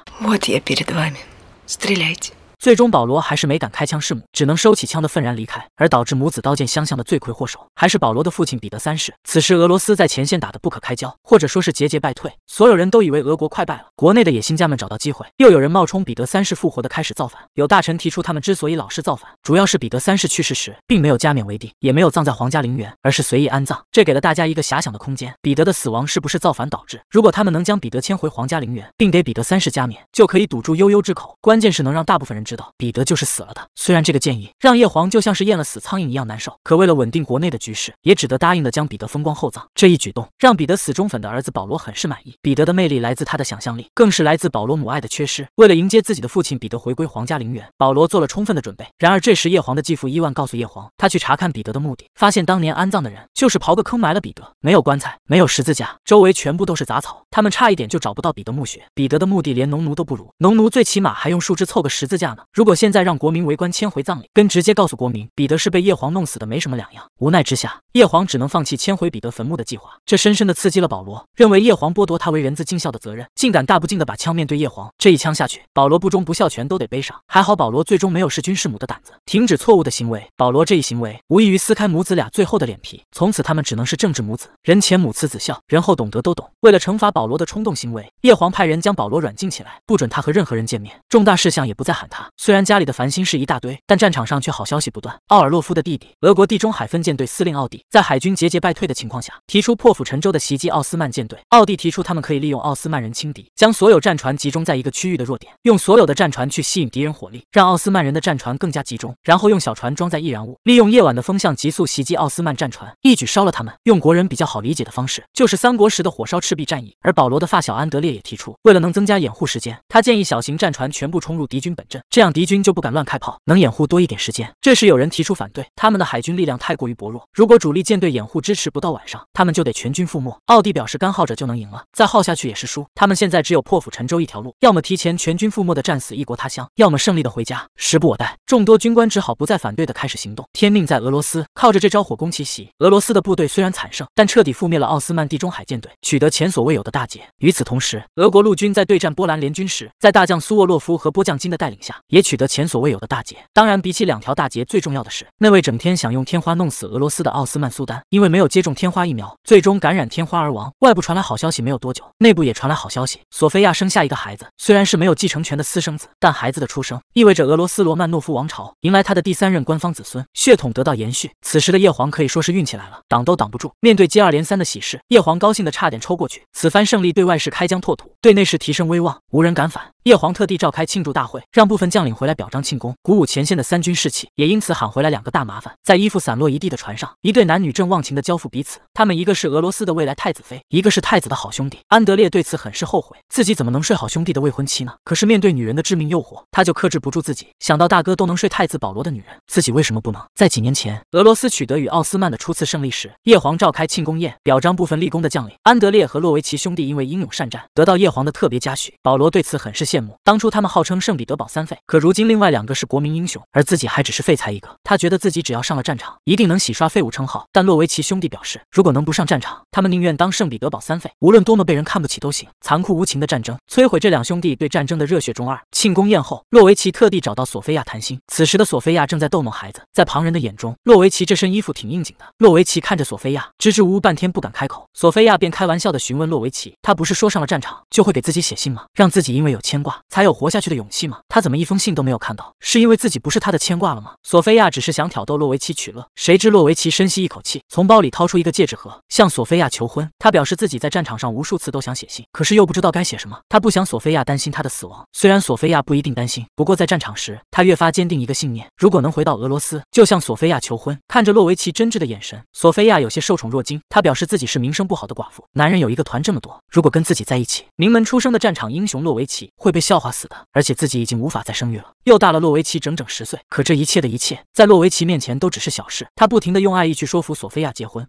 Стреляйте. 最终，保罗还是没敢开枪弑母，只能收起枪的愤然离开。而导致母子刀剑相向的罪魁祸首，还是保罗的父亲彼得三世。此时，俄罗斯在前线打得不可开交，或者说是节节败退。所有人都以为俄国快败了。国内的野心家们找到机会，又有人冒充彼得三世复活的开始造反。有大臣提出，他们之所以老是造反，主要是彼得三世去世时并没有加冕为帝，也没有葬在皇家陵园，而是随意安葬。这给了大家一个遐想的空间：彼得的死亡是不是造反导致？如果他们能将彼得迁回皇家陵园，并给彼得三世加冕，就可以堵住悠悠之口。关键是能让大部分人知。彼得就是死了的。虽然这个建议让叶皇就像是咽了死苍蝇一样难受，可为了稳定国内的局势，也只得答应的将彼得风光厚葬。这一举动让彼得死忠粉的儿子保罗很是满意。彼得的魅力来自他的想象力，更是来自保罗母爱的缺失。为了迎接自己的父亲彼得回归皇家陵园，保罗做了充分的准备。然而这时，叶皇的继父伊万告诉叶皇，他去查看彼得的墓地，发现当年安葬的人就是刨个坑埋了彼得，没有棺材，没有十字架，周围全部都是杂草，他们差一点就找不到彼得墓穴。彼得的墓地连农奴都不如，农奴最起码还用树枝凑个十字架呢。如果现在让国民围观迁回葬礼，跟直接告诉国民彼得是被叶皇弄死的没什么两样。无奈之下，叶皇只能放弃迁回彼得坟墓的计划，这深深的刺激了保罗，认为叶皇剥夺他为人子尽孝的责任，竟敢大不敬的把枪面对叶皇。这一枪下去，保罗不忠不孝全都得背上。还好保罗最终没有弑君弑母的胆子，停止错误的行为。保罗这一行为无异于撕开母子俩最后的脸皮，从此他们只能是政治母子，人前母慈子孝，人后懂得都懂。为了惩罚保罗的冲动行为，叶皇派人将保罗软禁起来，不准他和任何人见面，重大事项也不再喊他。虽然家里的烦心事一大堆，但战场上却好消息不断。奥尔洛夫的弟弟，俄国地中海分舰队司令奥迪，在海军节节败退的情况下，提出破釜沉舟的袭击奥斯曼舰队。奥迪提出，他们可以利用奥斯曼人轻敌，将所有战船集中在一个区域的弱点，用所有的战船去吸引敌人火力，让奥斯曼人的战船更加集中，然后用小船装载易燃物，利用夜晚的风向急速袭击奥斯曼战船，一举烧了他们。用国人比较好理解的方式，就是三国时的火烧赤壁战役。而保罗的发小安德烈也提出，为了能增加掩护时间，他建议小型战船全部冲入敌军本阵。这样敌军就不敢乱开炮，能掩护多一点时间。这时有人提出反对，他们的海军力量太过于薄弱，如果主力舰队掩护支持不到晚上，他们就得全军覆没。奥蒂表示，干耗着就能赢了，再耗下去也是输。他们现在只有破釜沉舟一条路，要么提前全军覆没的战死异国他乡，要么胜利的回家。时不我待，众多军官只好不再反对的开始行动。天命在俄罗斯，靠着这招火攻奇袭，俄罗斯的部队虽然惨胜，但彻底覆灭了奥斯曼地中海舰队，取得前所未有的大捷。与此同时，俄国陆军在对战波兰联军时，在大将苏沃洛夫和波将金的带领下。也取得前所未有的大捷。当然，比起两条大捷，最重要的是那位整天想用天花弄死俄罗斯的奥斯曼苏丹，因为没有接种天花疫苗，最终感染天花而亡。外部传来好消息没有多久，内部也传来好消息，索菲亚生下一个孩子，虽然是没有继承权的私生子，但孩子的出生意味着俄罗斯罗曼诺夫王朝迎来他的第三任官方子孙，血统得到延续。此时的叶皇可以说是运气来了，挡都挡不住。面对接二连三的喜事，叶皇高兴的差点抽过去。此番胜利对外是开疆拓土，对内是提升威望，无人敢反。叶皇特地召开庆祝大会，让部分。将领回来表彰庆功，鼓舞前线的三军士气，也因此喊回来两个大麻烦。在衣服散落一地的船上，一对男女正忘情的交付彼此。他们一个是俄罗斯的未来太子妃，一个是太子的好兄弟安德烈。对此很是后悔，自己怎么能睡好兄弟的未婚妻呢？可是面对女人的致命诱惑，他就克制不住自己。想到大哥都能睡太子保罗的女人，自己为什么不能？在几年前，俄罗斯取得与奥斯曼的初次胜利时，叶皇召开庆功宴，表彰部分立功的将领。安德烈和洛维奇兄弟因为英勇善战，得到叶皇的特别嘉许。保罗对此很是羡慕。当初他们号称圣彼得堡三废。可如今，另外两个是国民英雄，而自己还只是废材一个。他觉得自己只要上了战场，一定能洗刷废物称号。但洛维奇兄弟表示，如果能不上战场，他们宁愿当圣彼得堡三废，无论多么被人看不起都行。残酷无情的战争摧毁这两兄弟对战争的热血中二。庆功宴后，洛维奇特地找到索菲亚谈心。此时的索菲亚正在逗弄孩子，在旁人的眼中，洛维奇这身衣服挺应景的。洛维奇看着索菲亚，支支吾吾半天不敢开口。索菲亚便开玩笑的询问洛维奇：“他不是说上了战场就会给自己写信吗？让自己因为有牵挂才有活下去的勇气吗？他怎么一封？”信都没有看到，是因为自己不是他的牵挂了吗？索菲亚只是想挑逗洛维奇取乐，谁知洛维奇深吸一口气，从包里掏出一个戒指盒，向索菲亚求婚。他表示自己在战场上无数次都想写信，可是又不知道该写什么。他不想索菲亚担心他的死亡，虽然索菲亚不一定担心，不过在战场时，他越发坚定一个信念：如果能回到俄罗斯，就向索菲亚求婚。看着洛维奇真挚的眼神，索菲亚有些受宠若惊。他表示自己是名声不好的寡妇，男人有一个团这么多，如果跟自己在一起，名门出生的战场英雄洛维奇会被笑话死的。而且自己已经无法再生。又大了洛维奇整整十岁，可这一切的一切，在洛维奇面前都只是小事。他不停的用爱意去说服索菲亚结婚。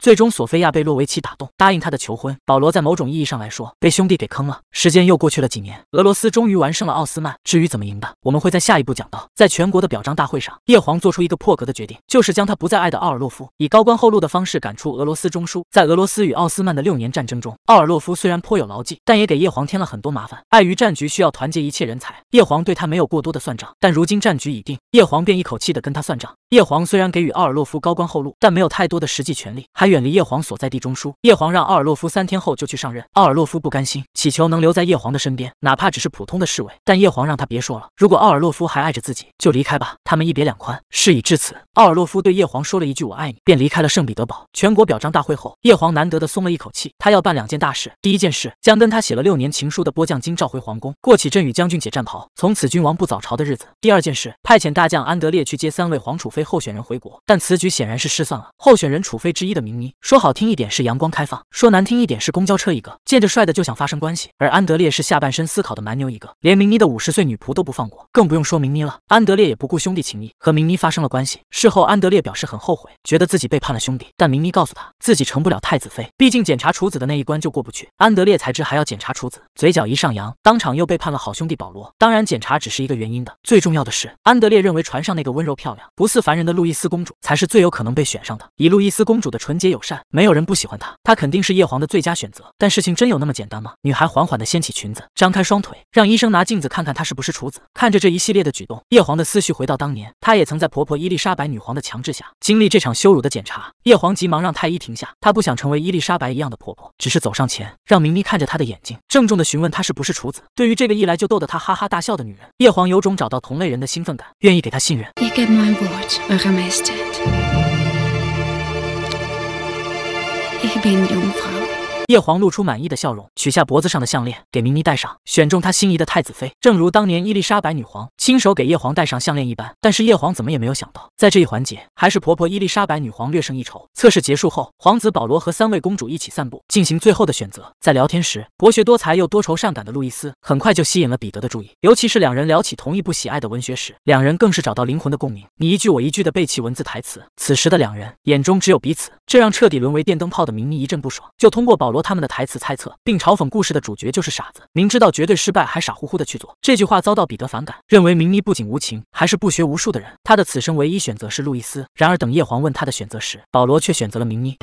最终，索菲亚被洛维奇打动，答应他的求婚。保罗在某种意义上来说，被兄弟给坑了。时间又过去了几年，俄罗斯终于完胜了奥斯曼。至于怎么赢的，我们会在下一步讲到。在全国的表彰大会上，叶皇做出一个破格的决定，就是将他不再爱的奥尔洛夫以高官厚禄的方式赶出俄罗斯中枢。在俄罗斯与奥斯曼的六年战争中，奥尔洛夫虽然颇有劳记，但也给叶皇添了很多麻烦。碍于战局需要团结一切人才，叶皇对他没有过多的算账。但如今战局已定，叶皇便一口气的跟他算账。叶皇虽然给予奥尔洛夫高官厚禄，但没有太多的实际权利，还。远离叶皇所在地中枢，叶皇让奥尔洛夫三天后就去上任。奥尔洛夫不甘心，祈求能留在叶皇的身边，哪怕只是普通的侍卫。但叶皇让他别说了，如果奥尔洛夫还爱着自己，就离开吧。他们一别两宽。事已至此，奥尔洛夫对叶皇说了一句“我爱你”，便离开了圣彼得堡。全国表彰大会后，叶皇难得的松了一口气。他要办两件大事，第一件事将跟他写了六年情书的波将金召回皇宫，过起朕与将军解战袍，从此君王不早朝的日子。第二件事派遣大将安德烈去接三位皇储妃候选人回国。但此举显然是失算了，候选人储妃之一的名。说好听一点是阳光开放，说难听一点是公交车一个见着帅的就想发生关系，而安德烈是下半身思考的蛮牛一个，连明妮的五十岁女仆都不放过，更不用说明妮了。安德烈也不顾兄弟情谊，和明妮发生了关系。事后安德烈表示很后悔，觉得自己背叛了兄弟，但明妮告诉他，自己成不了太子妃，毕竟检查厨子的那一关就过不去。安德烈才知还要检查厨子，嘴角一上扬，当场又背叛了好兄弟保罗。当然检查只是一个原因的，最重要的是安德烈认为船上那个温柔漂亮、不似凡人的路易斯公主才是最有可能被选上的。以路易斯公主的纯洁。友善，没有人不喜欢他，他肯定是叶黄的最佳选择。但事情真有那么简单吗？女孩缓缓地掀起裙子，张开双腿，让医生拿镜子看看她是不是处子。看着这一系列的举动，叶黄的思绪回到当年，他也曾在婆婆伊丽莎白女皇的强制下经历这场羞辱的检查。叶黄急忙让太医停下，他不想成为伊丽莎白一样的婆婆，只是走上前，让明妮看着他的眼睛，郑重地询问她是不是处子。对于这个一来就逗得他哈哈大笑的女人，叶黄有种找到同类人的兴奋感，愿意给她信任。Ich bin Jungfrau. 叶皇露出满意的笑容，取下脖子上的项链，给明妮戴上，选中她心仪的太子妃，正如当年伊丽莎白女皇亲手给叶皇戴上项链一般。但是叶皇怎么也没有想到，在这一环节，还是婆婆伊丽莎白女皇略胜一筹。测试结束后，皇子保罗和三位公主一起散步，进行最后的选择。在聊天时，博学多才又多愁善感的路易斯很快就吸引了彼得的注意，尤其是两人聊起同一部喜爱的文学时，两人更是找到灵魂的共鸣。你一句我一句的背弃文字台词，此时的两人眼中只有彼此，这让彻底沦为电灯泡的明妮一阵不爽，就通过保罗。他们的台词猜测，并嘲讽故事的主角就是傻子，明知道绝对失败还傻乎乎的去做。这句话遭到彼得反感，认为明妮不仅无情，还是不学无术的人。他的此生唯一选择是路易斯。然而等叶皇问他的选择时，保罗却选择了明妮。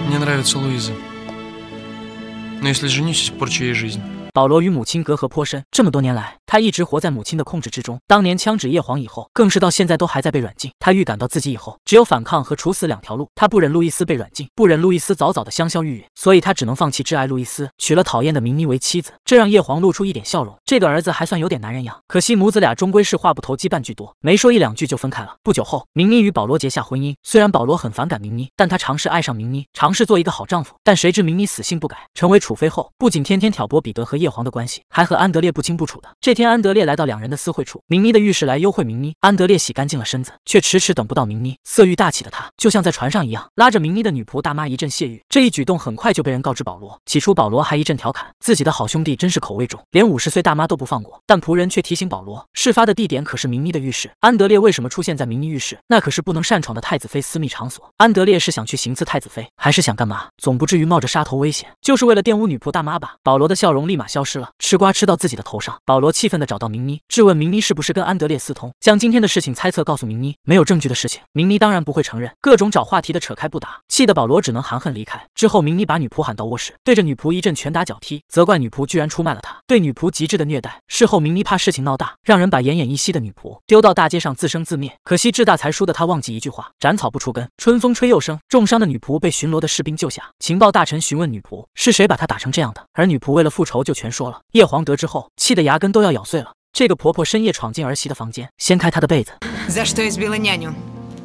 保罗与母亲隔阂颇深，这么多年来，他一直活在母亲的控制之中。当年枪指叶黄以后，更是到现在都还在被软禁。他预感到自己以后只有反抗和处死两条路。他不忍路易斯被软禁，不忍路易斯早早的香消玉殒，所以他只能放弃挚爱路易斯，娶了讨厌的明妮为妻子。这让叶黄露出一点笑容，这个儿子还算有点男人样。可惜母子俩终归是话不投机半句多，没说一两句就分开了。不久后，明妮与保罗结下婚姻。虽然保罗很反感明妮，但他尝试爱上明妮，尝试做一个好丈夫。但谁知明妮死性不改，成为储妃后，不仅天天挑拨彼得和叶。叶皇的关系，还和安德烈不清不楚的。这天，安德烈来到两人的私会处，明妮的浴室来幽会明妮。安德烈洗干净了身子，却迟迟等不到明妮。色欲大起的他，就像在船上一样，拉着明妮的女仆大妈一阵泄欲。这一举动很快就被人告知保罗。起初，保罗还一阵调侃，自己的好兄弟真是口味重，连五十岁大妈都不放过。但仆人却提醒保罗，事发的地点可是明妮的浴室，安德烈为什么出现在明妮浴室？那可是不能擅闯的太子妃私密场所。安德烈是想去行刺太子妃，还是想干嘛？总不至于冒着杀头危险，就是为了玷污女仆大妈吧？保罗的笑容立马。消失了，吃瓜吃到自己的头上。保罗气愤的找到明妮，质问明妮是不是跟安德烈私通，将今天的事情猜测告诉明妮，没有证据的事情，明妮当然不会承认，各种找话题的扯开不打，气得保罗只能含恨离开。之后明妮把女仆喊到卧室，对着女仆一阵拳打脚踢，责怪女仆居然出卖了她，对女仆极致的虐待。事后明妮怕事情闹大，让人把奄奄一息的女仆丢到大街上自生自灭。可惜志大才疏的他忘记一句话，斩草不除根，春风吹又生。重伤的女仆被巡逻的士兵救下，情报大臣询问女仆是谁把她打成这样的，而女仆为了复仇就去。全说了。叶黄得知后，气得牙根都要咬碎了。这个婆婆深夜闯进儿媳的房间，掀开她的被子。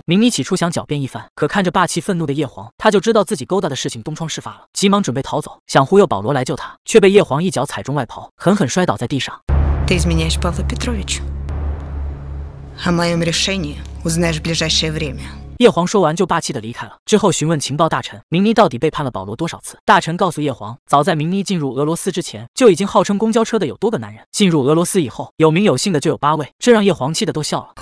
明妮起初想狡辩一番，可看着霸气愤怒的叶黄，她就知道自己勾搭的事情东窗事发了，急忙准备逃走，想忽悠保罗来救她，却被叶黄一脚踩中外袍，狠狠摔倒在地上。叶皇说完就霸气的离开了。之后询问情报大臣明妮到底背叛了保罗多少次，大臣告诉叶皇，早在明妮进入俄罗斯之前，就已经号称公交车的有多个男人。进入俄罗斯以后，有名有姓的就有八位，这让叶皇气的都笑了。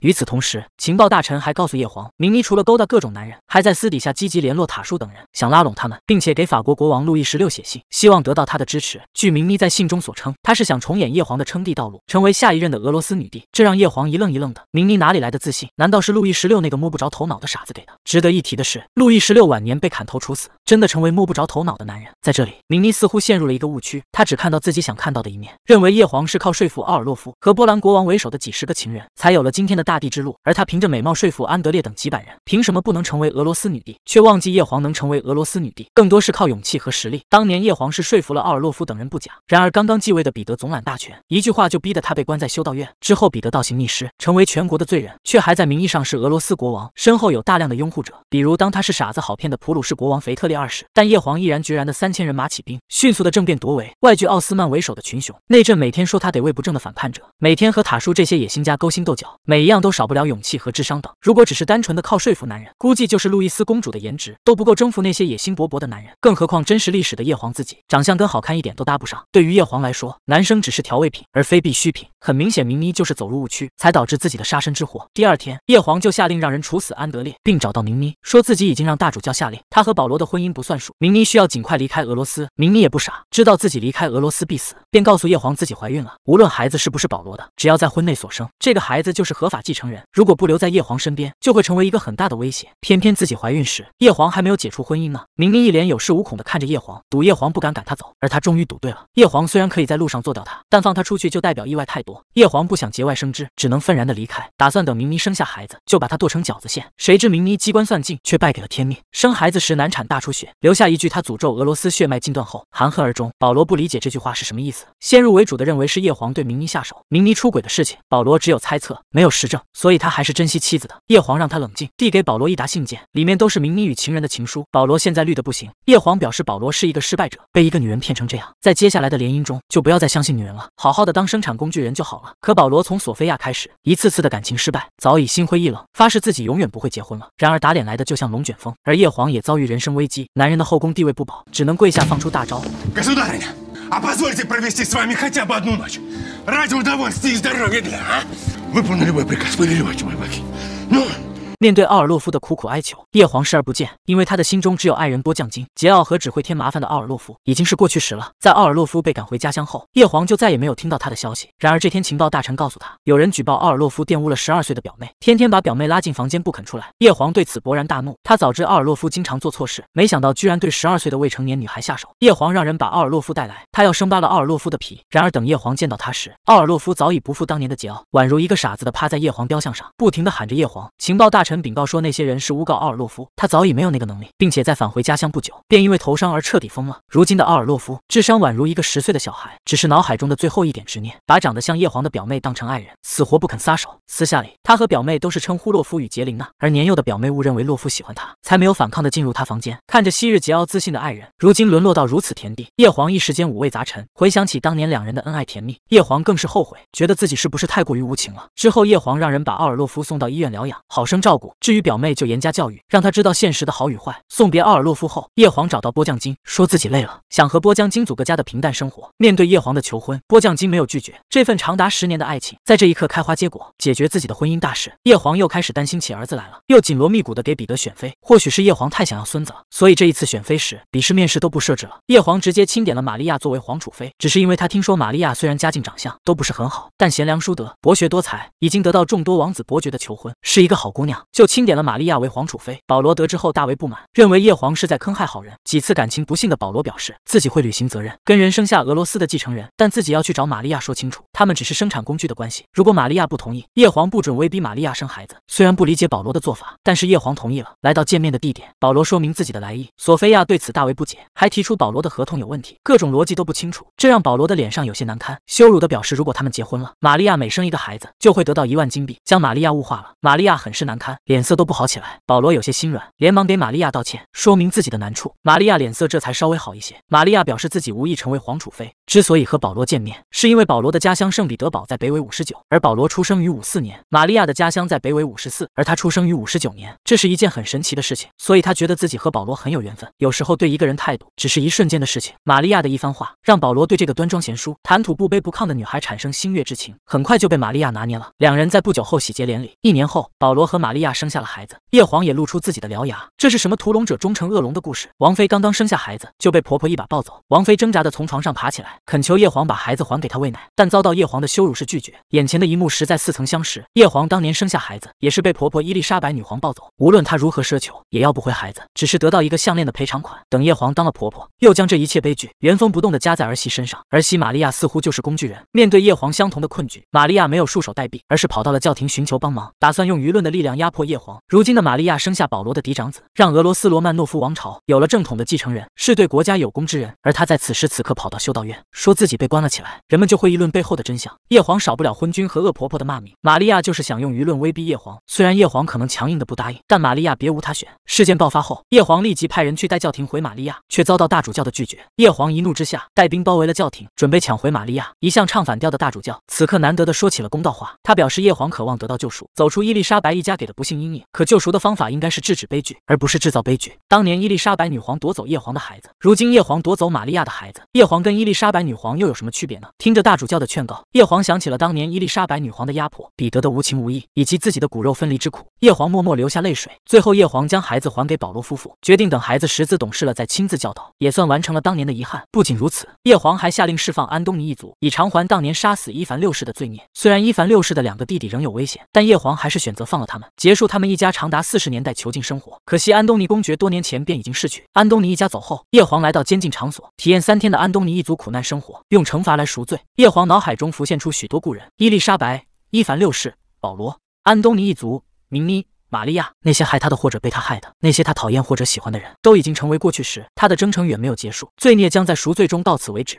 与此同时，情报大臣还告诉叶皇，明妮除了勾搭各种男人，还在私底下积极联络塔树等人，想拉拢他们，并且给法国国王路易十六写信，希望得到他的支持。据明妮在信中所称，她是想重演叶皇的称帝道路，成为下一任的俄罗斯女帝。这让叶皇一愣一愣的。明妮哪里来的自信？难道是路易十六那个摸不着头脑的傻子给的？值得一提的是，路易十六晚年被砍头处死，真的成为摸不着头脑的男人。在这里，明妮似乎陷入了一个误区，她只看到自己想看到的一面，认为叶皇是靠说服奥尔洛夫和波兰国王为首的几十个情人，才有了今天的。大地之路，而他凭着美貌说服安德烈等几百人，凭什么不能成为俄罗斯女帝？却忘记叶皇能成为俄罗斯女帝，更多是靠勇气和实力。当年叶皇是说服了奥尔洛夫等人不假，然而刚刚继位的彼得总揽大权，一句话就逼得他被关在修道院。之后彼得倒行逆施，成为全国的罪人，却还在名义上是俄罗斯国王，身后有大量的拥护者，比如当他是傻子好骗的普鲁士国王腓特烈二世。但叶皇毅然决然的三千人马起兵，迅速的政变夺为，外拒奥斯曼为首的群雄，内政每天说他得位不正的反叛者，每天和塔叔这些野心家勾心斗角，每一样。都少不了勇气和智商等。如果只是单纯的靠说服男人，估计就是路易斯公主的颜值都不够征服那些野心勃勃的男人，更何况真实历史的叶皇自己长相跟好看一点都搭不上。对于叶皇来说，男生只是调味品而非必需品。很明显，明妮就是走入误区，才导致自己的杀身之祸。第二天，叶皇就下令让人处死安德烈，并找到明妮，说自己已经让大主教下令，他和保罗的婚姻不算数。明妮需要尽快离开俄罗斯。明妮也不傻，知道自己离开俄罗斯必死，便告诉叶皇自己怀孕了。无论孩子是不是保罗的，只要在婚内所生，这个孩子就是合法。继承人如果不留在叶皇身边，就会成为一个很大的威胁。偏偏自己怀孕时，叶皇还没有解除婚姻呢。明妮一脸有恃无恐的看着叶皇，赌叶皇不敢赶他走，而他终于赌对了。叶皇虽然可以在路上做掉他，但放他出去就代表意外太多。叶皇不想节外生枝，只能愤然的离开，打算等明妮生下孩子，就把他剁成饺子馅。谁知明妮机关算尽，却败给了天命。生孩子时难产大出血，留下一句他诅咒俄罗斯血脉尽断后含恨而终。保罗不理解这句话是什么意思，先入为主的认为是叶皇对明妮下手。明妮出轨的事情，保罗只有猜测，没有实证。所以他还是珍惜妻子的。叶黄让他冷静，递给保罗一沓信件，里面都是明明与情人的情书。保罗现在绿的不行。叶黄表示保罗是一个失败者，被一个女人骗成这样，在接下来的联姻中就不要再相信女人了，好好的当生产工具人就好了。可保罗从索菲亚开始，一次次的感情失败，早已心灰意冷，发誓自己永远不会结婚了。然而打脸来的就像龙卷风，而叶黄也遭遇人生危机，男人的后宫地位不保，只能跪下放出大招。А позвольте провести с вами хотя бы одну ночь. Ради удовольствия и здоровья для, а? Выполню любой приказ, повелевайте, мой богинь. Ну, 面对奥尔洛夫的苦苦哀求，叶皇视而不见，因为他的心中只有爱人波将金，桀骜和只会添麻烦的奥尔洛夫已经是过去时了。在奥尔洛夫被赶回家乡后，叶皇就再也没有听到他的消息。然而这天，情报大臣告诉他，有人举报奥尔洛夫玷污了十二岁的表妹，天天把表妹拉进房间不肯出来。叶皇对此勃然大怒，他早知奥尔洛夫经常做错事，没想到居然对十二岁的未成年女孩下手。叶皇让人把奥尔洛夫带来，他要生扒了奥尔洛夫的皮。然而等叶皇见到他时，奥尔洛夫早已不复当年的桀骜，宛如一个傻子的趴在叶皇雕像上，不停的喊着叶皇。情报大臣。臣禀告说，那些人是诬告奥尔洛夫，他早已没有那个能力，并且在返回家乡不久，便因为头伤而彻底疯了。如今的奥尔洛夫智商宛如一个十岁的小孩，只是脑海中的最后一点执念，把长得像叶黄的表妹当成爱人，死活不肯撒手。私下里，他和表妹都是称呼洛夫与杰琳娜，而年幼的表妹误认为洛夫喜欢她，才没有反抗的进入他房间。看着昔日桀骜自信的爱人，如今沦落到如此田地，叶黄一时间五味杂陈。回想起当年两人的恩爱甜蜜，叶黄更是后悔，觉得自己是不是太过于无情了。之后，叶黄让人把奥尔洛夫送到医院疗养，好生照顾。至于表妹，就严加教育，让她知道现实的好与坏。送别奥尔洛夫后，叶皇找到波将金，说自己累了，想和波将金组个家的平淡生活。面对叶皇的求婚，波将金没有拒绝。这份长达十年的爱情，在这一刻开花结果，解决自己的婚姻大事。叶皇又开始担心起儿子来了，又紧锣密鼓的给彼得选妃。或许是叶皇太想要孙子了，所以这一次选妃时，笔试面试都不设置了。叶皇直接钦点了玛利亚作为皇储妃，只是因为他听说玛利亚虽然家境长相都不是很好，但贤良淑德，博学多才，已经得到众多王子伯爵的求婚，是一个好姑娘。就钦点了玛利亚为皇储妃。保罗得知后大为不满，认为叶皇是在坑害好人。几次感情不幸的保罗表示自己会履行责任，跟人生下俄罗斯的继承人，但自己要去找玛利亚说清楚，他们只是生产工具的关系。如果玛利亚不同意，叶皇不准威逼玛利亚生孩子。虽然不理解保罗的做法，但是叶皇同意了。来到见面的地点，保罗说明自己的来意。索菲亚对此大为不解，还提出保罗的合同有问题，各种逻辑都不清楚，这让保罗的脸上有些难堪，羞辱的表示如果他们结婚了，玛利亚每生一个孩子就会得到一万金币。将玛利亚物化了，玛利亚很是难堪。脸色都不好起来，保罗有些心软，连忙给玛利亚道歉，说明自己的难处。玛利亚脸色这才稍微好一些。玛利亚表示自己无意成为皇储妃，之所以和保罗见面，是因为保罗的家乡圣彼得堡在北纬五十九，而保罗出生于五四年；玛利亚的家乡在北纬五十四，而她出生于五十九年，这是一件很神奇的事情。所以她觉得自己和保罗很有缘分。有时候对一个人态度只是一瞬间的事情。玛利亚的一番话让保罗对这个端庄贤淑、谈吐不卑不亢的女孩产生心悦之情，很快就被玛利亚拿捏了。两人在不久后喜结连理。一年后，保罗和玛利亚。生下了孩子，叶黄也露出自己的獠牙。这是什么屠龙者终成恶龙的故事？王妃刚刚生下孩子就被婆婆一把抱走，王妃挣扎的从床上爬起来，恳求叶黄把孩子还给她喂奶，但遭到叶黄的羞辱式拒绝。眼前的一幕实在似曾相识，叶黄当年生下孩子也是被婆婆伊丽莎白女皇抱走，无论她如何奢求，也要不回孩子，只是得到一个项链的赔偿款。等叶黄当了婆婆，又将这一切悲剧原封不动的加在儿媳身上，儿媳玛利亚似乎就是工具人。面对叶黄相同的困局，玛利亚没有束手待毙，而是跑到了教廷寻求帮忙，打算用舆论的力量压迫。叶皇如今的玛利亚生下保罗的嫡长子，让俄罗斯罗曼诺夫王朝有了正统的继承人，是对国家有功之人。而他在此时此刻跑到修道院，说自己被关了起来，人们就会议论背后的真相。叶皇少不了昏君和恶婆婆的骂名。玛利亚就是想用舆论威逼叶皇，虽然叶皇可能强硬的不答应，但玛利亚别无他选。事件爆发后，叶皇立即派人去带教廷回玛利亚，却遭到大主教的拒绝。叶皇一怒之下带兵包围了教廷，准备抢回玛利亚。一向唱反调的大主教此刻难得的说起了公道话，他表示叶皇渴望得到救赎，走出伊丽莎白一家给的不幸。性阴影可救赎的方法应该是制止悲剧，而不是制造悲剧。当年伊丽莎白女皇夺走叶皇的孩子，如今叶皇夺走玛利亚的孩子，叶皇跟伊丽莎白女皇又有什么区别呢？听着大主教的劝告，叶皇想起了当年伊丽莎白女皇的压迫、彼得的无情无义，以及自己的骨肉分离之苦。叶皇默默流下泪水，最后叶皇将孩子还给保罗夫妇，决定等孩子识字懂事了再亲自教导，也算完成了当年的遗憾。不仅如此，叶皇还下令释放安东尼一族，以偿还当年杀死伊凡六世的罪孽。虽然伊凡六世的两个弟弟仍有危险，但叶皇还是选择放了他们。结束。祝他们一家长达四十年代囚禁生活，可惜安东尼公爵多年前便已经逝去。安东尼一家走后，叶皇来到监禁场所，体验三天的安东尼一族苦难生活，用惩罚来赎罪。叶皇脑海中浮现出许多故人：伊丽莎白、伊凡六世、保罗、安东尼一族、明妮、玛利亚，那些害他的或者被他害的，那些他讨厌或者喜欢的人，都已经成为过去时。他的征程远没有结束，罪孽将在赎罪中到此为止。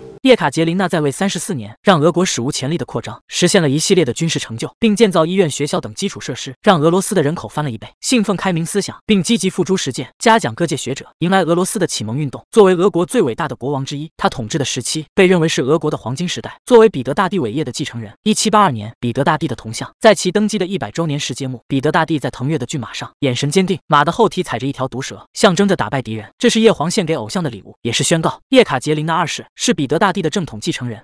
叶卡捷琳娜在位三十四年，让俄国史无前例的扩张，实现了一系列的军事成就，并建造医院、学校等基础设施，让俄罗斯的人口翻了一倍。信奉开明思想，并积极付诸实践，嘉奖各界学者，迎来俄罗斯的启蒙运动。作为俄国最伟大的国王之一，他统治的时期被认为是俄国的黄金时代。作为彼得大帝伟业的继承人，一七八二年，彼得大帝的铜像在其登基的一百周年时揭幕。彼得大帝在腾跃的骏马上，眼神坚定，马的后蹄踩着一条毒蛇，象征着打败敌人。这是叶皇献给偶像的礼物，也是宣告叶卡捷琳娜二世是彼得大。地的正统继承人。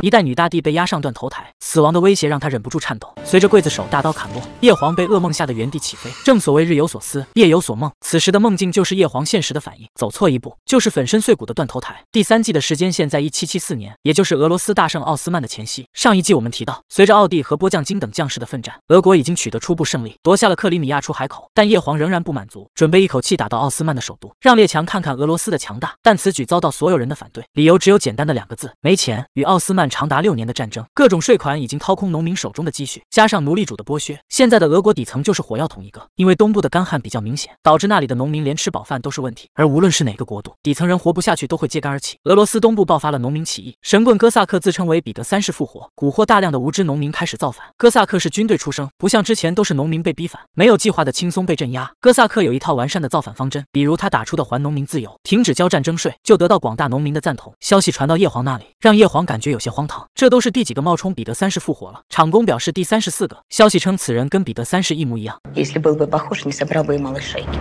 一代女大帝被压上断头台，死亡的威胁让她忍不住颤抖。随着刽子手大刀砍落，叶皇被噩梦吓得原地起飞。正所谓日有所思，夜有所梦，此时的梦境就是叶皇现实的反应。走错一步，就是粉身碎骨的断头台。第三季的时间线在1774年，也就是俄罗斯大胜奥斯曼的前夕。上一季我们提到，随着奥地和波将金等将士的奋战，俄国已经取得初步胜利，夺下了克里米亚出海口。但叶皇仍然不满足，准备一口气打到奥斯曼的首都，让列强看看俄罗斯的强大。但此举遭到所有人的反对，理由只有简单的两个字：没钱。与奥斯曼。长达六年的战争，各种税款已经掏空农民手中的积蓄，加上奴隶主的剥削，现在的俄国底层就是火药桶一个。因为东部的干旱比较明显，导致那里的农民连吃饱饭都是问题。而无论是哪个国度，底层人活不下去都会揭竿而起。俄罗斯东部爆发了农民起义，神棍哥萨克自称为彼得三世复活，蛊惑大量的无知农民开始造反。哥萨克是军队出生，不像之前都是农民被逼反，没有计划的轻松被镇压。哥萨克有一套完善的造反方针，比如他打出的还农民自由、停止交战争税，就得到广大农民的赞同。消息传到叶皇那里，让叶皇感觉有些。荒唐，这都是第几个冒充彼得三世复活了？厂工表示第三十四个。消息称此人跟彼得三世一模一样。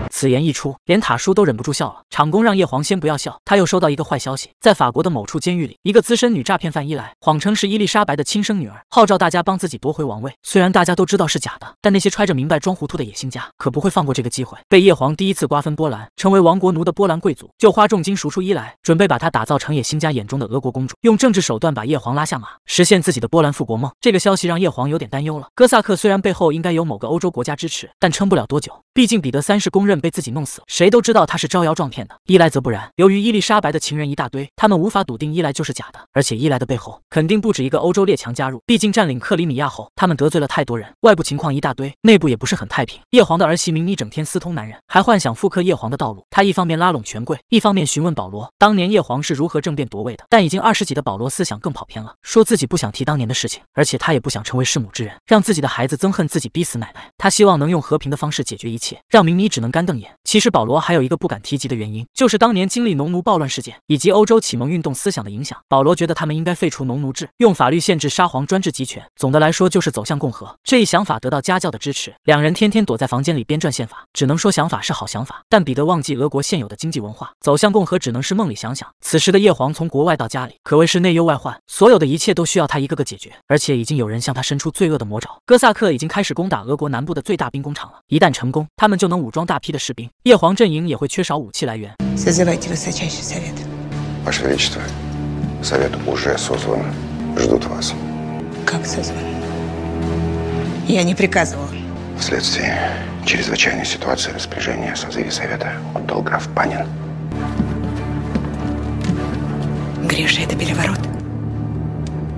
此言一出，连塔叔都忍不住笑了。厂工让叶黄先不要笑，他又收到一个坏消息，在法国的某处监狱里，一个资深女诈骗犯伊莱谎称是伊丽莎白的亲生女儿，号召大家帮自己夺回王位。虽然大家都知道是假的，但那些揣着明白装糊涂的野心家可不会放过这个机会。被叶黄第一次瓜分波兰，成为亡国奴的波兰贵族就花重金赎出伊莱，准备把她打造成野心家眼中的俄国公主，用政治手段把叶黄。皇拉下马，实现自己的波兰复国梦。这个消息让叶皇有点担忧了。哥萨克虽然背后应该有某个欧洲国家支持，但撑不了多久。毕竟彼得三世公认被自己弄死，谁都知道他是招摇撞骗的。伊莱则不然，由于伊丽莎白的情人一大堆，他们无法笃定伊莱就是假的。而且伊莱的背后肯定不止一个欧洲列强加入。毕竟占领克里米亚后，他们得罪了太多人，外部情况一大堆，内部也不是很太平。叶皇的儿媳明妮整天私通男人，还幻想复刻叶皇的道路。他一方面拉拢权贵，一方面询问保罗当年叶皇是如何政变夺位的。但已经二十几的保罗思想更跑偏。说自己不想提当年的事情，而且他也不想成为弑母之人，让自己的孩子憎恨自己，逼死奶奶。他希望能用和平的方式解决一切，让明妮只能干瞪眼。其实保罗还有一个不敢提及的原因，就是当年经历农奴暴乱事件以及欧洲启蒙运动思想的影响，保罗觉得他们应该废除农奴制，用法律限制沙皇专制集权。总的来说，就是走向共和。这一想法得到家教的支持，两人天天躲在房间里编撰宪法。只能说想法是好想法，但彼得忘记俄国现有的经济文化，走向共和只能是梦里想想。此时的叶皇从国外到家里，可谓是内忧外患。所所有的一切都需要他一个个解决，而且已经有人向他伸出罪恶的魔爪。哥萨克已经开始攻打俄国南部的最大兵工厂了。一旦成功，他们就能武装大批的士兵，叶皇阵营也会缺少武器来源。召集最高军事会议。ашферечество совет уже создано, ждут вас. как создано? я не приказывал. вследствие чрезвычайной ситуации распоряжение созвания совета отдал граф Панин. Гриша, это переворот.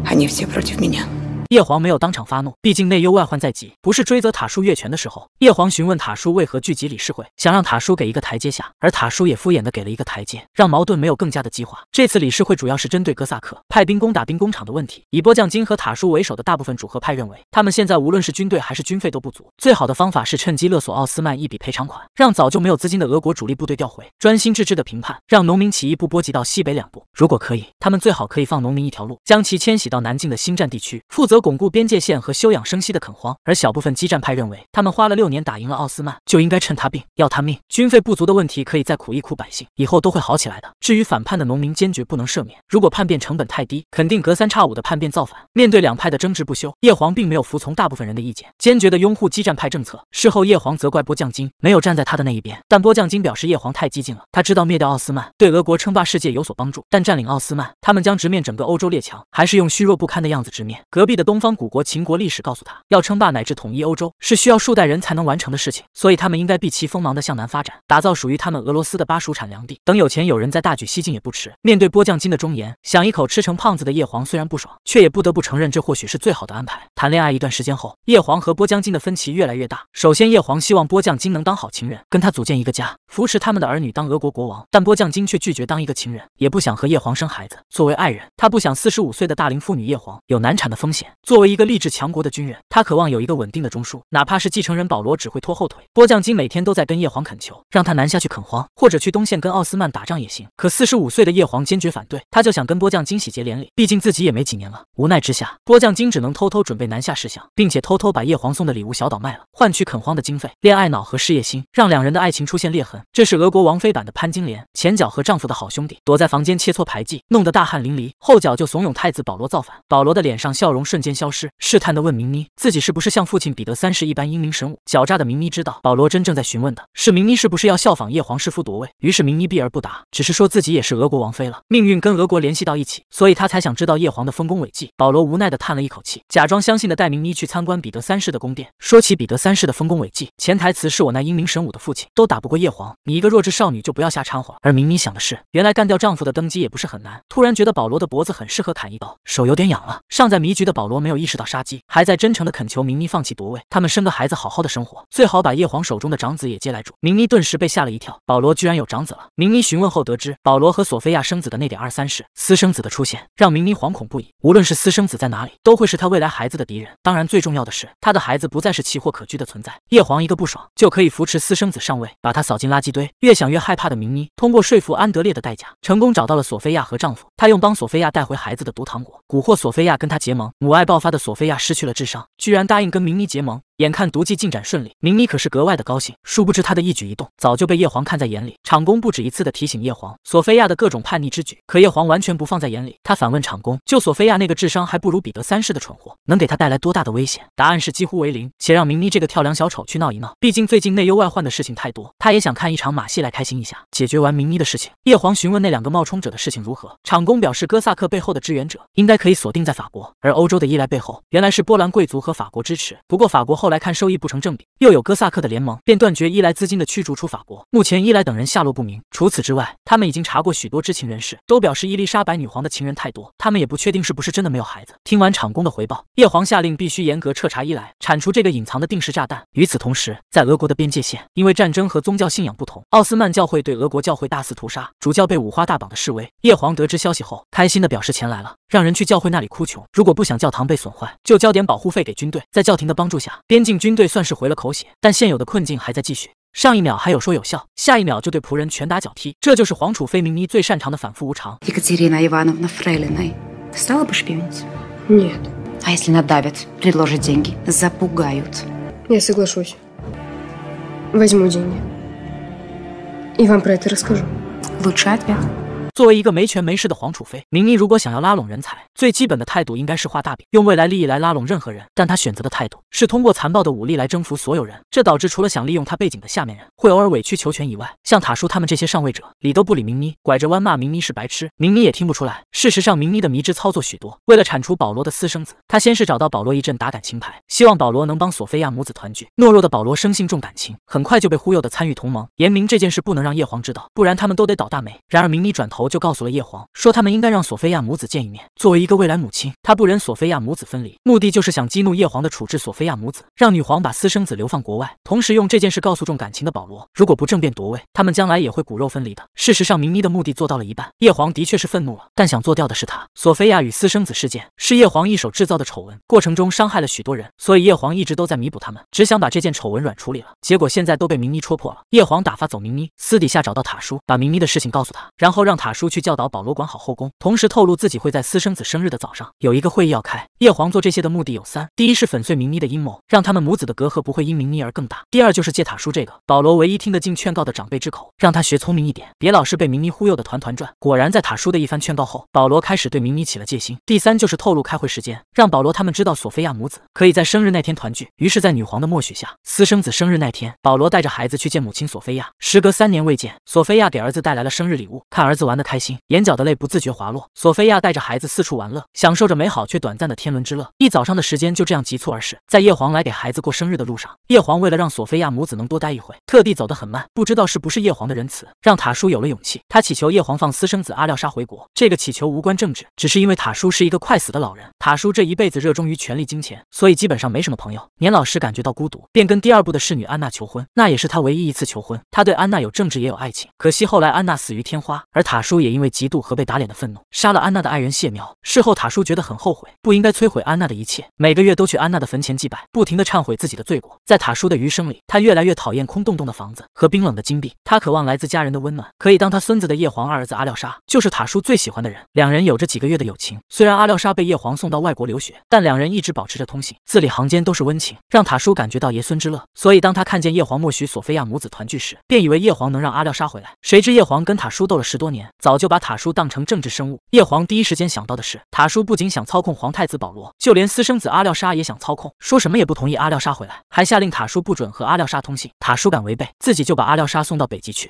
Они все против меня. 叶皇没有当场发怒，毕竟内忧外患在即，不是追责塔叔越权的时候。叶皇询问塔叔为何聚集理事会，想让塔叔给一个台阶下，而塔叔也敷衍的给了一个台阶，让矛盾没有更加的激化。这次理事会主要是针对哥萨克派兵攻打兵工厂的问题，以波将金和塔叔为首的大部分主和派认为，他们现在无论是军队还是军费都不足，最好的方法是趁机勒索奥斯曼一笔赔偿款，让早就没有资金的俄国主力部队调回，专心致志的评判，让农民起义不波及到西北两部。如果可以，他们最好可以放农民一条路，将其迁徙到南境的新战地区，负责。巩固边界线和休养生息的垦荒，而小部分激战派认为，他们花了六年打赢了奥斯曼，就应该趁他病要他命。军费不足的问题可以再苦一苦百姓，以后都会好起来的。至于反叛的农民，坚决不能赦免。如果叛变成本太低，肯定隔三差五的叛变造反。面对两派的争执不休，叶皇并没有服从大部分人的意见，坚决的拥护激战派政策。事后叶皇责怪波将金没有站在他的那一边，但波将金表示叶皇太激进了。他知道灭掉奥斯曼对俄国称霸世界有所帮助，但占领奥斯曼，他们将直面整个欧洲列强，还是用虚弱不堪的样子直面隔壁的。东方古国秦国历史告诉他，要称霸乃至统一欧洲，是需要数代人才能完成的事情，所以他们应该避其锋芒的向南发展，打造属于他们俄罗斯的巴蜀产粮地。等有钱有人再大举西进也不迟。面对波将金的忠言，想一口吃成胖子的叶皇虽然不爽，却也不得不承认这或许是最好的安排。谈恋爱一段时间后，叶皇和波将金的分歧越来越大。首先，叶皇希望波将金能当好情人，跟他组建一个家，扶持他们的儿女当俄国国王。但波将金却拒绝当一个情人，也不想和叶皇生孩子。作为爱人，他不想四十五岁的大龄妇女叶皇有难产的风险。作为一个励志强国的军人，他渴望有一个稳定的中枢，哪怕是继承人保罗只会拖后腿。波将金每天都在跟叶皇恳求，让他南下去垦荒，或者去东线跟奥斯曼打仗也行。可四十五岁的叶皇坚决反对，他就想跟波将金喜结连理，毕竟自己也没几年了。无奈之下，波将金只能偷偷准备南下事项，并且偷偷把叶皇送的礼物小岛卖了，换取垦荒的经费。恋爱脑和事业心让两人的爱情出现裂痕。这是俄国王妃版的潘金莲，前脚和丈夫的好兄弟躲在房间切磋牌技，弄得大汗淋漓，后脚就怂恿太子保罗造反。保罗的脸上笑容瞬间。消失，试探的问明妮，自己是不是像父亲彼得三世一般英明神武、狡诈的明妮知道保罗真正在询问的是明妮是不是要效仿叶皇弑夫夺位，于是明妮避而不答，只是说自己也是俄国王妃了，命运跟俄国联系到一起，所以他才想知道叶皇的丰功伟绩。保罗无奈的叹了一口气，假装相信的带明妮去参观彼得三世的宫殿，说起彼得三世的丰功伟绩，潜台词是我那英明神武的父亲都打不过叶皇，你一个弱智少女就不要瞎掺和。而明妮想的是，原来干掉丈夫的登基也不是很难，突然觉得保罗的脖子很适合砍一刀，手有点痒了。尚在迷局的保。罗没有意识到杀机，还在真诚的恳求明妮放弃夺位，他们生个孩子，好好的生活，最好把叶皇手中的长子也接来住。明妮顿时被吓了一跳，保罗居然有长子了。明妮询问后得知，保罗和索菲亚生子的那点二三事，私生子的出现让明妮惶恐不已。无论是私生子在哪里，都会是他未来孩子的敌人。当然，最重要的是他的孩子不再是奇货可居的存在。叶皇一个不爽就可以扶持私生子上位，把他扫进垃圾堆。越想越害怕的明妮，通过说服安德烈的代价，成功找到了索菲亚和丈夫。他用帮索菲亚带回孩子的毒糖果蛊惑索菲亚跟他结盟，母爱。爱爆发的索菲亚失去了智商，居然答应跟明妮结盟。眼看毒计进展顺利，明妮可是格外的高兴。殊不知她的一举一动早就被叶皇看在眼里。厂工不止一次的提醒叶皇，索菲亚的各种叛逆之举，可叶皇完全不放在眼里。他反问厂工，就索菲亚那个智商还不如彼得三世的蠢货，能给他带来多大的危险？答案是几乎为零。且让明妮这个跳梁小丑去闹一闹，毕竟最近内忧外患的事情太多，他也想看一场马戏来开心一下。解决完明妮的事情，叶皇询问那两个冒充者的事情如何？厂工表示哥萨克背后的支援者应该可以锁定在法国，而欧洲的依赖背后原来是波兰贵族和法国支持。不过法国后。来看收益不成正比，又有哥萨克的联盟，便断绝伊莱资金的驱逐出法国。目前伊莱等人下落不明。除此之外，他们已经查过许多知情人士，都表示伊丽莎白女皇的情人太多，他们也不确定是不是真的没有孩子。听完厂工的回报，叶皇下令必须严格彻查伊莱，铲除这个隐藏的定时炸弹。与此同时，在俄国的边界线，因为战争和宗教信仰不同，奥斯曼教会对俄国教会大肆屠杀，主教被五花大绑的示威。叶皇得知消息后，开心的表示钱来了。让人去教会那里哭穷。如果不想教堂被损坏，就交点保护费给军队。在教廷的帮助下，边境军队算是回了口血，但现有的困境还在继续。上一秒还有说有笑，下一秒就对仆人拳打脚踢。这就是皇储妃明妮最擅长的反复无常。в о з ь м у деньги. И вам про это расскажу. Лучше ответ. 作为一个没权没势的皇储妃，明妮如果想要拉拢人才，最基本的态度应该是画大饼，用未来利益来拉拢任何人。但她选择的态度是通过残暴的武力来征服所有人，这导致除了想利用她背景的下面人会偶尔委曲求全以外，像塔叔他们这些上位者理都不理明妮，拐着弯骂明妮是白痴。明妮也听不出来。事实上，明妮的迷之操作许多。为了铲除保罗的私生子，她先是找到保罗一阵打感情牌，希望保罗能帮索菲亚母子团聚。懦弱的保罗生性重感情，很快就被忽悠的参与同盟，严明这件事不能让叶皇知道，不然他们都得倒大霉。然而明妮转头。就告诉了叶皇，说他们应该让索菲亚母子见一面。作为一个未来母亲，她不忍索菲亚母子分离，目的就是想激怒叶皇的处置索菲亚母子，让女皇把私生子流放国外，同时用这件事告诉重感情的保罗，如果不政变夺位，他们将来也会骨肉分离的。事实上，明妮的目的做到了一半，叶皇的确是愤怒了，但想做掉的是他。索菲亚与私生子事件是叶皇一手制造的丑闻，过程中伤害了许多人，所以叶皇一直都在弥补他们，只想把这件丑闻软处理了。结果现在都被明妮戳破了，叶皇打发走明妮，私底下找到塔叔，把明妮的事情告诉他，然后让塔。叔去教导保罗管好后宫，同时透露自己会在私生子生日的早上有一个会议要开。叶皇做这些的目的有三：第一是粉碎明妮的阴谋，让他们母子的隔阂不会因明妮而更大；第二就是借塔叔这个保罗唯一听得进劝告的长辈之口，让他学聪明一点，别老是被明妮忽悠的团团转。果然，在塔叔的一番劝告后，保罗开始对明妮起了戒心。第三就是透露开会时间，让保罗他们知道索菲亚母子可以在生日那天团聚。于是，在女皇的默许下，私生子生日那天，保罗带着孩子去见母亲索菲亚。时隔三年未见，索菲亚给儿子带来了生日礼物，看儿子玩。的开心，眼角的泪不自觉滑落。索菲亚带着孩子四处玩乐，享受着美好却短暂的天伦之乐。一早上的时间就这样急促而逝。在叶皇来给孩子过生日的路上，叶皇为了让索菲亚母子能多待一会，特地走得很慢。不知道是不是叶皇的仁慈，让塔叔有了勇气。他祈求叶皇放私生子阿廖沙回国。这个祈求无关政治，只是因为塔叔是一个快死的老人。塔叔这一辈子热衷于权力、金钱，所以基本上没什么朋友。年老时感觉到孤独，便跟第二部的侍女安娜求婚。那也是他唯一一次求婚。他对安娜有政治也有爱情。可惜后来安娜死于天花，而塔叔。叔也因为嫉妒和被打脸的愤怒杀了安娜的爱人谢苗。事后塔叔觉得很后悔，不应该摧毁安娜的一切，每个月都去安娜的坟前祭拜，不停的忏悔自己的罪过。在塔叔的余生里，他越来越讨厌空洞洞的房子和冰冷的金币，他渴望来自家人的温暖。可以当他孙子的叶皇二儿子阿廖沙就是塔叔最喜欢的人，两人有着几个月的友情。虽然阿廖沙被叶皇送到外国留学，但两人一直保持着通信，字里行间都是温情，让塔叔感觉到爷孙之乐。所以当他看见叶皇默许索菲亚母子团聚时，便以为叶皇能让阿廖沙回来，谁知叶皇跟塔叔斗了十多年。早就把塔叔当成政治生物，叶皇第一时间想到的是，塔叔不仅想操控皇太子保罗，就连私生子阿廖沙也想操控，说什么也不同意阿廖沙回来，还下令塔叔不准和阿廖沙通信，塔叔敢违背，自己就把阿廖沙送到北极去。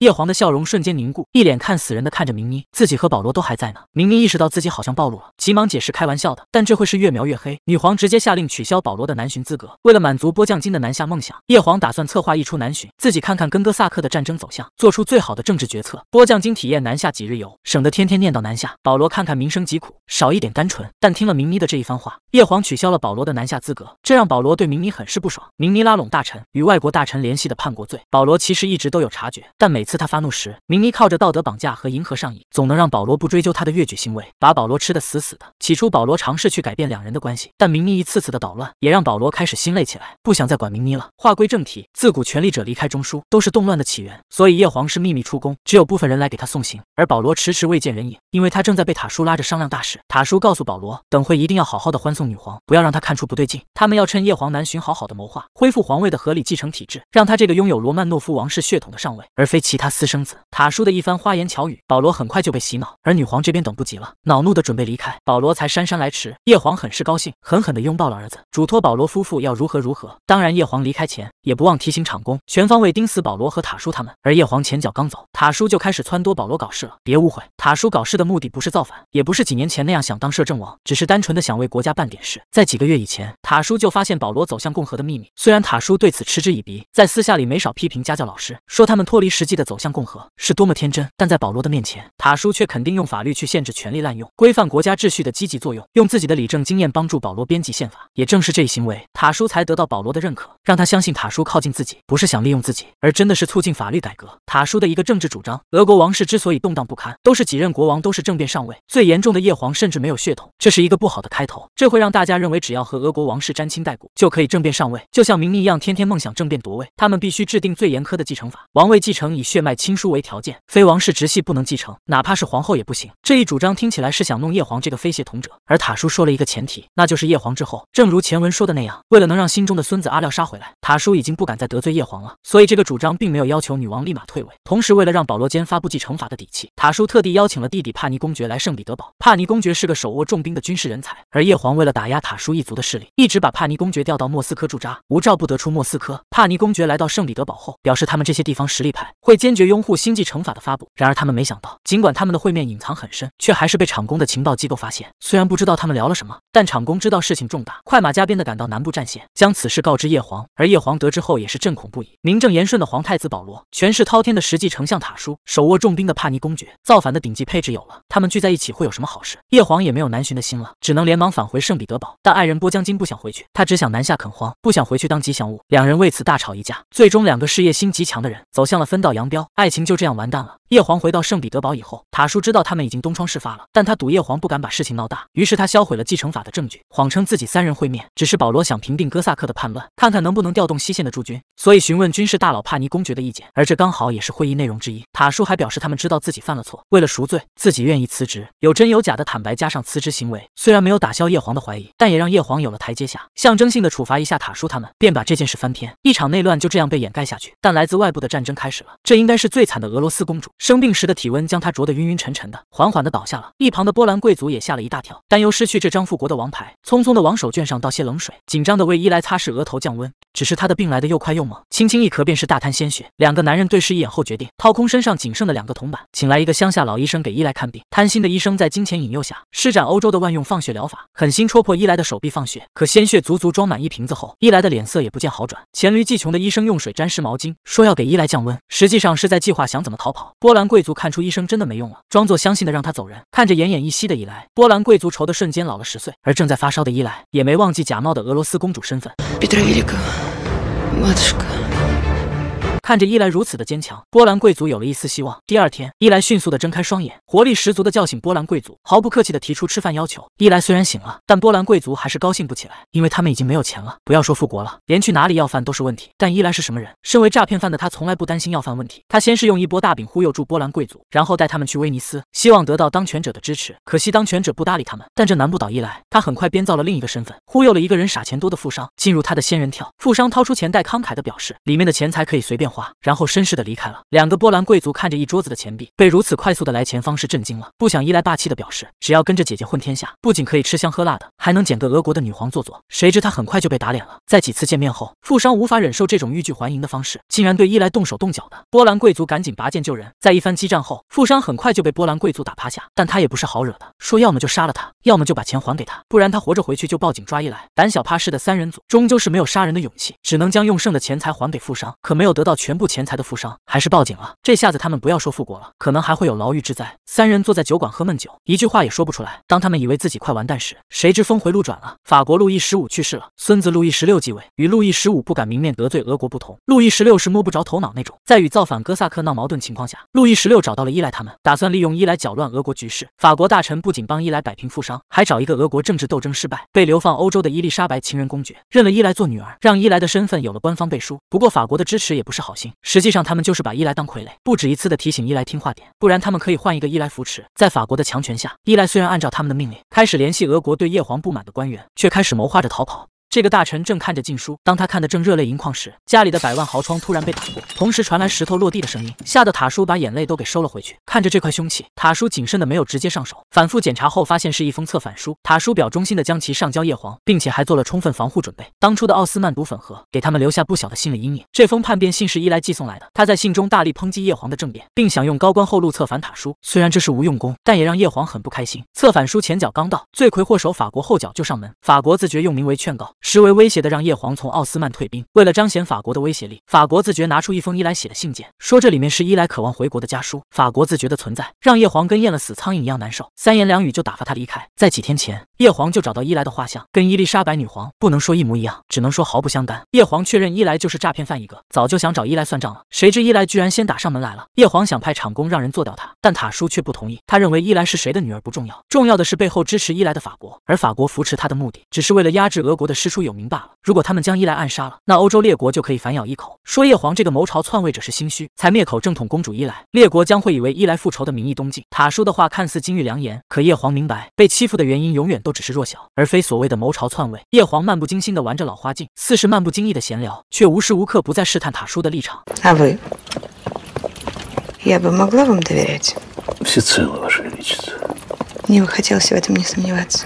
叶皇的笑容瞬间凝固，一脸看死人的看着明妮，自己和保罗都还在呢。明妮意识到自己好像暴露了，急忙解释，开玩笑的。但这会是越描越黑。女皇直接下令取消保罗的南巡资格。为了满足波将金的南下梦想，叶皇打算策划一出南巡，自己看看跟哥萨克的战争走向，做出最好的政治决策。波将金体验南下几日游，省得天天念叨南下。保罗看看民生疾苦，少一点单纯。但听了明妮的这一番话，叶皇取消了保罗的南下资格，这让保罗对明妮很是不爽。明妮拉拢大臣，与外国大臣联系的叛国罪，保罗其实一直都有察觉，但每次。次他发怒时，明妮靠着道德绑架和迎合上瘾，总能让保罗不追究他的越矩行为，把保罗吃得死死的。起初保罗尝试去改变两人的关系，但明妮一次次的捣乱，也让保罗开始心累起来，不想再管明妮了。话归正题，自古权力者离开中枢都是动乱的起源，所以叶皇是秘密出宫，只有部分人来给他送行，而保罗迟迟未见人影，因为他正在被塔叔拉着商量大事。塔叔告诉保罗，等会一定要好好的欢送女皇，不要让她看出不对劲，他们要趁叶皇难寻好好的谋划，恢复皇位的合理继承体制，让他这个拥有罗曼诺夫王室血统的上位，而非其。他私生子塔叔的一番花言巧语，保罗很快就被洗脑，而女皇这边等不及了，恼怒的准备离开，保罗才姗姗来迟。叶皇很是高兴，狠狠的拥抱了儿子，嘱托保罗夫妇要如何如何。当然，叶皇离开前也不忘提醒厂工，全方位盯死保罗和塔叔他们。而叶皇前脚刚走，塔叔就开始撺掇保罗搞事了。别误会，塔叔搞事的目的不是造反，也不是几年前那样想当摄政王，只是单纯的想为国家办点事。在几个月以前，塔叔就发现保罗走向共和的秘密，虽然塔叔对此嗤之以鼻，在私下里没少批评家教老师，说他们脱离实际的。走向共和是多么天真，但在保罗的面前，塔叔却肯定用法律去限制权力滥用、规范国家秩序的积极作用，用自己的理政经验帮助保罗编辑宪法。也正是这一行为，塔叔才得到保罗的认可，让他相信塔叔靠近自己不是想利用自己，而真的是促进法律改革。塔叔的一个政治主张：俄国王室之所以动荡不堪，都是几任国王都是政变上位，最严重的叶皇甚至没有血统，这是一个不好的开头，这会让大家认为只要和俄国王室沾亲带故就可以政变上位，就像明尼一样，天天梦想政变夺位。他们必须制定最严苛的继承法，王位继承以血。卖亲疏为条件，非王室直系不能继承，哪怕是皇后也不行。这一主张听起来是想弄叶皇这个非血统者。而塔叔说了一个前提，那就是叶皇之后，正如前文说的那样，为了能让心中的孙子阿廖杀回来，塔叔已经不敢再得罪叶皇了。所以这个主张并没有要求女王立马退位。同时，为了让保罗坚发布继承法的底气，塔叔特地邀请了弟弟帕尼公爵来圣彼得堡。帕尼公爵是个手握重兵的军事人才，而叶皇为了打压塔叔一族的势力，一直把帕尼公爵调到莫斯科驻扎，无照不得出莫斯科。帕尼公爵来到圣彼得堡后，表示他们这些地方实力派会。坚决拥护星际惩罚的发布。然而他们没想到，尽管他们的会面隐藏很深，却还是被厂工的情报机构发现。虽然不知道他们聊了什么，但厂工知道事情重大，快马加鞭的赶到南部战线，将此事告知叶皇。而叶皇得知后也是震恐不已。名正言顺的皇太子保罗，权势滔天的实际丞相塔叔，手握重兵的帕尼公爵，造反的顶级配置有了，他们聚在一起会有什么好事？叶皇也没有南巡的心了，只能连忙返回圣彼得堡。但爱人波将金不想回去，他只想南下垦荒，不想回去当吉祥物。两人为此大吵一架，最终两个事业心极强的人走向了分道扬。爱情就这样完蛋了。叶皇回到圣彼得堡以后，塔叔知道他们已经东窗事发了，但他赌叶皇不敢把事情闹大，于是他销毁了继承法的证据，谎称自己三人会面。只是保罗想平定哥萨克的叛乱，看看能不能调动西线的驻军，所以询问军事大佬帕尼公爵的意见，而这刚好也是会议内容之一。塔叔还表示他们知道自己犯了错，为了赎罪，自己愿意辞职。有真有假的坦白加上辞职行为，虽然没有打消叶皇的怀疑，但也让叶皇有了台阶下，象征性的处罚一下塔叔他们，便把这件事翻篇，一场内乱就这样被掩盖下去。但来自外部的战争开始了，这应该是最惨的俄罗斯公主。生病时的体温将他灼得晕晕沉沉的，缓缓的倒下了。一旁的波兰贵族也吓了一大跳，担忧失去这张复国的王牌，匆匆的往手绢上倒些冷水，紧张的为伊莱擦拭额头降温。只是他的病来的又快又猛，轻轻一咳便是大滩鲜血。两个男人对视一眼后，决定掏空身上仅剩的两个铜板，请来一个乡下老医生给伊莱看病。贪心的医生在金钱引诱下，施展欧洲的万用放血疗法，狠心戳破伊莱的手臂放血。可鲜血足足装满一瓶子后，伊莱的脸色也不见好转。黔驴技穷的医生用水沾湿毛巾，说要给伊莱降温，实际上是在计划想怎么逃跑。波。波兰贵族看出医生真的没用了，装作相信的让他走人。看着奄奄一息的伊莱，波兰贵族愁的瞬间老了十岁，而正在发烧的伊莱也没忘记假冒的俄罗斯公主身份。看着伊莱如此的坚强，波兰贵族有了一丝希望。第二天，伊莱迅速的睁开双眼，活力十足的叫醒波兰贵族，毫不客气的提出吃饭要求。伊莱虽然醒了，但波兰贵族还是高兴不起来，因为他们已经没有钱了，不要说复国了，连去哪里要饭都是问题。但伊莱是什么人？身为诈骗犯的他，从来不担心要饭问题。他先是用一波大饼忽悠住波兰贵族，然后带他们去威尼斯，希望得到当权者的支持。可惜当权者不搭理他们，但这难不倒伊莱，他很快编造了另一个身份，忽悠了一个人傻钱多的富商进入他的仙人跳。富商掏出钱袋，慷慨的表示里面的钱财可以随便花。然后绅士的离开了。两个波兰贵族看着一桌子的钱币，被如此快速的来钱方式震惊了。不想伊莱霸气的表示，只要跟着姐姐混天下，不仅可以吃香喝辣的，还能捡个俄国的女皇做做。谁知他很快就被打脸了。在几次见面后，富商无法忍受这种欲拒还迎的方式，竟然对伊莱动手动脚的。波兰贵族赶紧拔剑救人，在一番激战后，富商很快就被波兰贵族打趴下。但他也不是好惹的，说要么就杀了他，要么就把钱还给他，不然他活着回去就报警抓伊莱。胆小怕事的三人组终究是没有杀人的勇气，只能将用剩的钱财还给富商，可没有得到。全部钱财的富商还是报警了。这下子他们不要说复国了，可能还会有牢狱之灾。三人坐在酒馆喝闷酒，一句话也说不出来。当他们以为自己快完蛋时，谁知峰回路转了。法国路易十五去世了，孙子路易十六继位。与路易十五不敢明面得罪俄国不同，路易十六是摸不着头脑那种。在与造反哥萨克闹矛盾情况下，路易十六找到了伊莱，他们打算利用伊莱搅乱俄国局势。法国大臣不仅帮伊莱摆平富商，还找一个俄国政治斗争失败、被流放欧洲的伊丽莎白情人公爵，认了伊莱做女儿，让伊莱的身份有了官方背书。不过法国的支持也不是好。好心，实际上他们就是把伊莱当傀儡，不止一次的提醒伊莱听话点，不然他们可以换一个伊莱扶持。在法国的强权下，伊莱虽然按照他们的命令开始联系俄国，对叶皇不满的官员，却开始谋划着逃跑。这个大臣正看着禁书，当他看得正热泪盈眶时，家里的百万豪窗突然被打破，同时传来石头落地的声音，吓得塔叔把眼泪都给收了回去。看着这块凶器，塔叔谨慎的没有直接上手，反复检查后发现是一封策反书。塔叔表忠心的将其上交叶皇，并且还做了充分防护准备。当初的奥斯曼毒粉盒给他们留下不小的心理阴影。这封叛变信是伊莱季送来的，他在信中大力抨击叶皇的政变，并想用高官厚禄策反塔叔。虽然这是无用功，但也让叶皇很不开心。策反书前脚刚到，罪魁祸首法国后脚就上门。法国自觉用名为劝告。实为威胁的，让叶皇从奥斯曼退兵。为了彰显法国的威胁力，法国自觉拿出一封伊莱写的信件，说这里面是伊莱渴望回国的家书。法国自觉的存在，让叶皇跟咽了死苍蝇一样难受，三言两语就打发他离开。在几天前，叶皇就找到伊莱的画像，跟伊丽莎白女皇不能说一模一样，只能说毫不相干。叶皇确认伊莱就是诈骗犯一个，早就想找伊莱算账了，谁知伊莱居然先打上门来了。叶皇想派厂工让人做掉他，但塔叔却不同意，他认为伊莱是谁的女儿不重要，重要的是背后支持伊莱的法国，而法国扶持他的目的，只是为了压制俄国的势。出有名罢了。如果他们将伊莱暗杀了，那欧洲列国就可以反咬一口，说叶皇这个谋朝篡位者是心虚才灭口正统公主伊莱。列国将会以为伊莱复仇的名义东进。塔叔的话看似金玉良言，可叶皇明白，被欺负的原因永远都只是弱小，而非所谓的谋朝篡位。叶皇漫不经心地玩着老花镜，似是漫不经意的闲聊，却无时无刻不在试探塔叔的立场。А вы, я бы могла вам доверять. в ц е л о в а е л и ч Не хотелось в этом не сомневаться.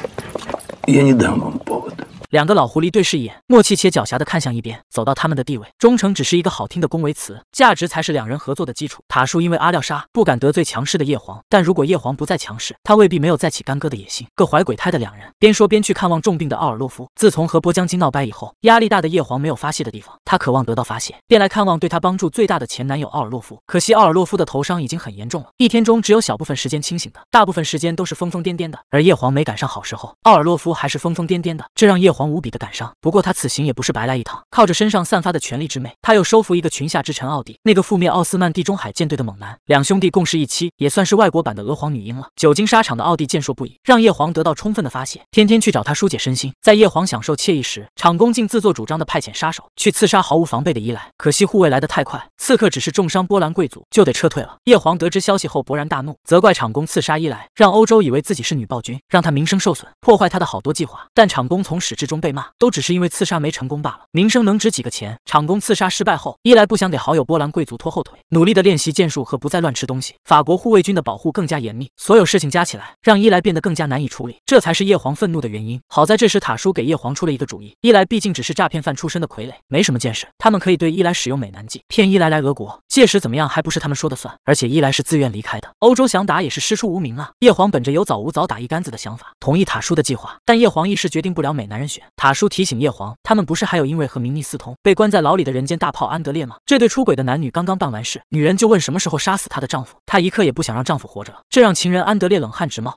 Я не дам вам повода. 两个老狐狸对视一眼，默契且狡黠的看向一边，走到他们的地位，忠诚只是一个好听的恭维词，价值才是两人合作的基础。塔叔因为阿廖沙不敢得罪强势的叶皇，但如果叶皇不再强势，他未必没有再起干戈的野心。各怀鬼胎的两人边说边去看望重病的奥尔洛夫。自从和波将军闹掰以后，压力大的叶皇没有发泄的地方，他渴望得到发泄，便来看望对他帮助最大的前男友奥尔洛夫。可惜奥尔洛夫的头伤已经很严重了，一天中只有小部分时间清醒的，大部分时间都是疯疯癫癫的。而叶皇没赶上好时候，奥尔洛夫还是疯疯癫癫的，这让叶皇。无比的感伤。不过他此行也不是白来一趟，靠着身上散发的权力之魅，他又收服一个裙下之臣奥迪，那个覆灭奥斯曼地中海舰队的猛男。两兄弟共侍一妻，也算是外国版的娥皇女英了。久经沙场的奥迪健硕不已，让叶皇得到充分的发泄。天天去找他疏解身心。在叶皇享受惬意时，厂工竟自作主张的派遣杀手去刺杀毫无防备的伊莱。可惜护卫来得太快，刺客只是重伤波兰贵族，就得撤退了。叶皇得知消息后勃然大怒，责怪厂工刺杀伊莱，让欧洲以为自己是女暴君，让他名声受损，破坏他的好多计划。但厂工从始至中被骂都只是因为刺杀没成功罢了，名声能值几个钱？厂工刺杀失败后，伊莱不想给好友波兰贵族拖后腿，努力的练习剑术和不再乱吃东西。法国护卫军的保护更加严密，所有事情加起来让伊莱变得更加难以处理，这才是叶皇愤怒的原因。好在这时塔叔给叶皇出了一个主意，伊莱毕竟只是诈骗犯出身的傀儡，没什么见识，他们可以对伊莱使用美男计，骗伊莱来俄国，届时怎么样还不是他们说的算？而且伊莱是自愿离开的，欧洲想打也是师出无名啊。叶皇本着有早无早打一竿子的想法，同意塔叔的计划，但叶皇一时决定不了美男人。塔叔提醒叶皇，他们不是还有因为和明尼私通被关在牢里的人间大炮安德烈吗？这对出轨的男女刚刚办完事，女人就问什么时候杀死她的丈夫，她一刻也不想让丈夫活着这让情人安德烈冷汗直冒。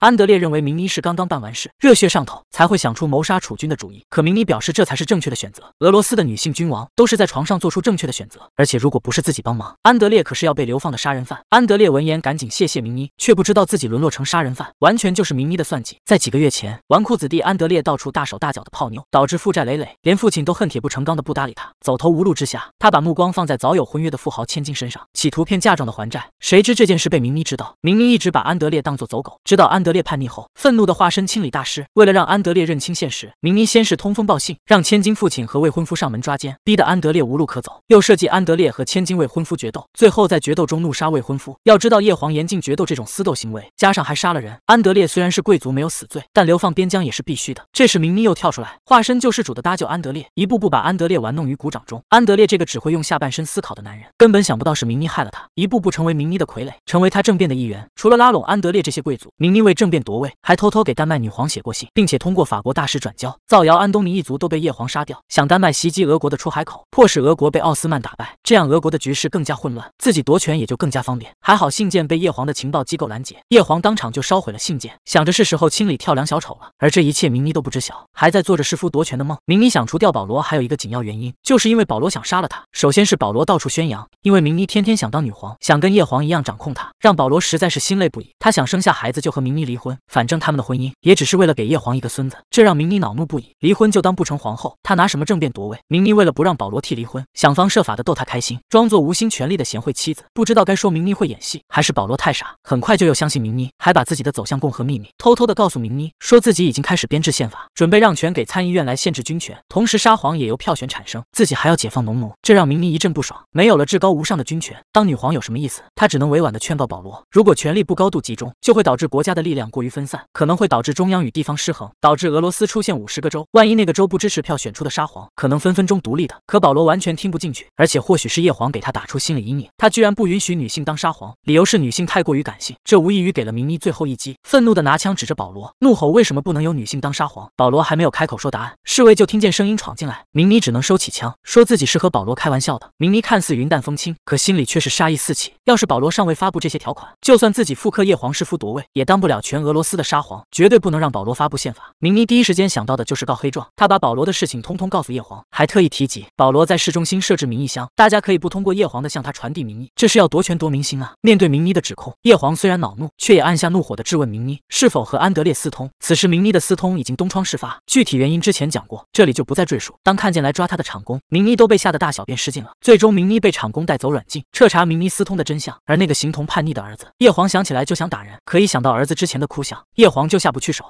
安德烈认为明妮是刚刚办完事，热血上头才会想出谋杀储君的主意。可明妮表示这才是正确的选择。俄罗斯的女性君王都是在床上做出正确的选择。而且如果不是自己帮忙，安德烈可是要被流放的杀人犯。安德烈闻言赶紧谢谢明妮，却不知道自己沦落成杀人犯，完全就是明妮的算计。在几个月前，纨绔子弟安德烈到处大手大脚的泡妞，导致负债累累，连父亲都恨铁不成钢的不搭理他。走投无路之下，他把目光放在早有婚约的富豪千金身上，企图骗嫁妆的还债。谁知这件事被明妮知道，明妮一直把安安德烈当做走狗，知道安德烈叛逆后，愤怒的化身清理大师。为了让安德烈认清现实，明妮先是通风报信，让千金父亲和未婚夫上门抓奸，逼得安德烈无路可走。又设计安德烈和千金未婚夫决斗，最后在决斗中怒杀未婚夫。要知道叶皇严禁决斗这种私斗行为，加上还杀了人。安德烈虽然是贵族，没有死罪，但流放边疆也是必须的。这时明妮又跳出来，化身救世主的搭救安德烈，一步步把安德烈玩弄于股掌中。安德烈这个只会用下半身思考的男人，根本想不到是明妮害了他，一步步成为明妮的傀儡，成为他政变的一员。除了拉拢。安德烈这些贵族，明妮为政变夺位，还偷偷给丹麦女皇写过信，并且通过法国大使转交，造谣安东尼一族都被叶皇杀掉，想丹麦袭击俄国的出海口，迫使俄国被奥斯曼打败，这样俄国的局势更加混乱，自己夺权也就更加方便。还好信件被叶皇的情报机构拦截，叶皇当场就烧毁了信件，想着是时候清理跳梁小丑了。而这一切明妮都不知晓，还在做着弑夫夺权的梦。明妮想除掉保罗，还有一个紧要原因，就是因为保罗想杀了他。首先是保罗到处宣扬，因为明妮天天想当女皇，想跟叶皇一样掌控他，让保罗实在是心累不已。他想生下孩子就和明妮离婚，反正他们的婚姻也只是为了给叶皇一个孙子，这让明妮恼怒不已。离婚就当不成皇后，她拿什么政变夺位？明妮为了不让保罗替离婚，想方设法的逗他开心，装作无心权力的贤惠妻子。不知道该说明妮会演戏，还是保罗太傻，很快就又相信明妮，还把自己的走向共和秘密偷偷的告诉明妮，说自己已经开始编制宪法，准备让权给参议院来限制军权，同时沙皇也由票选产生，自己还要解放农奴，这让明妮一阵不爽。没有了至高无上的军权，当女皇有什么意思？她只能委婉的劝告保罗，如果权力不高度。集中就会导致国家的力量过于分散，可能会导致中央与地方失衡，导致俄罗斯出现五十个州。万一那个州不支持票选出的沙皇，可能分分钟独立的。可保罗完全听不进去，而且或许是叶皇给他打出心理阴影，他居然不允许女性当沙皇，理由是女性太过于感性。这无异于给了明妮最后一击，愤怒的拿枪指着保罗，怒吼：为什么不能有女性当沙皇？保罗还没有开口说答案，侍卫就听见声音闯进来，明妮只能收起枪，说自己是和保罗开玩笑的。明妮看似云淡风轻，可心里却是杀意四起。要是保罗尚未发布这些条款，就算自己复刻叶。皇师夫夺位也当不了全俄罗斯的沙皇，绝对不能让保罗发布宪法。明妮第一时间想到的就是告黑状，他把保罗的事情通通告诉叶皇，还特意提及保罗在市中心设置民意箱，大家可以不通过叶皇的向他传递民意，这是要夺权夺民心啊！面对明妮的指控，叶皇虽然恼怒，却也按下怒火的质问明妮是否和安德烈私通。此时明妮的私通已经东窗事发，具体原因之前讲过，这里就不再赘述。当看见来抓他的厂工，明妮都被吓得大小便失禁了，最终明妮被厂工带走软禁，彻查明妮私通的真相。而那个形同叛逆的儿子，叶皇想起来就想。打人，可以想到儿子之前的哭笑，叶黄就下不去手。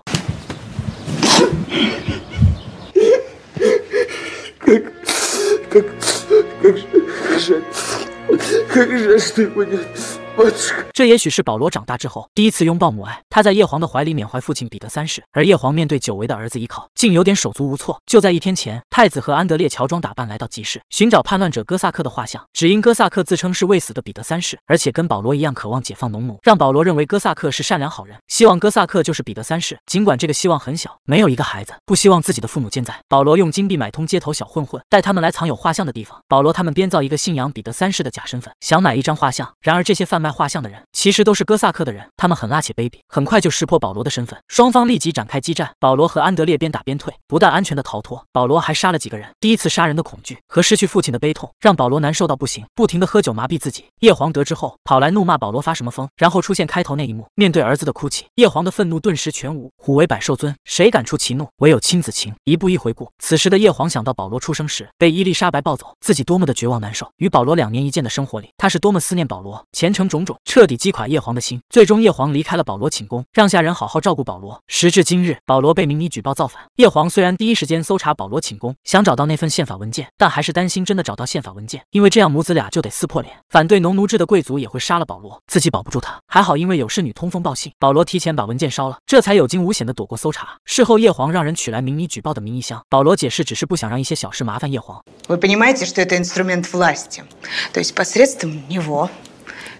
这也许是保罗长大之后第一次拥抱母爱。他在叶皇的怀里缅怀父亲彼得三世，而叶皇面对久违的儿子依靠，竟有点手足无措。就在一天前，太子和安德烈乔装打扮来到集市，寻找叛乱者哥萨克的画像，只因哥萨克自称是未死的彼得三世，而且跟保罗一样渴望解放农奴，让保罗认为哥萨克是善良好人，希望哥萨克就是彼得三世。尽管这个希望很小，没有一个孩子不希望自己的父母健在。保罗用金币买通街头小混混，带他们来藏有画像的地方。保罗他们编造一个信仰彼得三世的假身份，想买一张画像。然而这些贩卖。卖画像的人其实都是哥萨克的人，他们起 b 且卑鄙，很快就识破保罗的身份。双方立即展开激战，保罗和安德烈边打边退，不但安全的逃脱，保罗还杀了几个人。第一次杀人的恐惧和失去父亲的悲痛，让保罗难受到不行，不停的喝酒麻痹自己。叶黄得知后，跑来怒骂保罗发什么疯，然后出现开头那一幕。面对儿子的哭泣，叶黄的愤怒顿时全无。虎为百兽尊，谁敢出其怒？唯有亲子情。一步一回顾，此时的叶黄想到保罗出生时被伊丽莎白抱走，自己多么的绝望难受。与保罗两年一见的生活里，他是多么思念保罗。虔诚主。种种彻底击垮叶皇的心，最终叶皇离开了保罗寝宫，让下人好好照顾保罗。时至今日，保罗被明尼举报造反，叶皇虽然第一时间搜查保罗寝宫，想找到那份宪法文件，但还是担心真的找到宪法文件，因为这样母子俩就得撕破脸，反对农奴制的贵族也会杀了保罗，自己保不住他。还好因为有侍女通风报信，保罗提前把文件烧了，这才有惊无险的躲过搜查。事后叶皇让人取来明尼举报的名义箱，保罗解释只是不想让一些小事麻烦叶皇。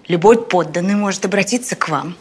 любой подданный может обратиться к вам,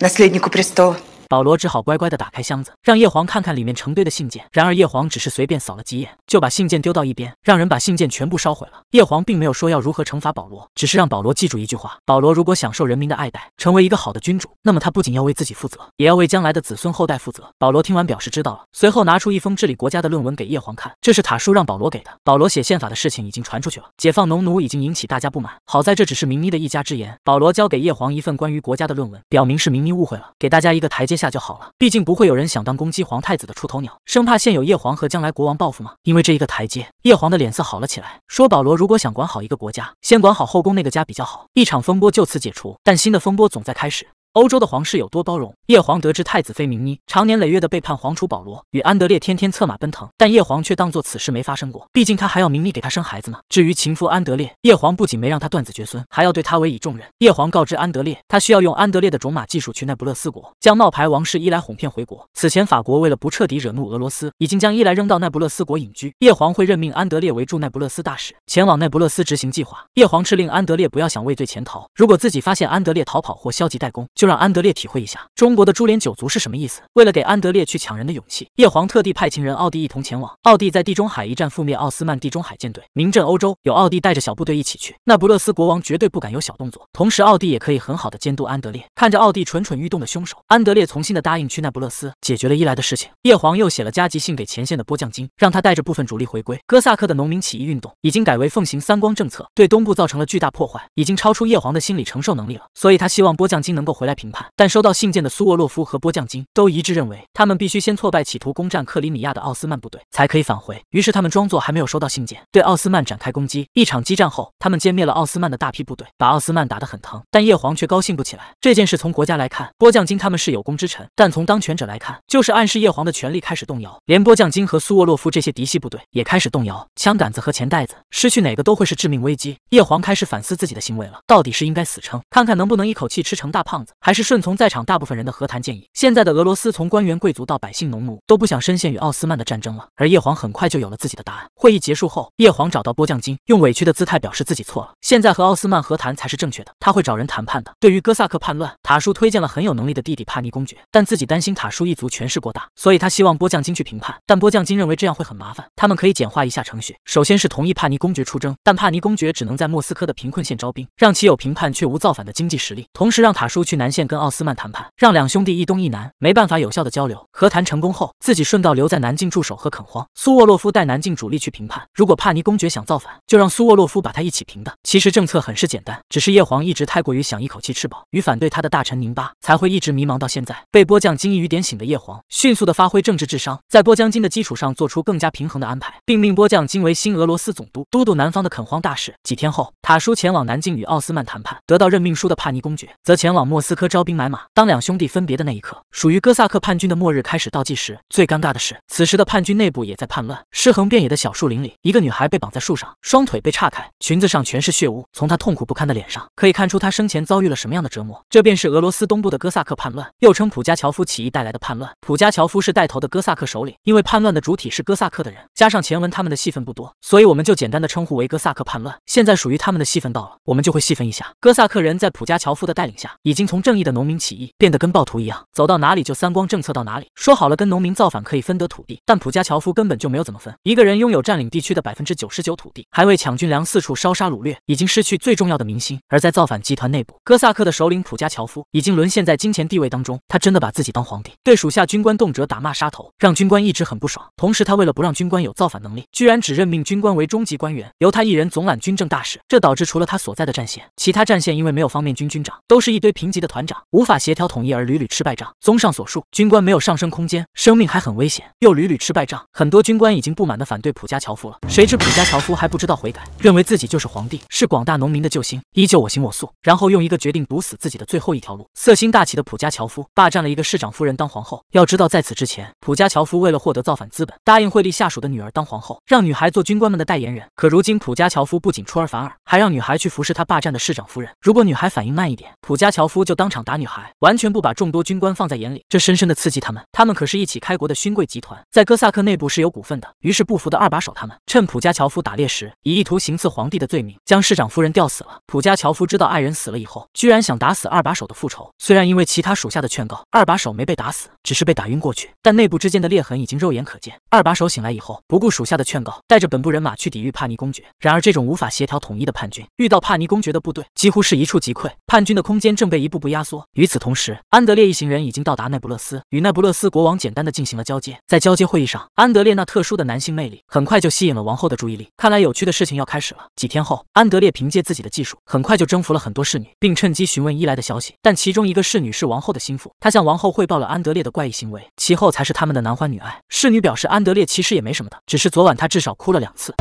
наследнику престола. 保罗只好乖乖地打开箱子，让叶皇看看里面成堆的信件。然而叶皇只是随便扫了几眼，就把信件丢到一边，让人把信件全部烧毁了。叶皇并没有说要如何惩罚保罗，只是让保罗记住一句话：保罗如果享受人民的爱戴，成为一个好的君主，那么他不仅要为自己负责，也要为将来的子孙后代负责。保罗听完表示知道了，随后拿出一封治理国家的论文给叶皇看，这是塔叔让保罗给的。保罗写宪法的事情已经传出去了，解放农奴已经引起大家不满。好在这只是明妮的一家之言。保罗交给叶皇一份关于国家的论文，表明是明妮误会了，给大家一个台阶。下就好了，毕竟不会有人想当攻击皇太子的出头鸟，生怕现有叶皇和将来国王报复吗？因为这一个台阶，叶皇的脸色好了起来，说：“保罗如果想管好一个国家，先管好后宫那个家比较好。”一场风波就此解除，但新的风波总在开始。欧洲的皇室有多包容？叶皇得知太子妃明妮长年累月的背叛皇储保罗与安德烈天天策马奔腾，但叶皇却当作此事没发生过。毕竟他还要明妮给他生孩子呢。至于情夫安德烈，叶皇不仅没让他断子绝孙，还要对他委以重任。叶皇告知安德烈，他需要用安德烈的种马技术去那不勒斯国，将冒牌王室伊莱哄骗回国。此前法国为了不彻底惹怒俄罗斯，已经将伊莱扔到那不勒斯国隐居。叶皇会任命安德烈为驻那不勒斯大使，前往那不勒斯执行计划。叶皇敕令安德烈不要想畏罪潜逃，如果自己发现安德烈逃跑或消极怠工，就让安德烈体会一下中国的株连九族是什么意思。为了给安德烈去抢人的勇气，叶皇特地派情人奥迪一同前往。奥迪在地中海一战覆灭奥斯曼地中海舰队，名震欧洲。有奥迪带着小部队一起去，那不勒斯国王绝对不敢有小动作。同时，奥迪也可以很好的监督安德烈。看着奥迪蠢蠢欲动的凶手，安德烈重新的答应去那不勒斯解决了伊莱的事情。叶皇又写了加急信给前线的波将金，让他带着部分主力回归。哥萨克的农民起义运动已经改为奉行三光政策，对东部造成了巨大破坏，已经超出叶皇的心理承受能力了。所以他希望波将金能够回来。评判，但收到信件的苏沃洛夫和波将金都一致认为，他们必须先挫败企图攻占克里米亚的奥斯曼部队，才可以返回。于是他们装作还没有收到信件，对奥斯曼展开攻击。一场激战后，他们歼灭了奥斯曼的大批部队，把奥斯曼打得很疼。但叶皇却高兴不起来。这件事从国家来看，波将金他们是有功之臣，但从当权者来看，就是暗示叶皇的权力开始动摇。连波将金和苏沃洛夫这些嫡系部队也开始动摇，枪杆子和钱袋子失去哪个都会是致命危机。叶皇开始反思自己的行为了，到底是应该死撑，看看能不能一口气吃成大胖子。还是顺从在场大部分人的和谈建议。现在的俄罗斯，从官员、贵族到百姓、农奴，都不想深陷与奥斯曼的战争了。而叶皇很快就有了自己的答案。会议结束后，叶皇找到波将金，用委屈的姿态表示自己错了，现在和奥斯曼和谈才是正确的。他会找人谈判的。对于哥萨克叛乱，塔叔推荐了很有能力的弟弟帕尼公爵，但自己担心塔叔一族权势过大，所以他希望波将金去评判。但波将金认为这样会很麻烦，他们可以简化一下程序。首先是同意帕尼公爵出征，但帕尼公爵只能在莫斯科的贫困县招兵，让其有评判却无造反的经济实力。同时让塔叔去南。线跟奥斯曼谈判，让两兄弟一东一南，没办法有效的交流。和谈成功后，自己顺道留在南境驻守和垦荒。苏沃洛夫带南境主力去评判，如果帕尼公爵想造反，就让苏沃洛夫把他一起平的。其实政策很是简单，只是叶皇一直太过于想一口气吃饱，与反对他的大臣宁巴才会一直迷茫到现在。被波将金一语点醒的叶皇，迅速的发挥政治智商，在波将金的基础上做出更加平衡的安排，并命波将金为新俄罗斯总督，都督南方的垦荒大事。几天后，塔叔前往南境与奥斯曼谈判，得到任命书的帕尼公爵则前往莫斯科。科招兵买马，当两兄弟分别的那一刻，属于哥萨克叛军的末日开始倒计时。最尴尬的是，此时的叛军内部也在叛乱。尸横遍野的小树林里，一个女孩被绑在树上，双腿被岔开，裙子上全是血污。从她痛苦不堪的脸上，可以看出她生前遭遇了什么样的折磨。这便是俄罗斯东部的哥萨克叛乱，又称普加乔夫起义带来的叛乱。普加乔夫是带头的哥萨克首领。因为叛乱的主体是哥萨克的人，加上前文他们的戏份不多，所以我们就简单的称呼为哥萨克叛乱。现在属于他们的戏份到了，我们就会细分一下。哥萨克人在普加乔夫的带领下，已经从这。正义的农民起义变得跟暴徒一样，走到哪里就三光政策到哪里。说好了跟农民造反可以分得土地，但普加乔夫根本就没有怎么分。一个人拥有占领地区的百分之九十九土地，还为抢军粮四处烧杀掳掠，已经失去最重要的民心。而在造反集团内部，哥萨克的首领普加乔夫已经沦陷在金钱地位当中。他真的把自己当皇帝，对属下军官动辄打骂杀头，让军官一直很不爽。同时，他为了不让军官有造反能力，居然只任命军官为中级官员，由他一人总揽军政大事。这导致除了他所在的战线，其他战线因为没有方面军军长，都是一堆平级的团。长，无法协调统一而屡屡吃败仗。综上所述，军官没有上升空间，生命还很危险，又屡屡吃败仗，很多军官已经不满的反对普加乔夫了。谁知普加乔夫还不知道悔改，认为自己就是皇帝，是广大农民的救星，依旧我行我素。然后用一个决定毒死自己的最后一条路。色心大起的普加乔夫霸占了一个市长夫人当皇后。要知道，在此之前，普加乔夫为了获得造反资本，答应惠利下属的女儿当皇后，让女孩做军官们的代言人。可如今，普加乔夫不仅出尔反尔，还让女孩去服侍他霸占的市长夫人。如果女孩反应慢一点，普加乔夫就当。场打女孩完全不把众多军官放在眼里，这深深的刺激他们。他们可是一起开国的勋贵集团，在哥萨克内部是有股份的。于是不服的二把手他们，趁普加乔夫打猎时，以意图行刺皇帝的罪名，将市长夫人吊死了。普加乔夫知道爱人死了以后，居然想打死二把手的复仇。虽然因为其他属下的劝告，二把手没被打死，只是被打晕过去，但内部之间的裂痕已经肉眼可见。二把手醒来以后，不顾属下的劝告，带着本部人马去抵御帕尼公爵。然而这种无法协调统一的叛军，遇到帕尼公爵的部队，几乎是一触即溃。叛军的空间正被一步步压。与此同时，安德烈一行人已经到达那不勒斯，与那不勒斯国王简单的进行了交接。在交接会议上，安德烈那特殊的男性魅力很快就吸引了王后的注意力。看来有趣的事情要开始了。几天后，安德烈凭借自己的技术，很快就征服了很多侍女，并趁机询问伊莱的消息。但其中一个侍女是王后的心腹，她向王后汇报了安德烈的怪异行为。其后才是他们的男欢女爱。侍女表示，安德烈其实也没什么的，只是昨晚他至少哭了两次。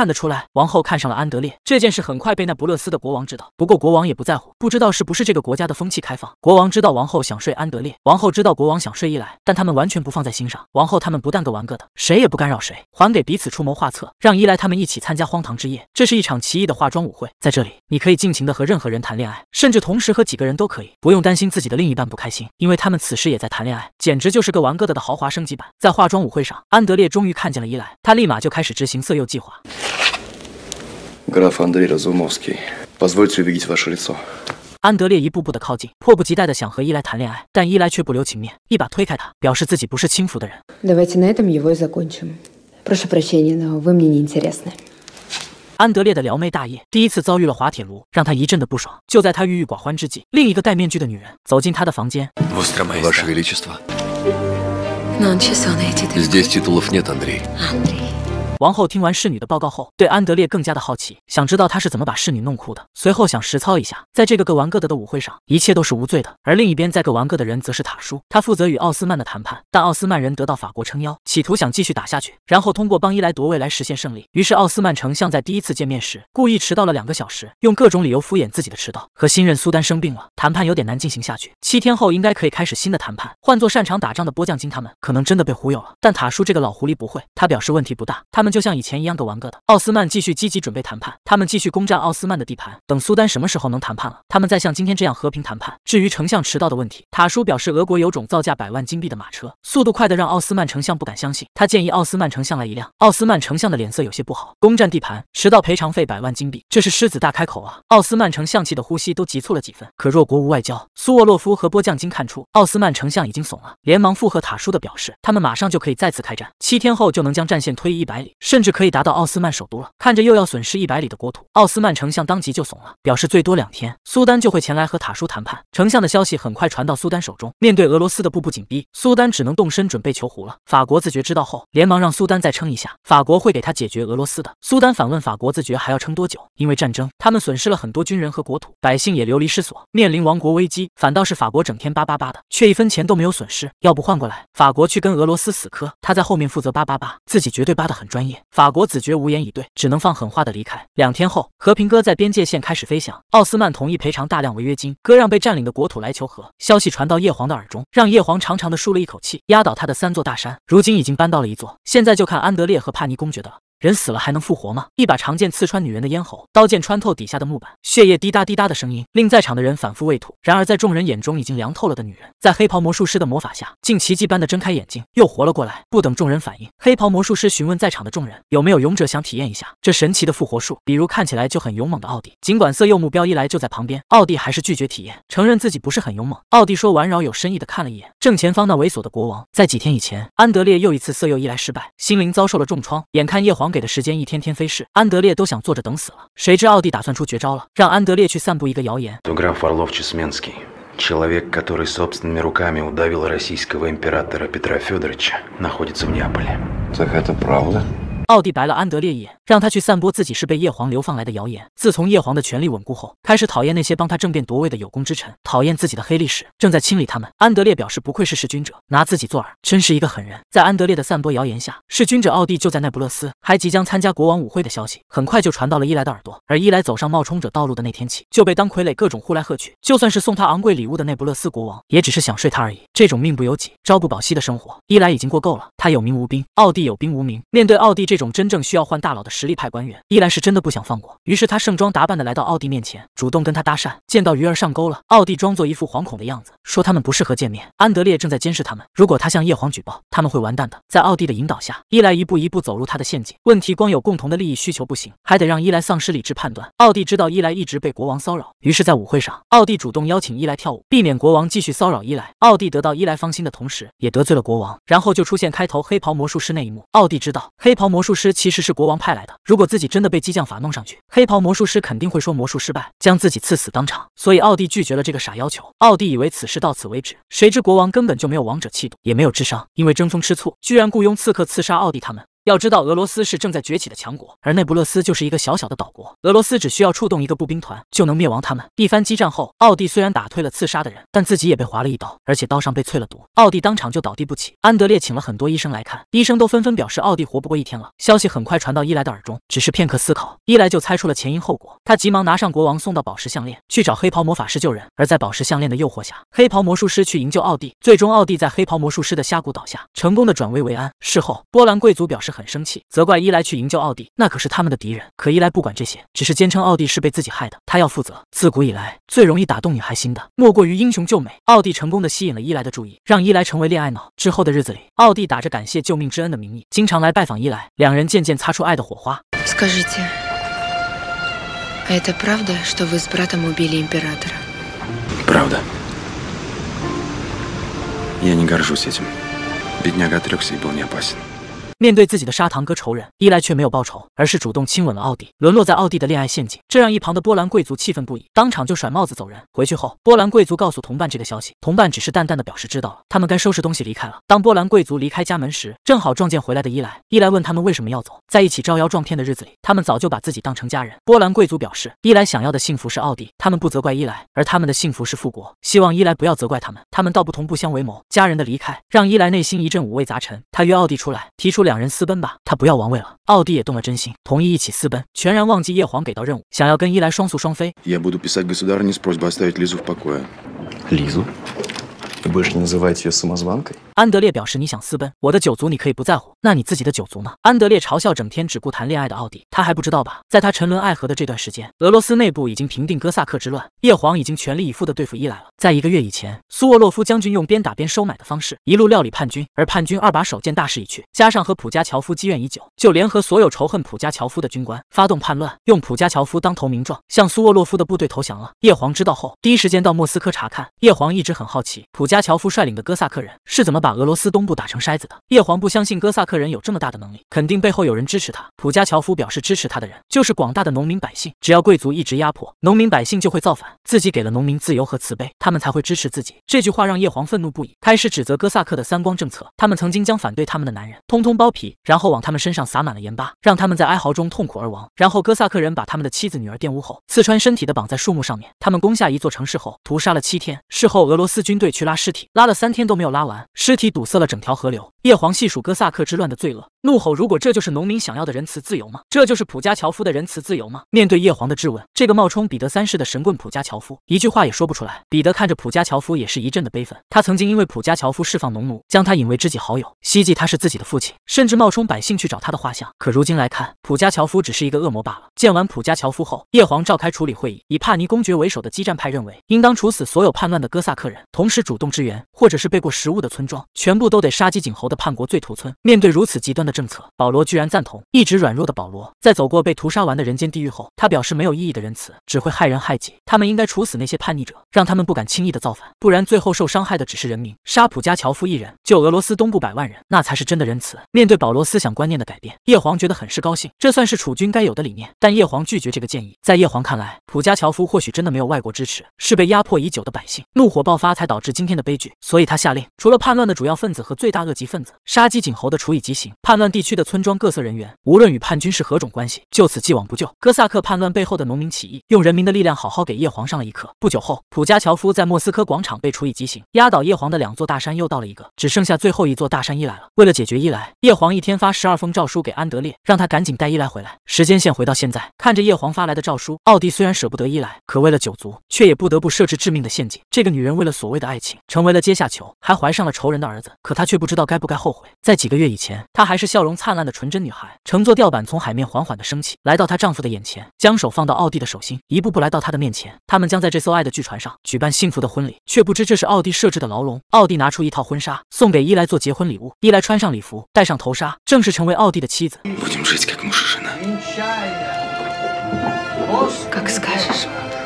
看得出来，王后看上了安德烈这件事很快被那不勒斯的国王知道。不过国王也不在乎，不知道是不是这个国家的风气开放。国王知道王后想睡安德烈，王后知道国王想睡伊莱，但他们完全不放在心上。王后他们不但各玩各的，谁也不干扰谁，还给彼此出谋划策，让伊莱他们一起参加荒唐之夜。这是一场奇异的化妆舞会，在这里你可以尽情的和任何人谈恋爱，甚至同时和几个人都可以，不用担心自己的另一半不开心，因为他们此时也在谈恋爱，简直就是个玩各的的豪华升级版。在化妆舞会上，安德烈终于看见了伊莱，他立马就开始执行色诱计划。граф Андрей Разумовский. Позвольте увидеть ваше лицо. 安德烈一步步的靠近，迫不及待的想和伊莱谈恋爱，但伊莱却不留情面，一把推开他，表示自己不是轻浮的人。давайте на этом его закончим. Прошу прощения, но вы мне не интересны. 安德烈的撩妹大业第一次遭遇了滑铁卢，让他一阵的不爽。就在他郁郁寡欢之际，另一个戴面具的女人走进他的房间。Ваше величество. Здесь титулов нет, Андрей. 王后听完侍女的报告后，对安德烈更加的好奇，想知道他是怎么把侍女弄哭的。随后想实操一下，在这个各玩各的的舞会上，一切都是无罪的。而另一边，在各玩各的人则是塔叔，他负责与奥斯曼的谈判。但奥斯曼人得到法国撑腰，企图想继续打下去，然后通过帮伊莱夺位来实现胜利。于是奥斯曼丞相在第一次见面时故意迟到了两个小时，用各种理由敷衍自己的迟到，和新任苏丹生病了，谈判有点难进行下去。七天后应该可以开始新的谈判。换做擅长打仗的波将金，他们可能真的被忽悠了。但塔叔这个老狐狸不会，他表示问题不大，他们。就像以前一样，各玩各的。奥斯曼继续积极准备谈判，他们继续攻占奥斯曼的地盘。等苏丹什么时候能谈判了，他们再像今天这样和平谈判。至于丞相迟到的问题，塔叔表示，俄国有种造价百万金币的马车，速度快的让奥斯曼丞相不敢相信。他建议奥斯曼丞相来一辆。奥斯曼丞相的脸色有些不好。攻占地盘，迟到赔偿费百万金币，这是狮子大开口啊！奥斯曼丞相气的呼吸都急促了几分。可若国无外交，苏沃洛夫和波将金看出奥斯曼丞相已经怂了，连忙附和塔叔的表示，他们马上就可以再次开战，七天后就能将战线推移一百里。甚至可以达到奥斯曼首都了。看着又要损失一百里的国土，奥斯曼丞相当即就怂了，表示最多两天，苏丹就会前来和塔叔谈判。丞相的消息很快传到苏丹手中，面对俄罗斯的步步紧逼，苏丹只能动身准备求和了。法国自觉知道后，连忙让苏丹再撑一下，法国会给他解决俄罗斯的。苏丹反问法国自觉还要撑多久？因为战争，他们损失了很多军人和国土，百姓也流离失所，面临亡国危机。反倒是法国整天叭叭叭的，却一分钱都没有损失。要不换过来，法国去跟俄罗斯死磕，他在后面负责叭叭叭，自己绝对叭得很专业。法国子爵无言以对，只能放狠话的离开。两天后，和平鸽在边界线开始飞翔。奥斯曼同意赔偿大量违约金，割让被占领的国土来求和。消息传到叶皇的耳中，让叶皇长长的舒了一口气。压倒他的三座大山，如今已经搬到了一座，现在就看安德烈和帕尼公爵的了。人死了还能复活吗？一把长剑刺穿女人的咽喉，刀剑穿透底下的木板，血液滴答滴答的声音令在场的人反复胃吐。然而在众人眼中已经凉透了的女人，在黑袍魔术师的魔法下，竟奇迹般的睁开眼睛，又活了过来。不等众人反应，黑袍魔术师询问在场的众人有没有勇者想体验一下这神奇的复活术，比如看起来就很勇猛的奥迪。尽管色诱目标一来就在旁边，奥迪还是拒绝体验，承认自己不是很勇猛。奥迪说完，饶有深意的看了一眼正前方那猥琐的国王。在几天以前，安德烈又一次色诱一来失败，心灵遭受了重创，眼看叶皇。给的时间一天天飞逝，安德烈都想坐着等死了。谁知奥蒂打算出绝招了，让安德烈去散布一个谣言。т о граф Орлов Чесменский, л о в е к который собственными руками удавил российского императора Петра Федорыча, находится в Неаполе。Так это правда？奥蒂白了安德烈一眼，让他去散播自己是被叶皇流放来的谣言。自从叶皇的权力稳固后，开始讨厌那些帮他政变夺位的有功之臣，讨厌自己的黑历史，正在清理他们。安德烈表示，不愧是弑君者，拿自己做饵，真是一个狠人。在安德烈的散播谣言下，弑君者奥蒂就在那不勒斯，还即将参加国王舞会的消息很快就传到了伊莱的耳朵。而伊莱走上冒充者道路的那天起，就被当傀儡各种呼来喝去，就算是送他昂贵礼物的那不勒斯国王，也只是想睡他而已。这种命不由己、朝不保夕的生活，伊莱已经过够了。他有名无兵，奥蒂有兵无名。面对奥蒂这。种真正需要换大佬的实力派官员，伊莱是真的不想放过。于是他盛装打扮的来到奥蒂面前，主动跟他搭讪。见到鱼儿上钩了，奥蒂装作一副惶恐的样子，说他们不适合见面。安德烈正在监视他们，如果他向叶皇举报，他们会完蛋的。在奥蒂的引导下，伊莱一步一步走入他的陷阱。问题光有共同的利益需求不行，还得让伊莱丧失理智判断。奥蒂知道伊莱一直被国王骚扰，于是，在舞会上，奥蒂主动邀请伊莱跳舞，避免国王继续骚扰伊莱。奥蒂得到伊莱芳心的同时，也得罪了国王。然后就出现开头黑袍魔术师那一幕。奥蒂知道黑袍魔术。术师其实是国王派来的。如果自己真的被激将法弄上去，黑袍魔术师肯定会说魔术失败，将自己刺死当场。所以奥蒂拒绝了这个傻要求。奥蒂以为此事到此为止，谁知国王根本就没有王者气度，也没有智商，因为争风吃醋，居然雇佣刺客刺杀奥蒂他们。要知道，俄罗斯是正在崛起的强国，而那不勒斯就是一个小小的岛国。俄罗斯只需要触动一个步兵团，就能灭亡他们。一番激战后，奥蒂虽然打退了刺杀的人，但自己也被划了一刀，而且刀上被淬了毒。奥蒂当场就倒地不起。安德烈请了很多医生来看，医生都纷纷表示奥蒂活不过一天了。消息很快传到伊莱的耳中，只是片刻思考，伊莱就猜出了前因后果。他急忙拿上国王送到宝石项链去找黑袍魔法师救人。而在宝石项链的诱惑下，黑袍魔术师去营救奥蒂，最终奥蒂在黑袍魔术师的峡谷倒下，成功的转危为安。事后，波兰贵族表示很。很生气，责怪伊莱去营救奥迪，那可是他们的敌人。可伊莱不管这些，只是坚称奥迪是被自己害的，他要负责。自古以来，最容易打动女孩心的，莫过于英雄救美。奥迪成功的吸引了伊莱的注意，让伊莱成为恋爱脑。之后的日子里，奥迪打着感谢救命之恩的名义，经常来拜访伊莱，两人渐渐擦出爱的火花。面对自己的砂糖哥仇人伊莱却没有报仇，而是主动亲吻了奥迪，沦落在奥迪的恋爱陷阱，这让一旁的波兰贵族气愤不已，当场就甩帽子走人。回去后，波兰贵族告诉同伴这个消息，同伴只是淡淡的表示知道了。他们该收拾东西离开了。当波兰贵族离开家门时，正好撞见回来的伊莱。伊莱问他们为什么要走，在一起招摇撞骗的日子里，他们早就把自己当成家人。波兰贵族表示，伊莱想要的幸福是奥迪，他们不责怪伊莱，而他们的幸福是复国，希望伊莱不要责怪他们。他们道不同不相为谋。家人的离开让伊莱内心一阵五味杂陈。他约奥迪出来，提出了。两人私奔吧，他不要王位了。奥迪也动了真心，同意一起私奔，全然忘记叶黄给到任务，想要跟伊莱双宿双飞。你不安德烈表示你想私奔，我的九族你可以不在乎，那你自己的九族呢？安德烈嘲笑整天只顾谈恋爱的奥迪，他还不知道吧？在他沉沦爱河的这段时间，俄罗斯内部已经平定哥萨克之乱，叶皇已经全力以赴地对付伊莱了。在一个月以前，苏沃洛夫将军用边打边收买的方式一路料理叛军，而叛军二把手见大势已去，加上和普加乔夫积怨已久，就联合所有仇恨普加乔夫的军官，发动叛乱，用普加乔夫当投名状向苏沃洛夫的部队投降了。叶皇知道后，第一时间到莫斯科查看。叶皇一直很好奇普。普加乔夫率领的哥萨克人是怎么把俄罗斯东部打成筛子的？叶皇不相信哥萨克人有这么大的能力，肯定背后有人支持他。普加乔夫表示支持他的人就是广大的农民百姓，只要贵族一直压迫农民百姓，就会造反。自己给了农民自由和慈悲，他们才会支持自己。这句话让叶皇愤怒不已，开始指责哥萨克的三光政策。他们曾经将反对他们的男人通通剥皮，然后往他们身上撒满了盐巴，让他们在哀嚎中痛苦而亡。然后哥萨克人把他们的妻子女儿玷污后，刺穿身体的绑在树木上面。他们攻下一座城市后，屠杀了七天。事后俄罗斯军队去拉。尸体拉了三天都没有拉完，尸体堵塞了整条河流。叶皇细数哥萨克之乱的罪恶，怒吼：“如果这就是农民想要的仁慈自由吗？这就是普加乔夫的仁慈自由吗？”面对叶皇的质问，这个冒充彼得三世的神棍普加乔夫一句话也说不出来。彼得看着普加乔夫，也是一阵的悲愤。他曾经因为普加乔夫释放农奴，将他引为知己好友，希冀他是自己的父亲，甚至冒充百姓去找他的画像。可如今来看，普加乔夫只是一个恶魔罢了。见完普加乔夫后，叶皇召开处理会议，以帕尼公爵为首的激战派认为，应当处死所有叛乱的哥萨克人，同时主动。支援，或者是背过食物的村庄，全部都得杀鸡儆猴的叛国罪徒村。面对如此极端的政策，保罗居然赞同。一直软弱的保罗，在走过被屠杀完的人间地狱后，他表示没有意义的仁慈只会害人害己。他们应该处死那些叛逆者，让他们不敢轻易的造反，不然最后受伤害的只是人民。杀普加乔夫一人，救俄罗斯东部百万人，那才是真的仁慈。面对保罗思想观念的改变，叶皇觉得很是高兴，这算是储君该有的理念。但叶皇拒绝这个建议，在叶皇看来，普加乔夫或许真的没有外国支持，是被压迫已久的百姓怒火爆发才导致今天的。悲剧，所以他下令，除了叛乱的主要分子和罪大恶极分子，杀鸡儆猴的处以极刑。叛乱地区的村庄各色人员，无论与叛军是何种关系，就此既往不咎。哥萨克叛乱背后的农民起义，用人民的力量好好给叶皇上了一课。不久后，普加乔夫在莫斯科广场被处以极刑，压倒叶皇的两座大山又到了一个，只剩下最后一座大山伊莱了。为了解决伊莱，叶皇一天发十二封诏书给安德烈，让他赶紧带伊莱回来。时间线回到现在，看着叶皇发来的诏书，奥迪虽然舍不得伊莱，可为了九族，却也不得不设置致命的陷阱。这个女人为了所谓的爱情。成为了阶下囚，还怀上了仇人的儿子，可她却不知道该不该后悔。在几个月以前，她还是笑容灿烂的纯真女孩，乘坐吊板从海面缓缓的升起，来到她丈夫的眼前，将手放到奥迪的手心，一步步来到他的面前。他们将在这艘爱的巨船上举办幸福的婚礼，却不知这是奥迪设置的牢笼。奥迪拿出一套婚纱，送给伊来做结婚礼物。伊来穿上礼服，戴上头纱，正式成为奥迪的妻子。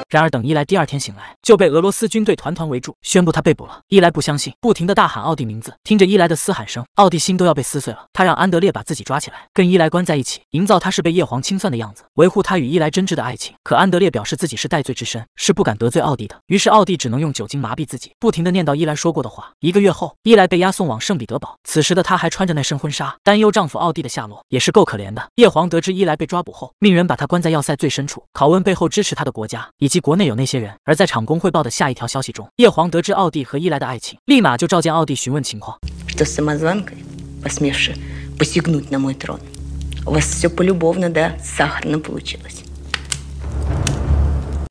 然而等伊莱第二天醒来，就被俄罗斯军队团团围住，宣布他被捕了。伊莱不相信，不停的大喊奥迪名字。听着伊莱的嘶喊声，奥迪心都要被撕碎了。他让安德烈把自己抓起来，跟伊莱关在一起，营造他是被叶皇清算的样子，维护他与伊莱真挚的爱情。可安德烈表示自己是戴罪之身，是不敢得罪奥迪的。于是奥迪只能用酒精麻痹自己，不停地念叨伊莱说过的话。一个月后，伊莱被押送往圣彼得堡，此时的他还穿着那身婚纱，担忧丈夫奥迪的下落，也是够可怜的。叶皇得知伊莱被抓捕后，命人把他关在要塞最深处，拷问背后支持他的国家以。及国内有那些人？而在场工汇报的下一条消息中，叶黄得知奥蒂和伊莱的爱情，立马就召见奥蒂询问情况。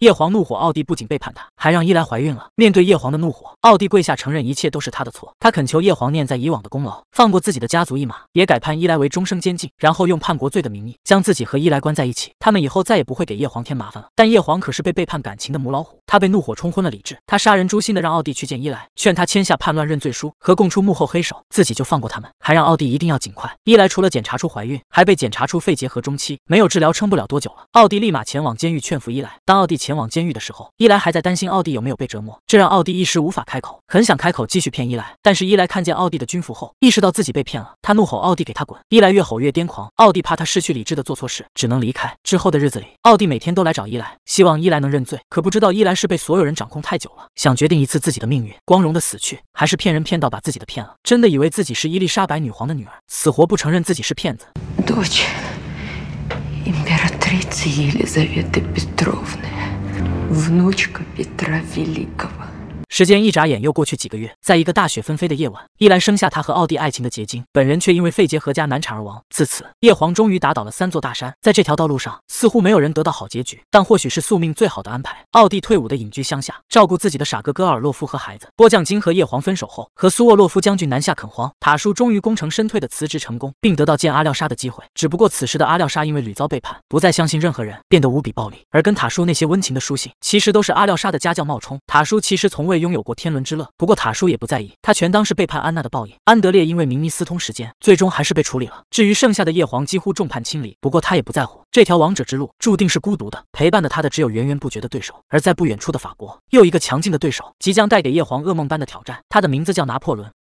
叶皇怒火，奥蒂不仅背叛他，还让伊莱怀孕了。面对叶皇的怒火，奥蒂跪下承认一切都是他的错，他恳求叶皇念在以往的功劳，放过自己的家族一马，也改判伊莱为终生监禁，然后用叛国罪的名义将自己和伊莱关在一起。他们以后再也不会给叶皇添麻烦了。但叶皇可是被背叛感情的母老虎。他被怒火冲昏了理智，他杀人诛心的让奥蒂去见伊莱，劝他签下叛乱认罪书和供出幕后黑手，自己就放过他们，还让奥蒂一定要尽快。伊莱除了检查出怀孕，还被检查出肺结核中期，没有治疗撑不了多久了。奥蒂立马前往监狱劝服伊莱。当奥蒂前往监狱的时候，伊莱还在担心奥蒂有没有被折磨，这让奥蒂一时无法开口，很想开口继续骗伊莱。但是伊莱看见奥蒂的军服后，意识到自己被骗了，他怒吼奥蒂给他滚。伊莱越吼越癫狂，奥蒂怕他失去理智的做错事，只能离开。之后的日子里，奥蒂每天都来找伊莱，希望伊莱能认罪，可不知道伊莱是。是被所有人掌控太久了，想决定一次自己的命运，光荣的死去，还是骗人骗到把自己的骗了？真的以为自己是伊丽莎白女皇的女儿，死活不承认自己是骗子。Дочь внучка Петра Великого. 时间一眨眼又过去几个月，在一个大雪纷飞的夜晚，依兰生下他和奥蒂爱情的结晶，本人却因为肺结核加难产而亡。自此，叶黄终于打倒了三座大山，在这条道路上似乎没有人得到好结局，但或许是宿命最好的安排。奥蒂退伍的隐居乡下，照顾自己的傻哥哥尔洛夫和孩子。波将金和叶黄分手后，和苏沃洛夫将军南下垦荒。塔叔终于功成身退的辞职成功，并得到见阿廖沙的机会。只不过此时的阿廖沙因为屡遭背叛，不再相信任何人，变得无比暴力。而跟塔叔那些温情的书信，其实都是阿廖沙的家教冒充。塔叔其实从未。拥有过天伦之乐，不过塔叔也不在意，他全当是背叛安娜的报应。安德烈因为明尼私通时间，最终还是被处理了。至于剩下的叶皇，几乎众叛亲离，不过他也不在乎，这条王者之路注定是孤独的，陪伴的他的只有源源不绝的对手。而在不远处的法国，又一个强劲的对手即将带给叶皇噩梦般的挑战，他的名字叫拿破仑。